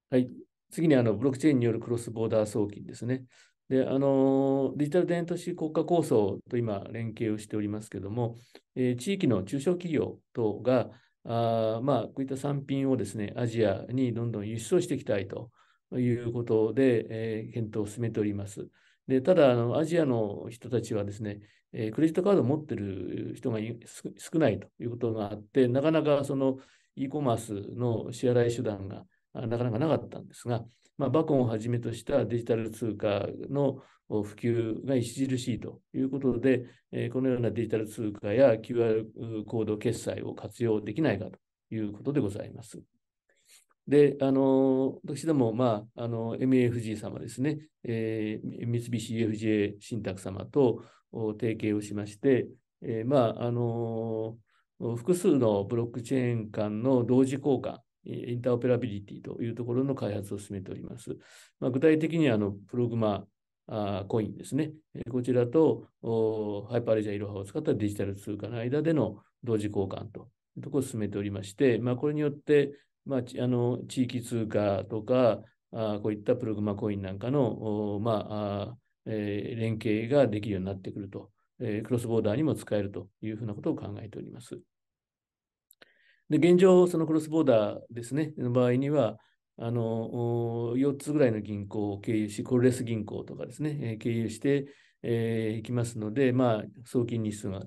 はい、次にあのブロックチェーンによるクロスボーダー送金ですね。であのデジタル田園都市国家構想と今、連携をしておりますけれども、えー、地域の中小企業等が、あまあ、こういった産品をですねアジアにどんどん輸出をしていきたいということで、えー、検討を進めております。でただあの、アジアの人たちはですね、えー、クレジットカードを持っている人が少ないということがあって、なかなかその e コマースの支払い手段がなかなかなかったんですが、まあ、バコンをはじめとしたデジタル通貨の普及が著しいということで、えこのようなデジタル通貨や QR コード決済を活用できないかということでございます。で、あの、私ども、まあ、あの、MAFG 様ですね、えー、三菱 UFJ 信託様と提携をしまして、えー、まあ、あの、複数のブロックチェーン間の同時交換、インターオペラビリティというところの開発を進めております。まあ、具体的にあのプログマあコインですね。こちらとハイパーレジャーイロハを使ったデジタル通貨の間での同時交換というところを進めておりまして、まあ、これによって、まあ、あの地域通貨とかあこういったプログマコインなんかの、まあえ連携ができるようになってくると、えクロスボーダーにも使えるというふうなことを考えております。で、現状、そのクロスボーダーですね、の場合には、あの、4つぐらいの銀行を経由し、コルレス銀行とかですね、えー、経由して、えー、いきますので、まあ、送金日数が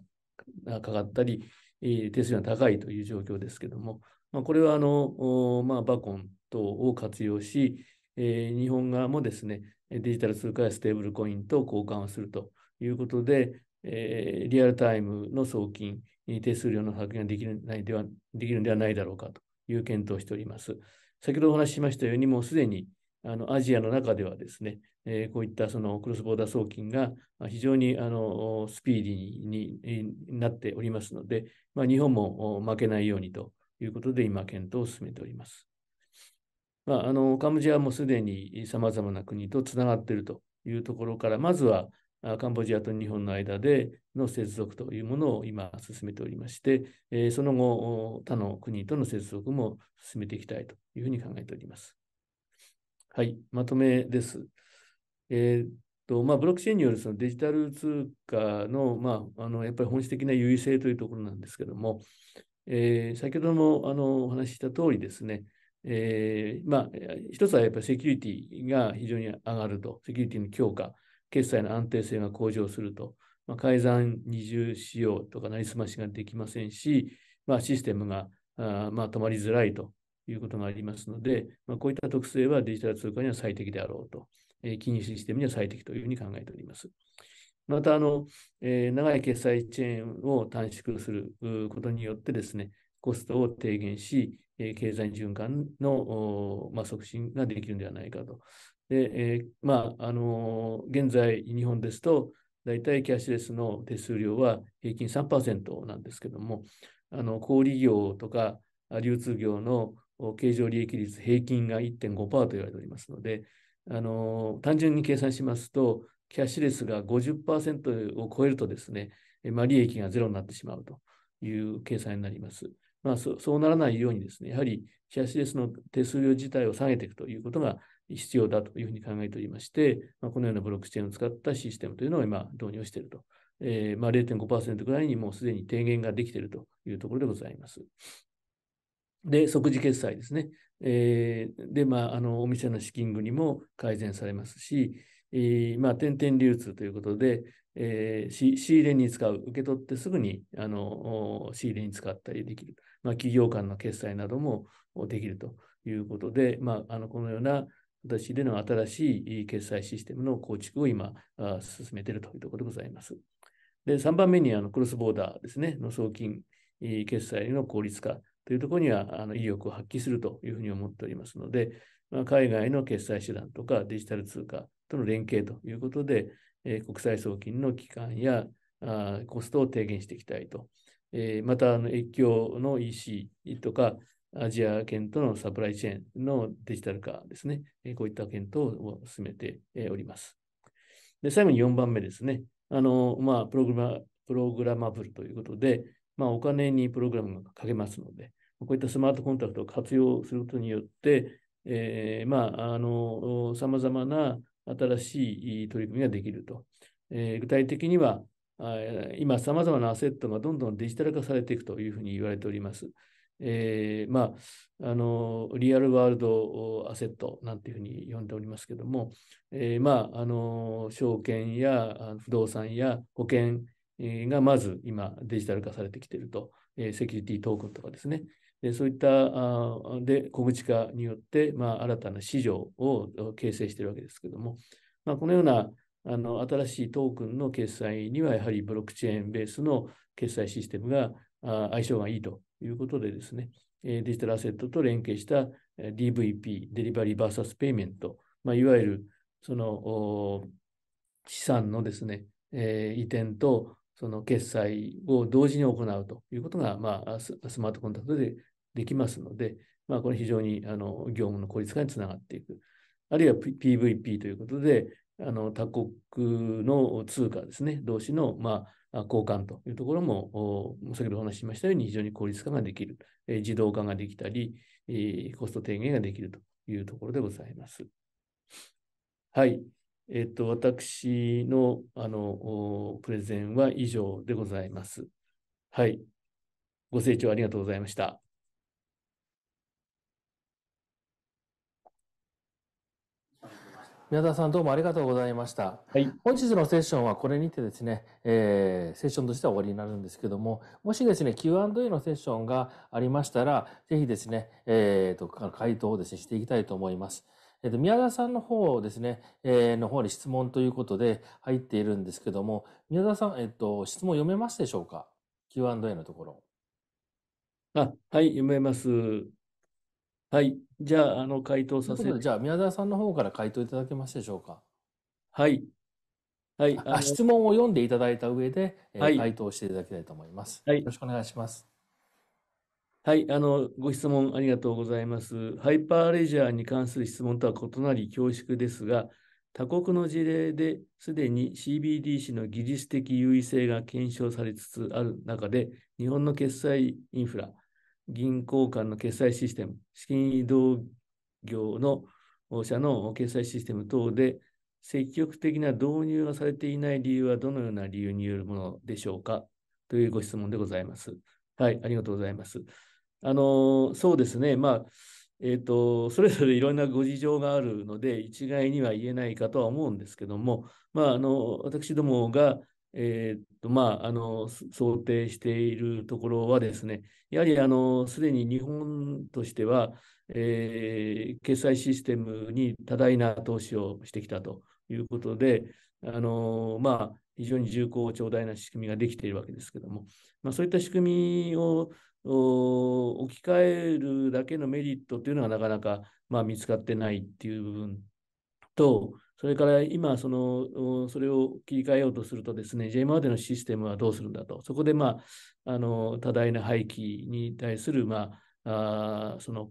かかったり、えー、手数料が高いという状況ですけども、まあ、これはあの、まあ、バコン等を活用し、えー、日本側もですね、デジタル通貨やステーブルコインと交換をするということで、えー、リアルタイムの送金、に定数量の削減ができるないではできるのではないだろうかという検討をしております。先ほどお話ししましたように、もうすでにあのアジアの中ではですね、えー、こういったそのクロスボーダー送金が非常にあのスピーディーになっておりますので、まあ、日本も負けないようにということで、今、検討を進めております。まあ、あのカムジアもすでにさまざまな国とつながっているというところから、まずはカンボジアと日本の間での接続というものを今進めておりまして、その後、他の国との接続も進めていきたいというふうに考えております。はい、まとめです。えーとまあ、ブロックチェーンによるそのデジタル通貨の,、まあ、あのやっぱり本質的な優位性というところなんですけども、えー、先ほどのあのお話しした通りですね、えー、まあ、一つはやっぱりセキュリティが非常に上がると、セキュリティの強化、決済の安定性が向上すると、まあ、改ざん二重使用とかなりすましができませんし、まあ、システムがあ、まあ、止まりづらいということがありますので、まあ、こういった特性はデジタル通貨には最適であろうと、えー、金融システムには最適というふうに考えております。またあの、えー、長い決済チェーンを短縮することによってですね、コストを低減し、え経済循環の、まあ、促進ができるのではないかとで、えー、まあ、あのー、現在、日本ですと、大体キャッシュレスの手数料は平均3%なんですけども、あの小売業とか流通業の経常利益率平均が1.5%と言われておりますので、あの単純に計算しますと、キャッシュレスが50%を超えるとですね、まあ、利益がゼロになってしまうという計算になります。まあ、そうならないようにですね、やはりキャッシュレスの手数料自体を下げていくということが必要だというふうに考えておりまして、まあ、このようなブロックチェーンを使ったシステムというのを今導入していると。えー、まあ、0.5%ぐらいにもうすでに低減ができているというところでございます。で、即時決済ですね。えー、で、まあ、あの、お店の資金繰りも改善されますし、えー、まあ、点々流通ということで、えー、仕入れに使う、受け取ってすぐにあの仕入れに使ったりできる、まあ、企業間の決済などもできるということで、まあ、あのこのような私での新しい決済システムの構築を今、進めているというところでございます。で、3番目にあのクロスボーダーですね、の送金、決済の効率化というところにはあの意欲を発揮するというふうに思っておりますので、まあ、海外の決済手段とかデジタル通貨との連携ということで、えー、国際送金の期間やあコストを低減していきたいと。えー、また、あの越境の EC とか、アジア圏とのサプライチェーンのデジタル化ですね。こういった検討を進めております。で最後に4番目ですね。あのまあ、プログラプログラマブルということで、まあ、お金にプログラムがかけますので、こういったスマートコンタクトを活用することによって、えー、まあ、あの、様々な新しい取り組みができると。えー、具体的には、今、様々なアセットがどんどんデジタル化されていくというふうに言われております。えー、まあ、あの、リアルワールドアセットなんていうふうに呼んでおりますけども、えー、まあ、あの、証券や不動産や保険がまず今デジタル化されてきていると、えセキュリティトークンとかですね、でそういったあで小口化によって、まあ、新たな市場を形成しているわけですけども、まあ、このようなあの新しいトークンの決済にはやはりブロックチェーンベースの決済システムがあ相性がいいということでですね、デジタルアセットと連携した DVP、デリバリーバーサスペイメント、まあ、いわゆるその資産のですね、え移転とその決済を同時に行うということが、まあ、スマートコンタクトでできますので、まあ、これ非常にあの業務の効率化につながっていく。あるいは PVP ということで、あの他国の通貨ですね、同士の、まあ、交換というところも、先ほどお話ししましたように非常に効率化ができる、自動化ができたり、コスト低減ができるというところでございます。はい。えっと、私のあのプレゼンは以上でございます。はい。ご清聴ありがとうございました。宮田さんどうもありがとうございました。はい、本日のセッションはこれにてですね、えー、セッションとしては終わりになるんですけども、もしですね、Q&A のセッションがありましたら、ぜひですね、えーと、回答をですね、していきたいと思います。えっ、ー、と、宮田さんの方ですね、えー、の方に質問ということで入っているんですけども、宮田さん、えっ、ー、と、質問読めますでしょうか ?Q&A のところ。あ、はい、読めます。はい。じゃあ、あの、回答させて。じゃあ、宮沢さんの方から回答いただけますでしょうか。はい。はい。あ質問を読んでいただいた上で、えはい回答していただきたいと思います。はいよろしくお願いします。はい、あの、ご質問ありがとうございます。ハイパーレジャーに関する質問とは異なり恐縮ですが、他国の事例ですでに CBDC の技術的優位性が検証されつつある中で、日本の決済インフラ、銀行間の決済システム、資金移動業の社の決済システム等で積極的な導入がされていない理由はどのような理由によるものでしょうかというご質問でございます。はい、ありがとうございます。あの、そうですね、まあ、えっ、ー、と、それぞれいろんなご事情があるので、一概には言えないかとは思うんですけども、まあ、あの、私どもが、えー、っと、まあ、あの、想定しているところはですね、やはり、あの、すでに日本としては、えー、決済システムに多大な投資をしてきたということで、あの、まあ、非常に重厚長大な仕組みができているわけですけども、まあ、そういった仕組みを置き換えるだけのメリットというのはなかなか、まあ、見つかってないっていう部分と、それから今、その、それを切り替えようとするとですね、J までのシステムはどうするんだと。そこで、まあ、あの、多大な廃棄に対する、まあ、あその、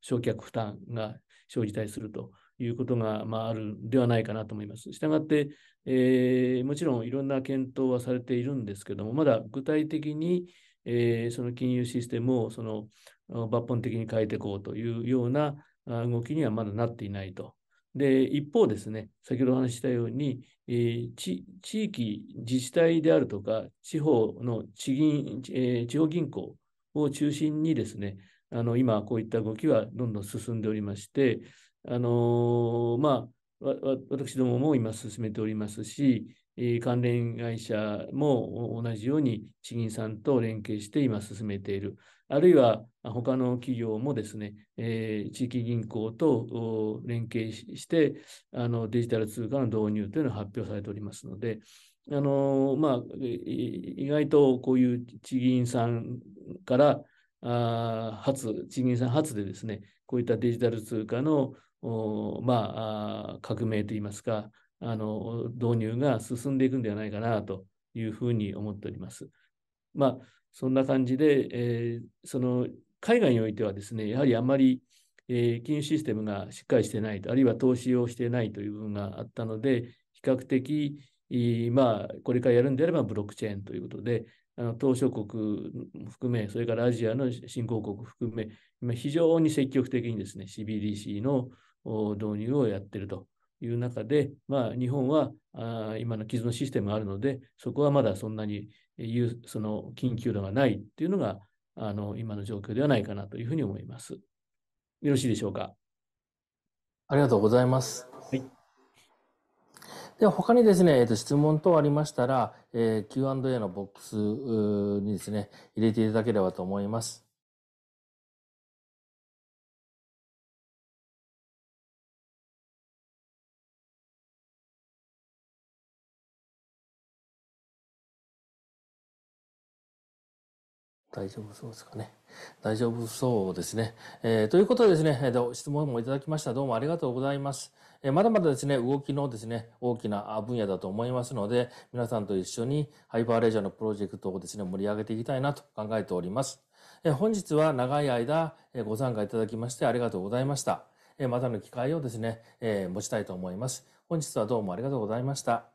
焼却負担が生じたりするということが、まあ、あるではないかなと思います。したがって、えー、もちろんいろんな検討はされているんですけども、まだ具体的に、えー、その金融システムをその抜本的に変えていこうというような動きにはまだなっていないとで、一方ですね、先ほどお話したように、えー、地域自治体であるとか、地方の地銀、えー、地方銀行を中心にですね、あの今、こういった動きはどんどん進んでおりまして、あのー、まあ、私どもも今進めておりますし、えー、関連会社も同じように地銀さんと連携して今進めている。あるいは他の企業もですね、えー、地域銀行と連携してあのデジタル通貨の導入というのを発表されておりますので、あのまあ、意外とこういう地銀さんからあ発、地銀さん発でですね、こういったデジタル通貨のまあ、革命といいますかあの、導入が進んでいくんではないかなというふうに思っております。まあそんな感じで、えー、その海外においてはですね、やはりあまり、えー、金融システムがしっかりしてない、あるいは投資をしてないという部分があったので、比較的、まあ、これからやるんであればブロックチェーンということで、あの島しょ国含め、それからアジアの新興国含め、今非常に積極的にですね、CBDC の導入をやっているという中で、まあ、日本はあ今の既存のシステムがあるので、そこはまだそんなにその緊急度がないっていうのがあの今の状況ではないかなというふうに思います。よろしいでしょうか。ありがとうございます。はい、では他にですね、えー、と質問等ありましたら、えー、Q&A のボックスにですね、入れていただければと思います。大丈夫そうですかね。大丈夫そうですね。えー、ということでですね、えー、質問もいただきました。どうもありがとうございます。えー、まだまだですね、動きのですね、大きな分野だと思いますので、皆さんと一緒にハイパーレジャーのプロジェクトをですね、盛り上げていきたいなと考えております。えー、本日は長い間、えー、ご参加いただきましてありがとうございました。えー、またの機会をですね、えー、持ちたいと思います。本日はどうもありがとうございました。